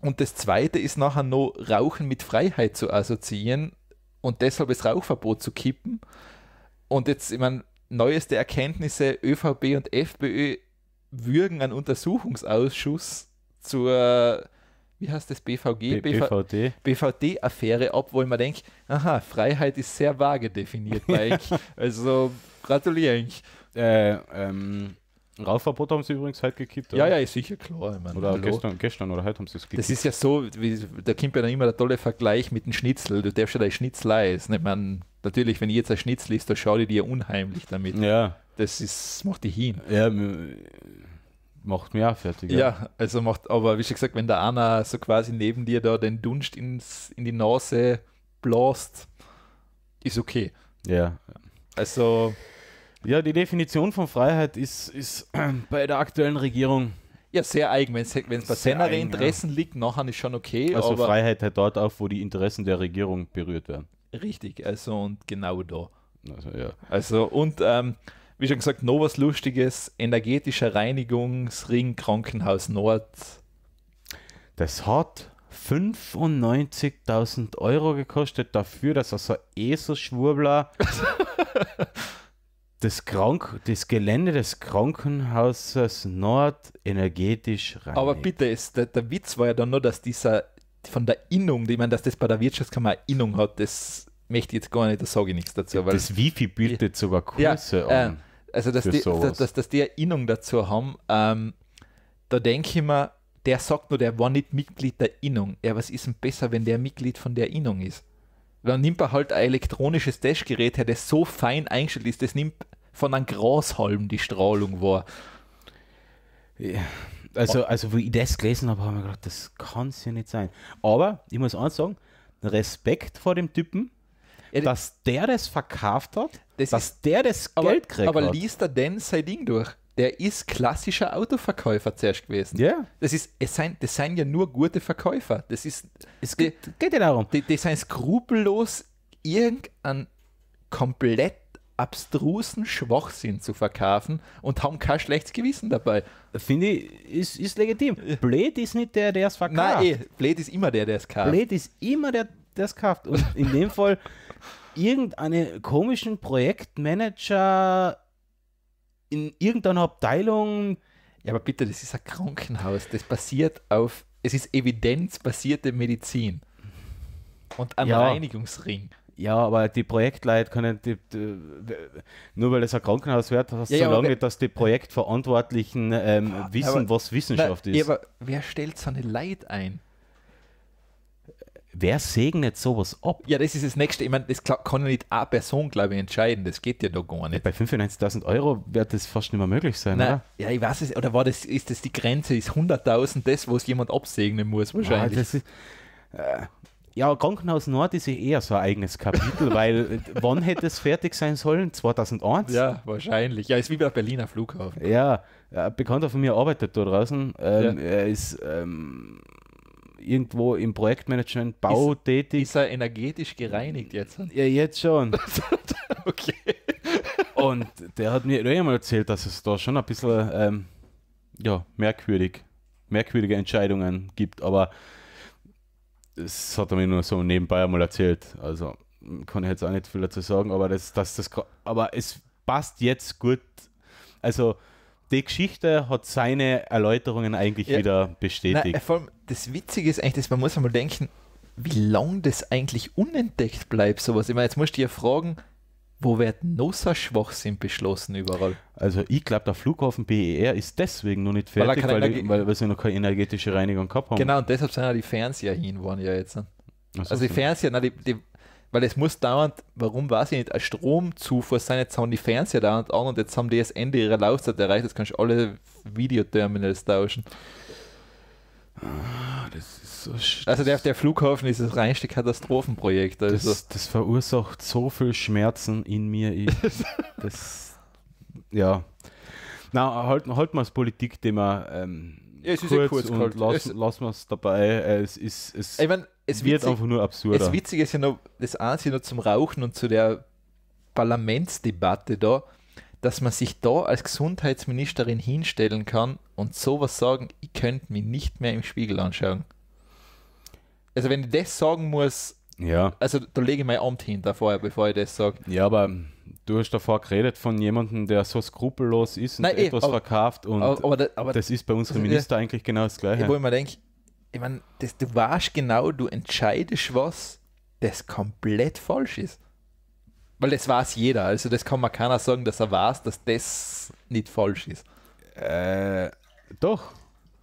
Und das Zweite ist nachher noch Rauchen mit Freiheit zu assoziieren und deshalb das Rauchverbot zu kippen. Und jetzt, ich meine, neueste Erkenntnisse, ÖVP und FPÖ würgen einen Untersuchungsausschuss zur, wie heißt das, BVG? BVD. BVD-Affäre ab, wo ich mir denke, aha, Freiheit ist sehr vage definiert, Mike. also gratuliere ich. Äh, ähm, Rauchverbot haben sie übrigens heute gekippt. Oder? Ja, ja, ist sicher klar. Meine, oder gestern, gestern, oder heute haben sie es gekippt. Das ist ja so, wie, da kommt ja dann immer der tolle Vergleich mit dem Schnitzel. Du darfst ja dein Schnitzel essen. Ich meine, natürlich, wenn ich jetzt ein Schnitzel ist, da schau ich dir unheimlich damit. Ja. Das ist, macht dich hin. Ja, macht mich auch fertig. Ja. ja, also macht, aber wie schon gesagt, wenn der Anna so quasi neben dir da den Dunst ins, in die Nase blast, ist okay. Ja. Also ja, die Definition von Freiheit ist, ist bei der aktuellen Regierung ja, sehr eigen. Wenn es bei senere Interessen ja. liegt, nachher ist schon okay. Also Freiheit halt dort auf, wo die Interessen der Regierung berührt werden. Richtig, also und genau da. Also, ja. also und ähm, wie schon gesagt, noch was Lustiges, energetischer Reinigungsring Krankenhaus Nord. Das hat 95.000 Euro gekostet dafür, dass er so ESO-Schwurbler das, Krank das Gelände des Krankenhauses Nord energetisch rein. Aber bitte, ist, der, der Witz war ja dann nur, dass dieser von der Innung, ich meine, dass das bei der Wirtschaftskammer eine Innung hat, das möchte ich jetzt gar nicht, da sage ich nichts dazu. Weil das Wifi bietet sogar Kurse ja, an. also, dass die, dass, dass, dass die eine Innung dazu haben, ähm, da denke ich mir, der sagt nur, der war nicht Mitglied der Innung. Ja, was ist denn besser, wenn der Mitglied von der Innung ist? Dann nimmt er halt ein elektronisches Testgerät her, das so fein eingestellt ist, das nimmt von einem Grashalm die Strahlung war. Ja, also, ah. also, wo ich das gelesen habe, habe ich gedacht, das kann es ja nicht sein. Aber ich muss auch sagen, Respekt vor dem Typen, ja, dass der das verkauft hat, das dass ist, der das Geld aber, kriegt. Aber hat. liest er denn sein Ding durch? Der ist klassischer Autoverkäufer zuerst gewesen. Ja. Yeah. Das, ist, es sein, das sind ja nur gute Verkäufer. Das ist, es geht, die, geht ja darum. Die, die sind skrupellos irgendeinen komplett abstrusen Schwachsinn zu verkaufen und haben kein schlechtes Gewissen dabei. Finde ich, ist, ist legitim. Blöd ist nicht der, der es verkauft. Nein, eh, blöd ist immer der, der es kauft. Blöd ist immer der, der es kauft. Und in dem Fall irgendeine komischen Projektmanager in irgendeiner Abteilung. Ja, aber bitte, das ist ein Krankenhaus. Das basiert auf, es ist evidenzbasierte Medizin. Und ein ja. Reinigungsring. Ja, aber die Projektleute können, die, die, nur weil es ein Krankenhaus wird, hast ja, so ja, lange nicht, dass die Projektverantwortlichen ähm, ah, wissen, aber, was Wissenschaft nein, ist. Ja, aber wer stellt so eine Leid ein? Wer segnet sowas ab? Ja, das ist das Nächste. Ich meine, das kann ja nicht eine Person, glaube ich, entscheiden. Das geht ja doch gar nicht. Ja, bei 95.000 Euro wird das fast nicht mehr möglich sein, Nein, oder? Ja, ich weiß es. Oder war das, ist das die Grenze? Ist 100.000 das, was jemand absegnen muss wahrscheinlich? Ja, das ist, äh, ja, Krankenhaus Nord ist eher so ein eigenes Kapitel, weil äh, wann hätte es fertig sein sollen? 2001? Ja, wahrscheinlich. Ja, ist wie bei Berliner Flughafen. Ja, ein Bekannter von mir arbeitet da draußen. Ähm, ja. Er ist ähm, irgendwo im Projektmanagement, Bau ist, tätig. Ist er energetisch gereinigt jetzt? Ja, jetzt schon. okay. Und der hat mir einmal erzählt, dass es da schon ein bisschen ähm, ja, merkwürdig, merkwürdige Entscheidungen gibt, aber das hat er mir nur so nebenbei einmal erzählt. Also kann ich jetzt auch nicht viel dazu sagen, aber das, das, das, aber es passt jetzt gut. Also die Geschichte hat seine Erläuterungen eigentlich ja. wieder bestätigt. Na, vor allem das Witzige ist eigentlich, dass man muss einmal denken, wie lange das eigentlich unentdeckt bleibt, sowas. Ich meine, jetzt musst du ja fragen, wo wird noch so schwach sind beschlossen überall? Also ich glaube, der Flughafen BER ist deswegen noch nicht fertig, weil, weil, weil, weil, sie noch keine energetische Reinigung gehabt haben. Genau, und deshalb sind ja die Fernseher hin waren ja jetzt. So, also die so. Fernseher, nein, die, die, weil es muss dauernd, warum weiß ich nicht, ein Stromzufuhr sein, jetzt haben die Fernseher dauernd an und jetzt haben die das Ende ihrer Laufzeit erreicht, jetzt kannst du alle Videoterminals tauschen. Ah, das also der, der Flughafen ist das reinste Katastrophenprojekt. Also. Das, das verursacht so viel Schmerzen in mir. Ich, das, ja. Na, halten halt mal das Politikthema ähm, ja, kurz, eh kurz, und kalt. lassen lass wir es dabei. Äh, es, ist, es, ich mein, es wird witzig, einfach nur absurd. Das Witzige ist ja noch, das Einzige noch zum Rauchen und zu der Parlamentsdebatte da, dass man sich da als Gesundheitsministerin hinstellen kann und sowas sagen, ich könnte mich nicht mehr im Spiegel anschauen also wenn ich das sagen muss, ja. also da lege ich mein Amt hinter vorher, bevor ich das sage. Ja, aber du hast davor geredet von jemandem, der so skrupellos ist und Nein, eh, etwas ey, aber, verkauft und aber, aber, aber, das ist bei unserem Minister ja, eigentlich genau das Gleiche. Wo ich mir denke, ich meine, du weißt genau, du entscheidest was, das komplett falsch ist. Weil das weiß jeder, also das kann man keiner sagen, dass er weiß, dass das nicht falsch ist. Äh, doch.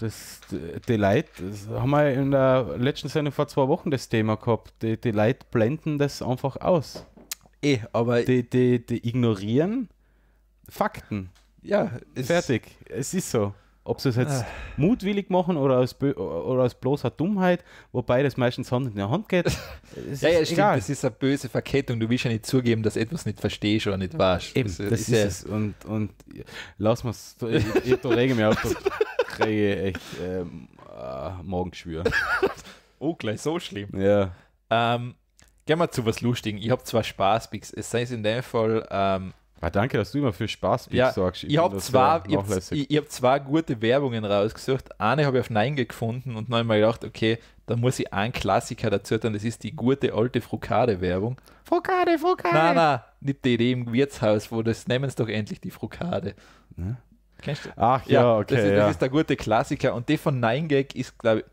Das, die Leute, das haben wir in der letzten Sendung vor zwei Wochen das Thema gehabt. Die, Leute blenden das einfach aus. Eh, aber. Die, die, die ignorieren Fakten. Ja, fertig. Es ist so. Ob sie es jetzt ah. mutwillig machen oder aus, oder aus bloßer Dummheit, wobei das meistens Hand in der Hand geht. ja, ja, stimmt. Egal. Das ist eine böse Verkettung. Du willst ja nicht zugeben, dass etwas nicht verstehst oder nicht weißt. Eben, also, das, ist, es. Und, und lass mal ich, ich, ich rege mich auf. kriege ich echt ähm, äh, Morgengeschwür. oh, gleich so schlimm. Ja. Ähm, gehen wir zu was Lustigem. Ich habe zwar Spaß, es sei es in dem Fall. Ähm, ah, danke, dass du immer für Spaß ja, sorgst. Ich, ich habe zwar, ich hab, hab zwei gute Werbungen rausgesucht. Eine habe ich auf Nein gefunden und dann habe gedacht, okay, da muss ich einen Klassiker dazu tun. Das ist die gute alte Frukade-Werbung. Frukade, Frukade! Nein, nein, nicht die, die im Wirtshaus, wo das nehmen es doch endlich die Frukade. Ne? Kennst du? Ach ja, ja okay. Das ist, ja. das ist der gute Klassiker. Und die von Nine Gag ist, glaube ich,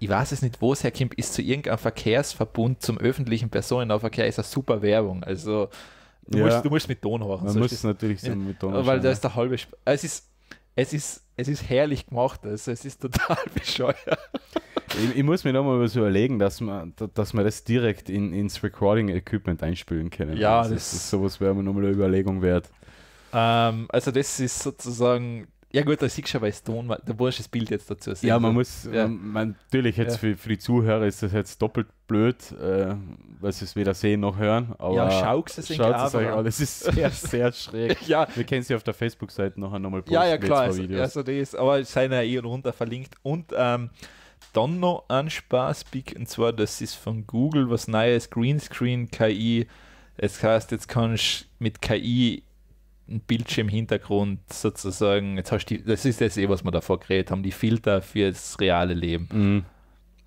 ich weiß es nicht, wo es herkommt, ist zu irgendeinem Verkehrsverbund zum öffentlichen Personennahverkehr, ist eine super Werbung. Also du, ja. musst, du musst mit Ton machen. Man so muss es natürlich so mit Ton Weil da ist der halbe. Sp es ist, es ist, es ist herrlich gemacht, also es ist total bescheuert. Ich, ich, muss mir nochmal was überlegen, dass man, dass man das direkt in, ins Recording-Equipment einspielen können. Ja, also das, das ist sowas wäre mir nochmal eine Überlegung wert. Ähm, also das ist sozusagen ja gut, da siehst du schon, bei Stone, da brauchst du das Bild jetzt dazu sehen. Ja, man muss, ja. Man, natürlich jetzt ja. für, für, die Zuhörer ist das jetzt doppelt blöd, äh, weil sie es weder sehen noch hören. Aber ja, schaut es euch an. Das ist sehr, sehr schräg. ja. Wir kennen sie auf der Facebook-Seite noch einmal. Ja, ja, klar. Also, also das ist, aber es sind ja eh runter verlinkt. Und ähm, dann noch ein Spaßpick, und zwar, das ist von Google was Neues, Greenscreen KI. Es heißt, jetzt kannst du mit KI ein Bildschirmhintergrund sozusagen, jetzt hast du, das ist das eh, was wir davor geredet haben, die Filter fürs reale Leben. Mhm.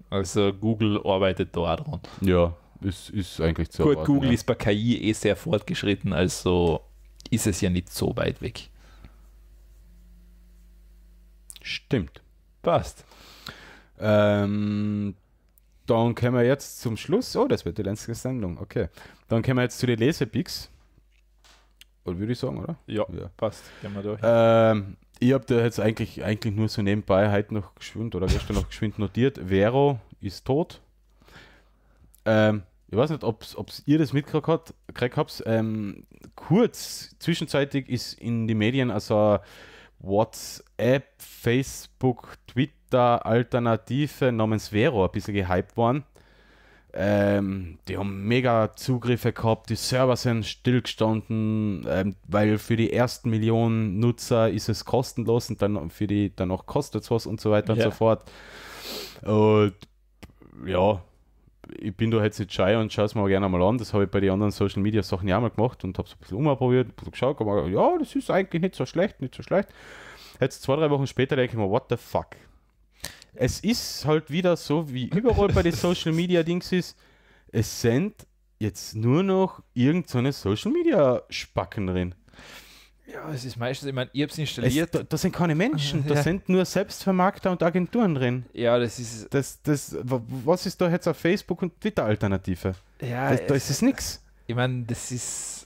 Also Google arbeitet da dran. Ja, es ist eigentlich zu Gut, erwarten, Google ja. ist bei KI eh sehr fortgeschritten, also ist es ja nicht so weit weg. Stimmt. Passt. Ähm, dann kommen wir jetzt zum Schluss. Oh, das wird die letzte Sendung. Okay. Dann kommen wir jetzt zu den Lesepics. Oder würde ich sagen, oder? Ja, ja. passt. Gehen wir durch. Ähm, ich habe da jetzt eigentlich, eigentlich nur so nebenbei heute noch geschwind oder gestern noch geschwind notiert. Vero ist tot. Ähm, ich weiß nicht, ob ihr das mitgekriegt habt. habt. Ähm, kurz, zwischenzeitlich ist in die Medien also WhatsApp, Facebook, Twitter, Alternative namens Vero ein bisschen gehypt worden. Ähm, die haben mega Zugriffe gehabt, die Server sind stillgestanden, ähm, weil für die ersten Millionen Nutzer ist es kostenlos und dann für die danach kostet es was und so weiter ja. und so fort. Und ja, ich bin da jetzt nicht scheu und schaue es mir gerne mal an. Das habe ich bei den anderen Social Media Sachen ja mal gemacht und habe es ein bisschen umprobiert, ein bisschen geschaut, aber ja, das ist eigentlich nicht so schlecht, nicht so schlecht. Jetzt zwei, drei Wochen später denke ich mir, what the fuck? es ist halt wieder so, wie überall bei den Social Media Dings ist, es sind jetzt nur noch irgendeine so Social Media Spacken drin. Ja, es ist meistens, ich meine, ich habe es installiert. Es, da, sind keine Menschen, da ja. sind nur Selbstvermarkter und Agenturen drin. Ja, das ist. Das, das, was ist da jetzt auf Facebook und Twitter-Alternative? Ja, das, da ist es nichts. Ich meine, das ist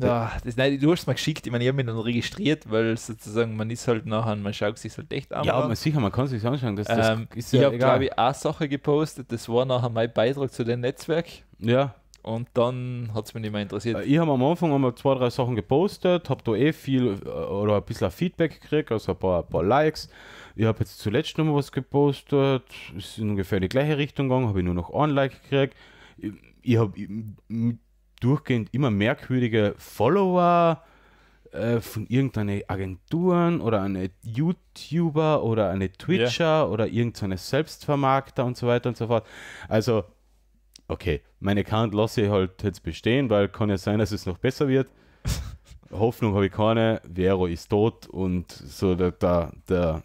ja, das, nein, du hast es mir geschickt, ich meine, ich habe mich dann registriert, weil sozusagen man ist halt nachher, man schaut sich halt echt an. Ja, aber sicher, man kann es sich anschauen. Das, das ähm, ist ja ich habe, glaube ich, eine Sache gepostet, das war nachher mein Beitrag zu dem Netzwerk. Ja. Und dann hat es mich nicht mehr interessiert. Äh, ich habe am Anfang einmal zwei, drei Sachen gepostet, habe da eh viel äh, oder ein bisschen Feedback gekriegt, also ein paar, ein paar Likes. Ich habe jetzt zuletzt nochmal was gepostet, ist in ungefähr die gleiche Richtung gegangen, habe ich nur noch ein Like gekriegt. Ich, ich habe durchgehend immer merkwürdige Follower äh, von irgendeiner Agenturen oder eine YouTuber oder eine Twitcher yeah. oder irgendeine Selbstvermarkter und so weiter und so fort. Also, okay, mein Account lasse ich halt jetzt bestehen, weil kann ja sein, dass es noch besser wird. Hoffnung habe ich keine, Vero ist tot und so der, der, der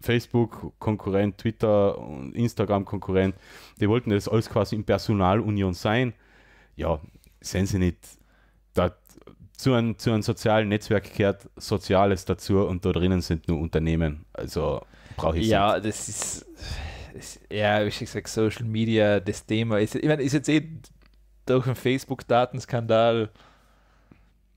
Facebook-Konkurrent, Twitter und Instagram-Konkurrent, die wollten das alles quasi in Personalunion sein ja, sehen Sie nicht, da, zu, einem, zu einem sozialen Netzwerk gehört Soziales dazu und da drinnen sind nur Unternehmen. Also brauche ich Ja, nicht. das ist, ist, ja, wie ich gesagt, Social Media, das Thema ist, ich meine, ist jetzt eh durch den Facebook-Datenskandal.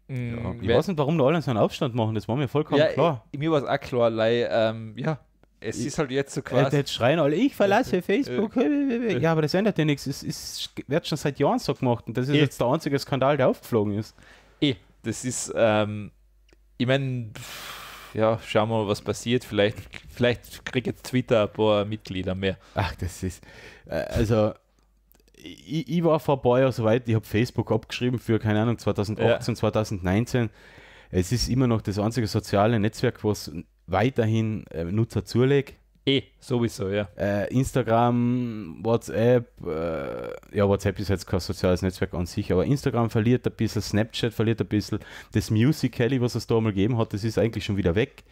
Mm, ja, ich weiß nicht, warum da alle so einen Aufstand machen, das war mir vollkommen ja, klar. Ich, mir war es auch klar, weil, ähm, ja, es ich, ist halt jetzt so äh, quasi. Äh, jetzt schreien alle, ich verlasse Facebook. Äh. Äh, äh, ja, aber das ändert ja nichts. Es, es wird schon seit Jahren so gemacht und das ist eh. jetzt der einzige Skandal, der aufgeflogen ist. Eh, das ist, ähm, ich meine, ja, schauen wir mal, was passiert. Vielleicht, vielleicht kriegt jetzt Twitter ein paar Mitglieder mehr. Ach, das ist, also. Ich, ich, war vor ein paar Jahren so ich habe Facebook abgeschrieben für, keine Ahnung, 2018, ja. 2019. Es ist immer noch das einzige soziale Netzwerk, was weiterhin äh, Nutzer zuleg. Eh, sowieso, ja. Äh, Instagram, WhatsApp, äh, ja, WhatsApp ist jetzt kein soziales Netzwerk an sich, aber Instagram verliert ein bisschen, Snapchat verliert ein bisschen. Das Musical.ly, was es da mal gegeben hat, das ist eigentlich schon wieder weg.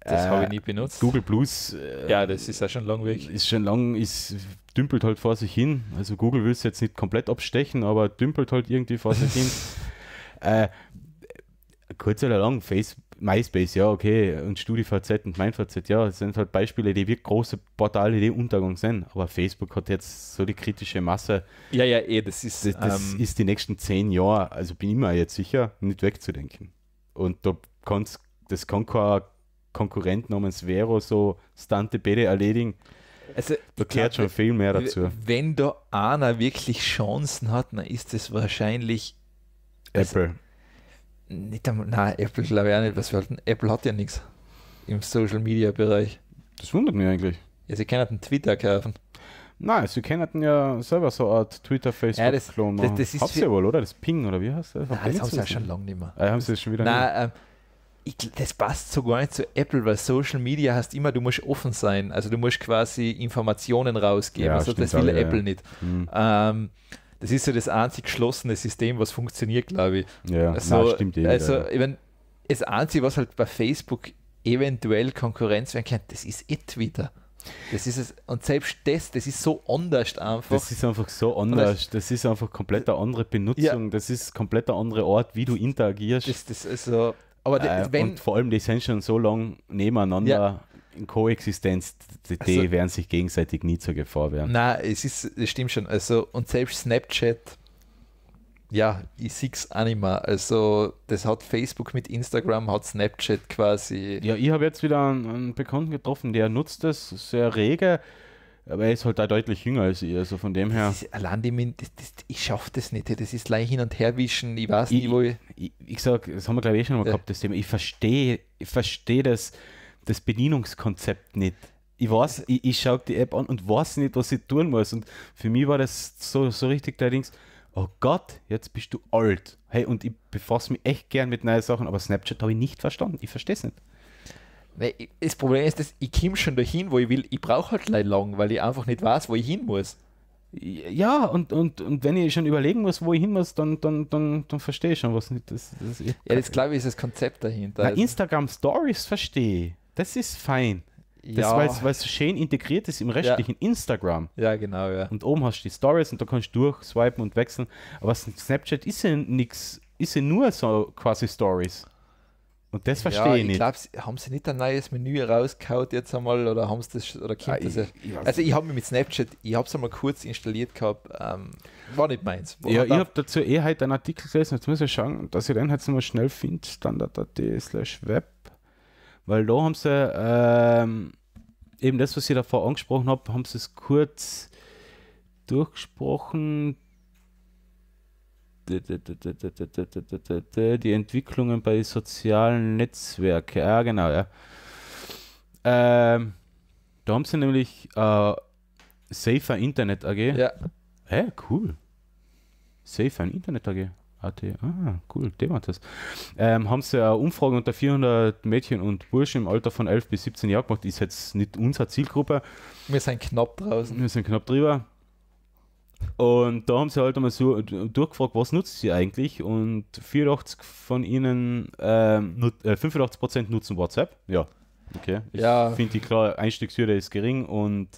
Das habe ich äh, nie benutzt. Google Plus. Äh, ja, das ist ja schon lang weg. Ist schon lang, ist dümpelt halt vor sich hin. Also Google will es jetzt nicht komplett abstechen, aber dümpelt halt irgendwie vor sich hin. Äh, kurz oder lang, Facebook, MySpace, ja, okay, und StudiVZ und MeinVZ, ja, das sind halt Beispiele, die wirklich große Portale, die Untergang sind. Aber Facebook hat jetzt so die kritische Masse. Ja, ja, eh, das ist. Das, das ähm, ist die nächsten zehn Jahre, also bin ich mir jetzt sicher, nicht wegzudenken. Und da kann's, das kann kein Konkurrent namens Vero so stante Bede erledigen. Also, da gehört schon viel mehr dazu. Wenn da einer wirklich Chancen hat, dann ist es wahrscheinlich Apple. Also, nicht einmal, nein, Apple glaube ich auch nicht, was wir halten. Apple hat ja nichts im Social Media Bereich. Das wundert mich eigentlich. Ja, sie können einen Twitter kaufen. Nein, sie könnten ja selber so eine Art Twitter, Facebook ja, das, Das, das ist ja wohl, oder? Das Ping oder wie heißt das? Nein, das haben sie ja schon lange nicht mehr. Ah, äh, haben sie das schon wieder Nein, ähm, ich, das passt so gar nicht zu Apple, weil Social Media heißt immer, du musst offen sein. Also du musst quasi Informationen rausgeben. Ja, also das will auch, Apple ja. nicht. Mhm. Ähm, das ist ja das einzig geschlossene System, was funktioniert, glaube ich. Ja, also, nein, stimmt. Eh, also, ja. ich mein, das Einzige, was halt bei Facebook eventuell Konkurrenz werden kann, das ist eh Twitter. Das ist es. Und selbst das, das ist so anders einfach. Das ist einfach so anders. Das ist einfach komplett eine andere Benutzung. Ja. Das ist komplett ein anderer Ort, wie du interagierst. Das, das also, aber äh, wenn, und vor allem, die sind schon so lange nebeneinander. Ja in Koexistenz, die, also, werden sich gegenseitig nie zur Gefahr werden. Nein, es ist, es stimmt schon. Also, und selbst Snapchat, ja, ich sehe es Anima. Also, das hat Facebook mit Instagram, hat Snapchat quasi. Ja, ich habe jetzt wieder einen, einen, Bekannten getroffen, der nutzt das sehr rege. Aber er ist halt da deutlich jünger als ich, also von dem her. Ist, allein die, das, das, ich schaffe das nicht, das ist leicht hin und her wischen, ich weiß ich, nicht, wo ich. Ich, ich, ich das haben wir glaube ich eh schon mal ja. gehabt, das Thema. Ich verstehe, ich verstehe das das Bedienungskonzept nicht. Ich weiß, ich, ich schaue die App an und weiß nicht, was ich tun muss. Und für mich war das so, so richtig allerdings, oh Gott, jetzt bist du alt. Hey, und ich befasse mich echt gern mit neuen Sachen, aber Snapchat habe ich nicht verstanden. Ich verstehe es nicht. Das Problem ist, dass ich komme schon dahin, wo ich will. Ich brauche halt leider lang, weil ich einfach nicht weiß, wo ich hin muss. Ja, und, und, und wenn ich schon überlegen muss, wo ich hin muss, dann, dann, dann, dann verstehe ich schon was nicht. Das, das ja, das glaube ich ist das Konzept dahinter. Na, also Instagram Stories verstehe ich. Das ist fein. Das, ja. weil es schön integriert ist im restlichen ja. Instagram. Ja, genau, ja. Und oben hast du die Stories und da kannst du durchswipen und wechseln. Aber Snapchat ist ja nichts, ist ja nur so quasi Stories. Und das verstehe ja, ich, ich nicht. haben sie nicht ein neues Menü rausgehauen jetzt einmal oder haben sie das oder kommt ah, ja, das? Ich, also ich habe mich mit Snapchat, ich habe es einmal kurz installiert gehabt, ähm, war nicht meins. ja, halt ich habe dazu eh halt einen Artikel gelesen, jetzt muss ich schauen, dass ich den jetzt mal schnell finde, standard.at slash web weil da haben sie ähm, eben das, was ich davor angesprochen habe, haben sie es kurz durchgesprochen. Die Entwicklungen bei sozialen Netzwerken. ja, genau, ja. Ähm, da haben sie nämlich äh, Safer Internet AG. Ja. Hä, cool. Safer Internet AG. AT, ah, cool, Demantes. Ähm, haben sie eine Umfrage unter 400 Mädchen und Burschen im Alter von 11 bis 17 Jahren gemacht. Ist jetzt nicht unsere Zielgruppe. Wir sind knapp draußen. Wir sind knapp drüber. Und da haben sie halt einmal so durchgefragt, was nutzt sie eigentlich? Und 84 von ihnen, ähm, nut, 85% äh, nutzen WhatsApp. Ja, okay. Ich ja. finde die klar, Einstiegshürde ist gering und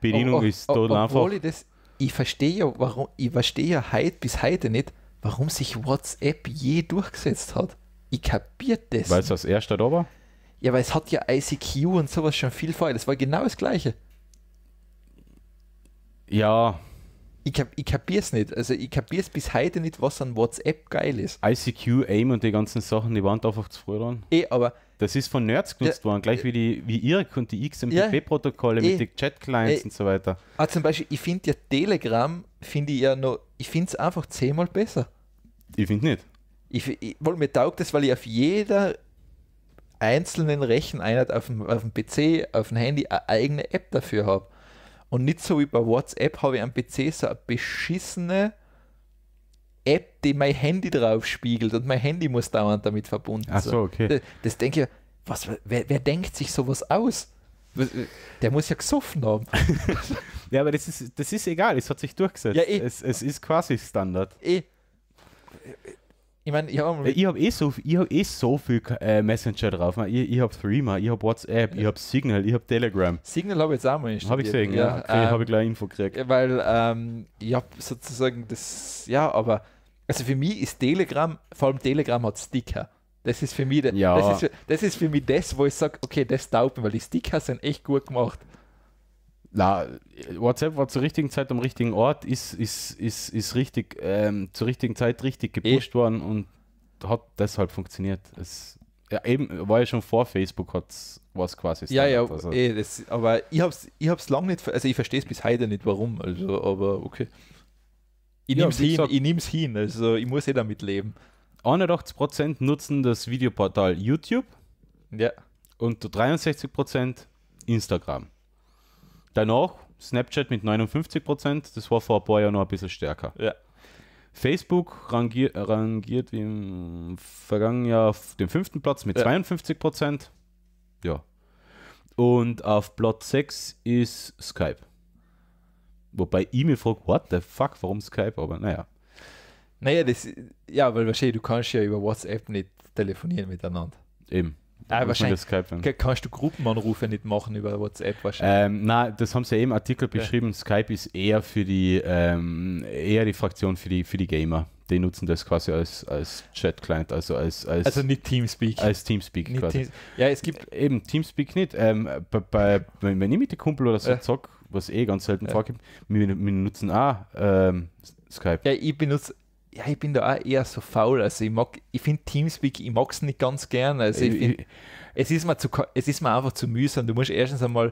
Bedienung ob, ob, ist total ob, einfach. Ich, ich verstehe ja, warum, ich verstehe ja heute bis heute nicht, warum sich WhatsApp je durchgesetzt hat. Ich kapiere das. Weil es das erste da war? Ja, weil es hat ja ICQ und sowas schon viel vorher. Das war genau das Gleiche. Ja. Ich, kap ich es nicht. Also ich kapier's bis heute nicht, was an WhatsApp geil ist. ICQ, AIM und die ganzen Sachen, die waren da einfach zu früh dran. Eh, aber... Das ist von Nerds genutzt ja, worden, gleich wie die wie IRC und die XMPP-Protokolle ja, mit eh. den Chat-Clients eh. und so weiter. Ah, zum Beispiel, ich finde ja Telegram, finde ich ja noch, ich finde es einfach zehnmal besser. Ich finde nicht. Ich, ich, wohl, mir taugt das, weil ich auf jeder einzelnen Recheneinheit auf dem, auf dem PC, auf dem Handy eine eigene App dafür habe. Und nicht so wie bei WhatsApp habe ich am PC so eine beschissene App, die mein Handy drauf spiegelt und mein Handy muss dauernd damit verbunden sein. so, okay. Das, das denke ich, was, wer, wer denkt sich sowas aus? Der muss ja gesoffen haben. ja, aber das ist, das ist egal, es hat sich durchgesetzt. Ja, eh. es, es ist quasi Standard. Eh. Ich meine, ich habe hab eh, so, hab eh so viel äh, Messenger drauf. Ich, ich habe Threema, ich habe WhatsApp, ja. ich habe Signal, ich habe Telegram. Signal habe ich jetzt auch mal installiert. Habe ich gesehen, ja. ja. Okay, ähm, habe ich gleich Info gekriegt. Weil ähm, ich habe sozusagen das, ja, aber also für mich ist Telegram, vor allem Telegram hat Sticker. Das ist für mich, ja. das, ist für, das ist für mich das, wo ich sage, okay, das taugt mir, weil die Sticker sind echt gut gemacht na, äh, WhatsApp war zur richtigen Zeit am richtigen Ort, ist, ist, ist, ist richtig, ähm, zur richtigen Zeit richtig eh. gepusht e worden und hat deshalb funktioniert. Es, ja, eben war ja schon vor Facebook, war es quasi. Standard, ja, ja, also. eh, das, aber ich habe es ich hab's lang nicht, also ich verstehe es bis heute nicht, warum, also, aber okay. Ich nehme es hin, hin, also ich muss eh damit leben. 81% nutzen das Videoportal YouTube ja. und 63% Instagram. Danach Snapchat mit 59 Prozent, das war vor ein paar Jahren noch ein bisschen stärker. Ja. Facebook rangiert, rangiert im vergangenen Jahr auf dem fünften Platz mit ja. 52 Prozent. Ja. Und auf Platz 6 ist Skype. Wobei ich mir frage, what the fuck, warum Skype? Aber naja. Naja, das, ja, weil wahrscheinlich, du kannst ja über WhatsApp nicht telefonieren miteinander. Eben. Ah, wahrscheinlich kannst du Gruppenanrufe nicht machen über WhatsApp wahrscheinlich. Ähm, nein, das haben sie ja eben Artikel beschrieben. Ja. Skype ist eher für die ähm, eher die Fraktion für die für die Gamer. Die nutzen das quasi als, als Chat-Client, also als, als also nicht Teamspeak. Als Teamspeak nicht quasi. Teams ja, es gibt eben Teamspeak nicht. Ähm, bei, bei, wenn ich mit dem Kumpel oder so ja. zock, was eh ganz selten ja. vorkommt, wir, wir nutzen auch ähm, Skype. Ja, ich benutze ja, ich bin da auch eher so faul. Also ich mag, ich finde Teamspeak, ich mag es nicht ganz gern. Also ich find, es, ist mir zu, es ist mir einfach zu mühsam. Du musst erstens einmal,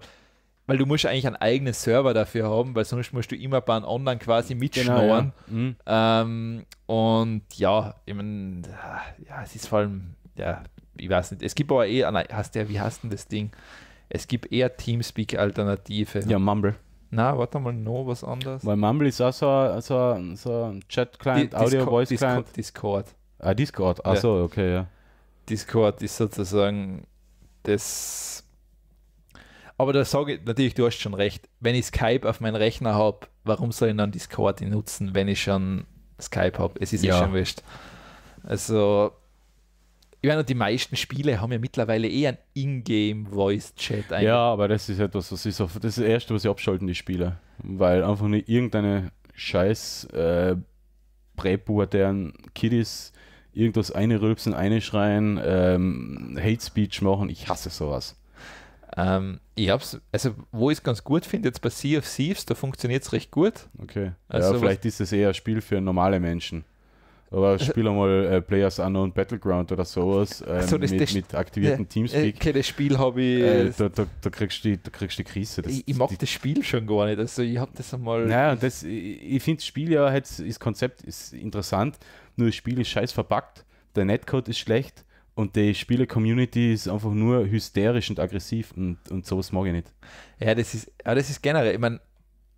weil du musst eigentlich einen eigenen Server dafür haben, weil sonst musst du immer bei einem anderen quasi mitschnorren. Genau, ja. Mhm. Ähm, und ja, ich meine, ja, es ist vor allem, ja, ich weiß nicht. Es gibt aber eh, hast ah, der, wie heißt denn das Ding? Es gibt eher Teamspeak-Alternative. Ja, Mumble. Na, warte mal, noch was anderes. Weil Mumble ist auch so, ein, so, so Chat-Client, Audio-Voice-Client. Discord. Ah, Discord, achso, ja. okay, ja. Discord ist sozusagen das. Aber da sage ich natürlich, du hast schon recht. Wenn ich Skype auf meinem Rechner habe, warum soll ich dann Discord nutzen, wenn ich schon Skype habe? Es ist eh ja schon wurscht. Also, ich meine, die meisten Spiele haben ja mittlerweile eh einen Ingame Voice Chat. Ja, aber das ist etwas, was ich so, das ist das erste, was ich abschalten, die Spiele, weil einfach nicht irgendeine Scheiß äh, präpubertären Kiddies irgendwas eine einrülpsen, einschreien, ähm, Hate Speech machen. Ich hasse sowas. Ähm, ich hab's, also wo ich es ganz gut finde, jetzt bei Sea of Thieves, da funktioniert es recht gut. Okay. Also ja, vielleicht ist es eher ein Spiel für normale Menschen aber spiel einmal äh, Players Unknown Battleground oder sowas ähm, so, mit, das, mit, aktivierten ja, Teamspeak. Okay, das Spiel habe ich. Äh, da, da, da, kriegst du, da kriegst die Krise. Das, ich, ich, mag die, das Spiel schon gar nicht. Also ich habe das einmal. Naja, und das, ich, ich finde das Spiel ja, das Konzept ist interessant, nur das Spiel ist scheiß verpackt, der Netcode ist schlecht. Und die Spieler-Community ist einfach nur hysterisch und aggressiv und, und sowas mag ich nicht. Ja, das ist, aber das ist generell, ich meine,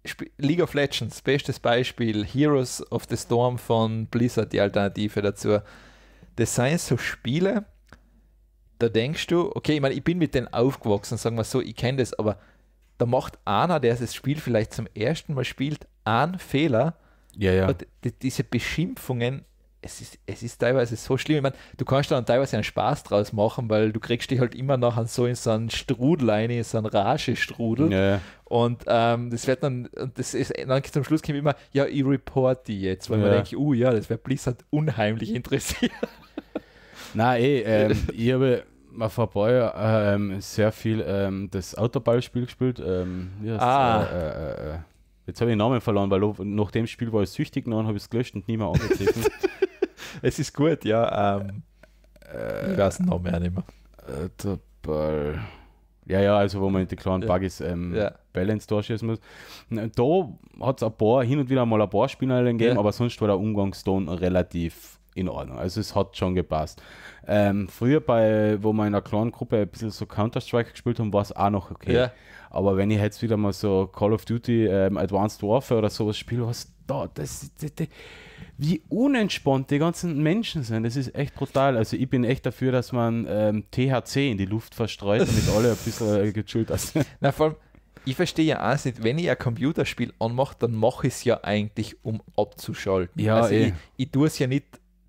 Sp League of Legends, bestes Beispiel, Heroes of the Storm von Blizzard, die Alternative dazu. Das sind so Spiele, da denkst du, okay, ich meine, ich bin mit denen aufgewachsen, sagen wir so, ich kenne das, aber da macht einer, der das Spiel vielleicht zum ersten Mal spielt, einen Fehler. Ja, ja. diese Beschimpfungen es ist, es ist teilweise so schlimm. Ich meine, du kannst dann teilweise einen Spaß draus machen, weil du kriegst dich halt immer nachher so in so einen Strudel rein, in so einen Rage-Strudel. Ja. Und ähm, das wird dann, und das ist, dann zum Schluss kommt immer, ja, ich report die jetzt, weil ja. man denkt, oh uh, ja, das wäre Blizzard unheimlich interessiert. Nein, eh, ähm, ich habe mal vor ein paar Jahren ähm, sehr viel ähm, das Autoballspiel gespielt. Ähm, yes, ah. Äh äh, äh, äh, jetzt habe ich den Namen verloren, weil nach dem Spiel war ich süchtig, dann habe ich es gelöscht und nie mehr angegriffen. es ist gut, ja. Ähm, äh, ich weiß den Namen ja nicht mehr. der äh, äh, Ball. Ja, ja, also wo man die kleinen ja. Buggies ähm, ja. Balance durchschießen muss. Da hat es ein paar, hin und wieder mal ein paar Spinnerlen gegeben, ja. aber sonst war der Umgangston relativ in Ordnung. Also es hat schon gepasst. Ähm, früher bei, wo wir in der kleinen Gruppe ein bisschen so Counter-Strike gespielt haben, war es auch noch okay. Ja. Aber wenn ich jetzt wieder mal so Call of Duty ähm, Advanced Warfare oder sowas spiele, was da, das, das, das, wie unentspannt die ganzen Menschen sind. Das ist echt brutal. Also ich bin echt dafür, dass man ähm, THC in die Luft verstreut, damit alle ein bisschen äh, gechillt sind. Na, vor allem, ich verstehe ja auch nicht, wenn ich ein Computerspiel anmache, dann mache ich es ja eigentlich, um abzuschalten. Ja, also eh. ich, ich tue es ja nicht,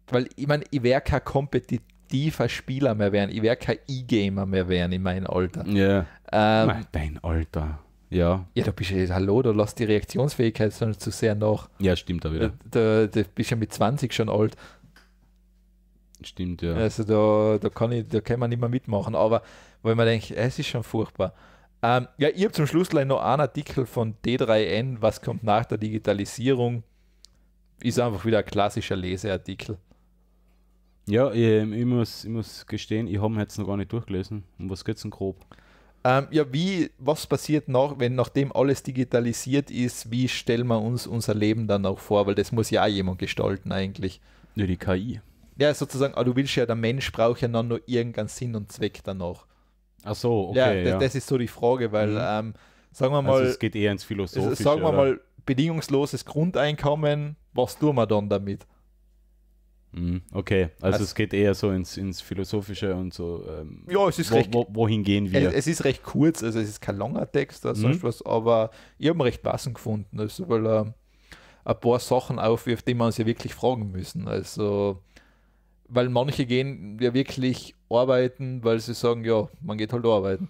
weil ich meine, ich wäre kein kompetitiver Spieler mehr werden, ich wäre kein E-Gamer mehr werden in meinem Alter. Ja. Ähm, dein Alter. Ja. Ja, da bist du, hallo, da lässt die Reaktionsfähigkeit sondern zu sehr nach. Ja, stimmt da wieder. Da, da bist ja mit 20 schon alt. Stimmt, ja. Also da, da kann ich, da kann man nicht mehr mitmachen. Aber weil man denkt, es ist schon furchtbar. Ähm, ja, ich habe zum Schluss gleich noch einen Artikel von D3N, was kommt nach der Digitalisierung. Ist einfach wieder ein klassischer Leseartikel. Ja, ich, ich muss, ich muss gestehen, ich habe ihn jetzt noch gar nicht durchgelesen. Um was geht es denn grob? Ähm, ja, wie, was passiert noch, wenn nachdem alles digitalisiert ist, wie stellen wir uns unser Leben dann auch vor? Weil das muss ja auch jemand gestalten eigentlich. Ja, die KI. Ja, sozusagen, ah, du willst ja, der Mensch braucht ja dann noch irgendeinen Sinn und Zweck danach. Ach so, okay. Ja, ja. das, ist so die Frage, weil, mhm. ähm, sagen wir mal. Also es geht eher ins Philosophische. Sagen wir oder? mal, bedingungsloses Grundeinkommen, was tun wir dann damit? Mhm. Okay, also, also, es geht eher so ins, ins Philosophische und so. Ähm, ja, es ist wo, recht. Wo, wohin gehen wir? Es, es, ist recht kurz, also es ist kein langer Text oder mhm. was, aber ich habe recht passend gefunden, also weil er ein paar Sachen aufwirft, die wir uns ja wirklich fragen müssen. Also, weil manche gehen ja wirklich arbeiten, weil sie sagen, ja, man geht halt arbeiten.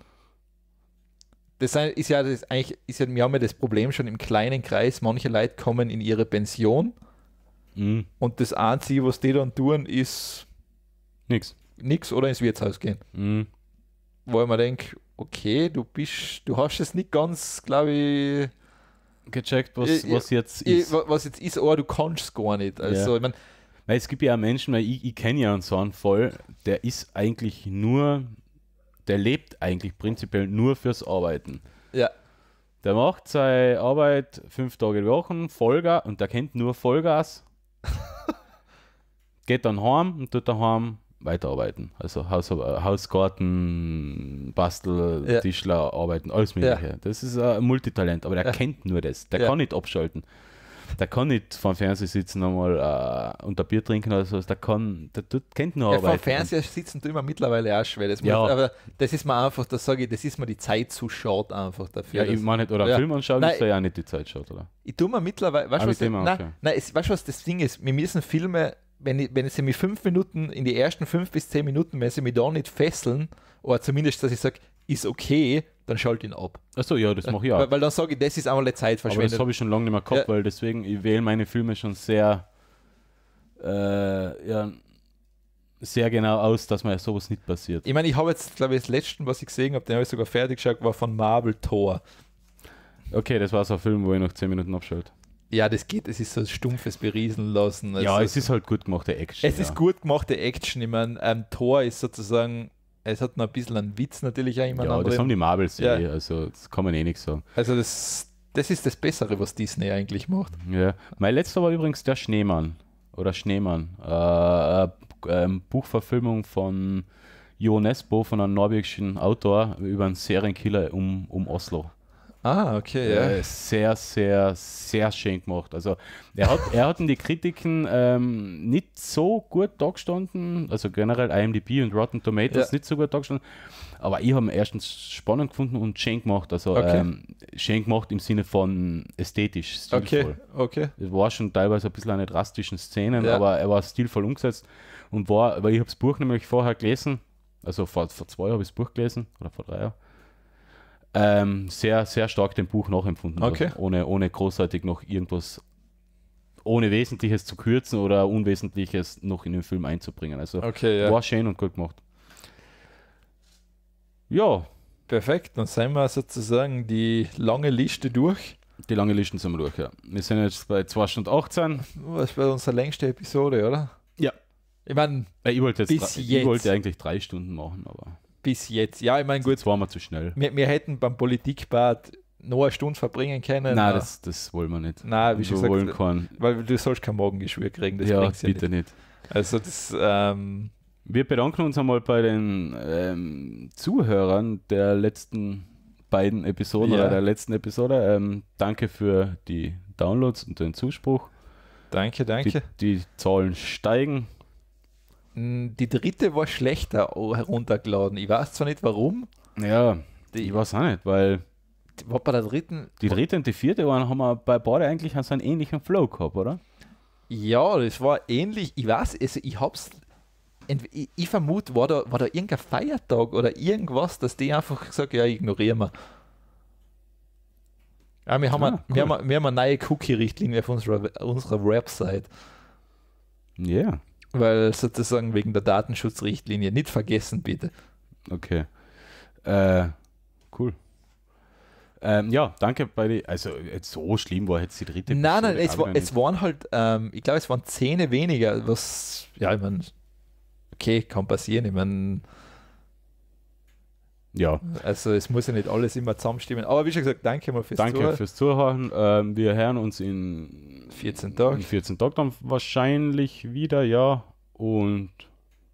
Das ist ja das eigentlich, ist ja, wir haben ja das Problem schon im kleinen Kreis, manche Leute kommen in ihre Pension Mhm. Und das Einzige, was die dann tun, ist nichts. Nix oder ins Wirtshaus gehen. Mhm. Wo ich mir denke, okay, du bist, du hast es nicht ganz, glaube ich, gecheckt, was, ich, was jetzt ich, ist. Was jetzt ist, aber du kannst es gar nicht. Also, ja. ich mein, weil es gibt ja Menschen, weil ich, ich kenne ja einen so einen Fall, der ist eigentlich nur, der lebt eigentlich prinzipiell nur fürs Arbeiten. Ja. Der macht seine Arbeit fünf Tage die Woche, Vollgas, und der kennt nur Vollgas geht dann heim und tut daheim weiterarbeiten. Also Haus, äh, Hausgarten, Bastel, ja. Tischler arbeiten, alles Mögliche. Ja. Das ist ein Multitalent, aber der ja. kennt nur das. Der kann nicht abschalten. Der kann nicht vom Fernseher sitzen einmal äh, unter Bier trinken oder sowas. Der kann, der tut, kennt nur ja, arbeiten. Vom Fernseher sitzen tut man mittlerweile auch schwer. Das ja. muss, aber das ist mir einfach, das sage ich, das ist mir die Zeit zu short einfach dafür. Ja, ich meine nicht, oder ja. Film anschauen nein, ist ja auch nicht die Zeit short, oder? Ich tue mir mittlerweile, weißt du was, ich, nein, es, weißt, was das Ding ist? Wir müssen Filme wenn, wenn sie mich fünf Minuten, in die ersten fünf bis zehn Minuten, wenn sie mich da nicht fesseln, oder zumindest, dass ich sage, ist okay, dann schalte ihn ab. Achso, ja, das mache ich auch. Weil, weil dann sage ich, das ist einmal Zeit verschwendet. Aber das habe ich schon lange nicht mehr gehabt, ja. weil deswegen, ich wähle meine Filme schon sehr, äh, ja, sehr genau aus, dass mir sowas nicht passiert. Ich meine, ich habe jetzt, glaube ich, das letzte, was ich gesehen habe, den habe ich sogar fertig geschaut, war von Marvel Thor. Okay, das war so ein Film, wo ich noch zehn Minuten abschalte. Ja, das geht. Es ist so ein stumpfes Beriesen lassen. Also ja, es ist halt gut gemachte Action. Es ja. ist gut gemachte Action. Ich meine, ein Tor ist sozusagen, es hat noch ein bisschen einen Witz natürlich auch immer. Ja, das haben die Marvels ja. eh, also das kann man eh nicht sagen. Also das, das ist das Bessere, was Disney eigentlich macht. Ja, mein letzter war übrigens der Schneemann oder Schneemann. äh, äh, ähm, Buchverfilmung von Jo Nesbo von einem norwegischen Autor über einen Serienkiller um, um Oslo. Ah, okay, ja. Äh, sehr, sehr, sehr schön gemacht. Also er hat, er hat in die Kritiken ähm, nicht so gut dagestanden, also generell IMDb und Rotten Tomatoes ja. nicht so gut dagestanden, aber ich habe ihn erstens spannend gefunden und schön gemacht, also okay. ähm, schön gemacht im Sinne von ästhetisch, stilvoll. Okay, okay. Es war schon teilweise ein bisschen eine drastischen Szenen, ja. aber er war stilvoll umgesetzt und war, weil ich habe das Buch nämlich vorher gelesen, also vor, vor zwei Jahren habe ich das Buch gelesen, oder vor drei Jahren, ähm, sehr, sehr stark dem Buch nachempfunden also okay. habe, ohne, ohne großartig noch irgendwas, ohne Wesentliches zu kürzen oder Unwesentliches noch in den Film einzubringen. Also okay, ja. war schön und gut gemacht. Ja. Perfekt, dann sind wir sozusagen die lange Liste durch. Die lange Liste sind wir durch, ja. Wir sind jetzt bei 2 Stunden 18. Das war unsere längste Episode, oder? Ja. Ich meine, ich äh, ich wollte eigentlich drei Stunden machen, aber bis jetzt. Ja, ich meine, gut. Jetzt waren wir zu schnell. Wir, wir hätten beim Politikbad noch eine Stunde verbringen können. Nein, das, das wollen wir nicht. Nein, wie wir gesagt, wollen kein. Weil du sollst kein Morgengeschwür kriegen. Das ja, bitte ja nicht. nicht. Also das... Ähm, wir bedanken uns einmal bei den ähm, Zuhörern der letzten beiden Episoden ja. oder der letzten Episode. Ähm, danke für die Downloads und den Zuspruch. Danke, danke. Die, die Zahlen steigen. Hm, die dritte war schlechter oh, heruntergeladen. Ich weiß zwar nicht warum. Ja, die, ich weiß auch nicht, weil. Die, war bei der dritten. Die dritte und die vierte waren, haben wir bei beide eigentlich so einen ähnlichen Flow gehabt, oder? Ja, das war ähnlich. Ich weiß, also ich hab's. Ich, ich vermute, war da, war da irgendein Feiertag oder irgendwas, dass die einfach gesagt ja, ignorieren wir. Ja, wir, haben ah, ein, cool. wir, haben, wir haben eine neue Cookie-Richtlinie auf unserer, unserer Website. Ja. Yeah. Weil sozusagen wegen der Datenschutzrichtlinie nicht vergessen, bitte. Okay. Äh, cool. Ähm, ja, danke bei die, also jetzt so schlimm war jetzt die dritte. Nein, nein, es, war, es waren halt, ähm, ich glaube, es waren Zähne weniger, was, ja, ich meine, okay, kann passieren. Ich meine, ja. Also es muss ja nicht alles immer zusammenstimmen. Aber wie schon gesagt, danke mal fürs Danke Zuhören. fürs Zuhören. Ähm, wir hören uns in 14 Tagen. In 14 Tagen dann wahrscheinlich wieder, ja. Und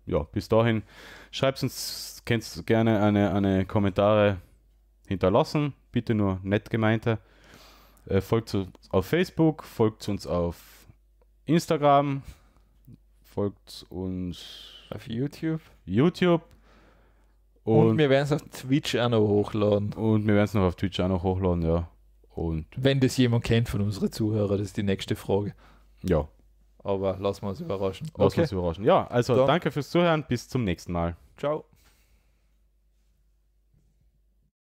ja, bis dahin schreibt uns, könnt gerne eine, eine Kommentare hinterlassen. Bitte nur nett gemeinte. Äh, folgt uns auf Facebook, folgt uns auf Instagram, folgt uns auf YouTube. YouTube. Und, und wir werden es auf Twitch auch noch hochladen. Und wir werden es noch auf Twitch auch noch hochladen, ja. Und Wenn das jemand kennt von unseren Zuhörern, das ist die nächste Frage. Ja. Aber lassen wir uns überraschen. Lassen okay. uns überraschen. Ja, also Dann. danke fürs Zuhören. Bis zum nächsten Mal. Ciao.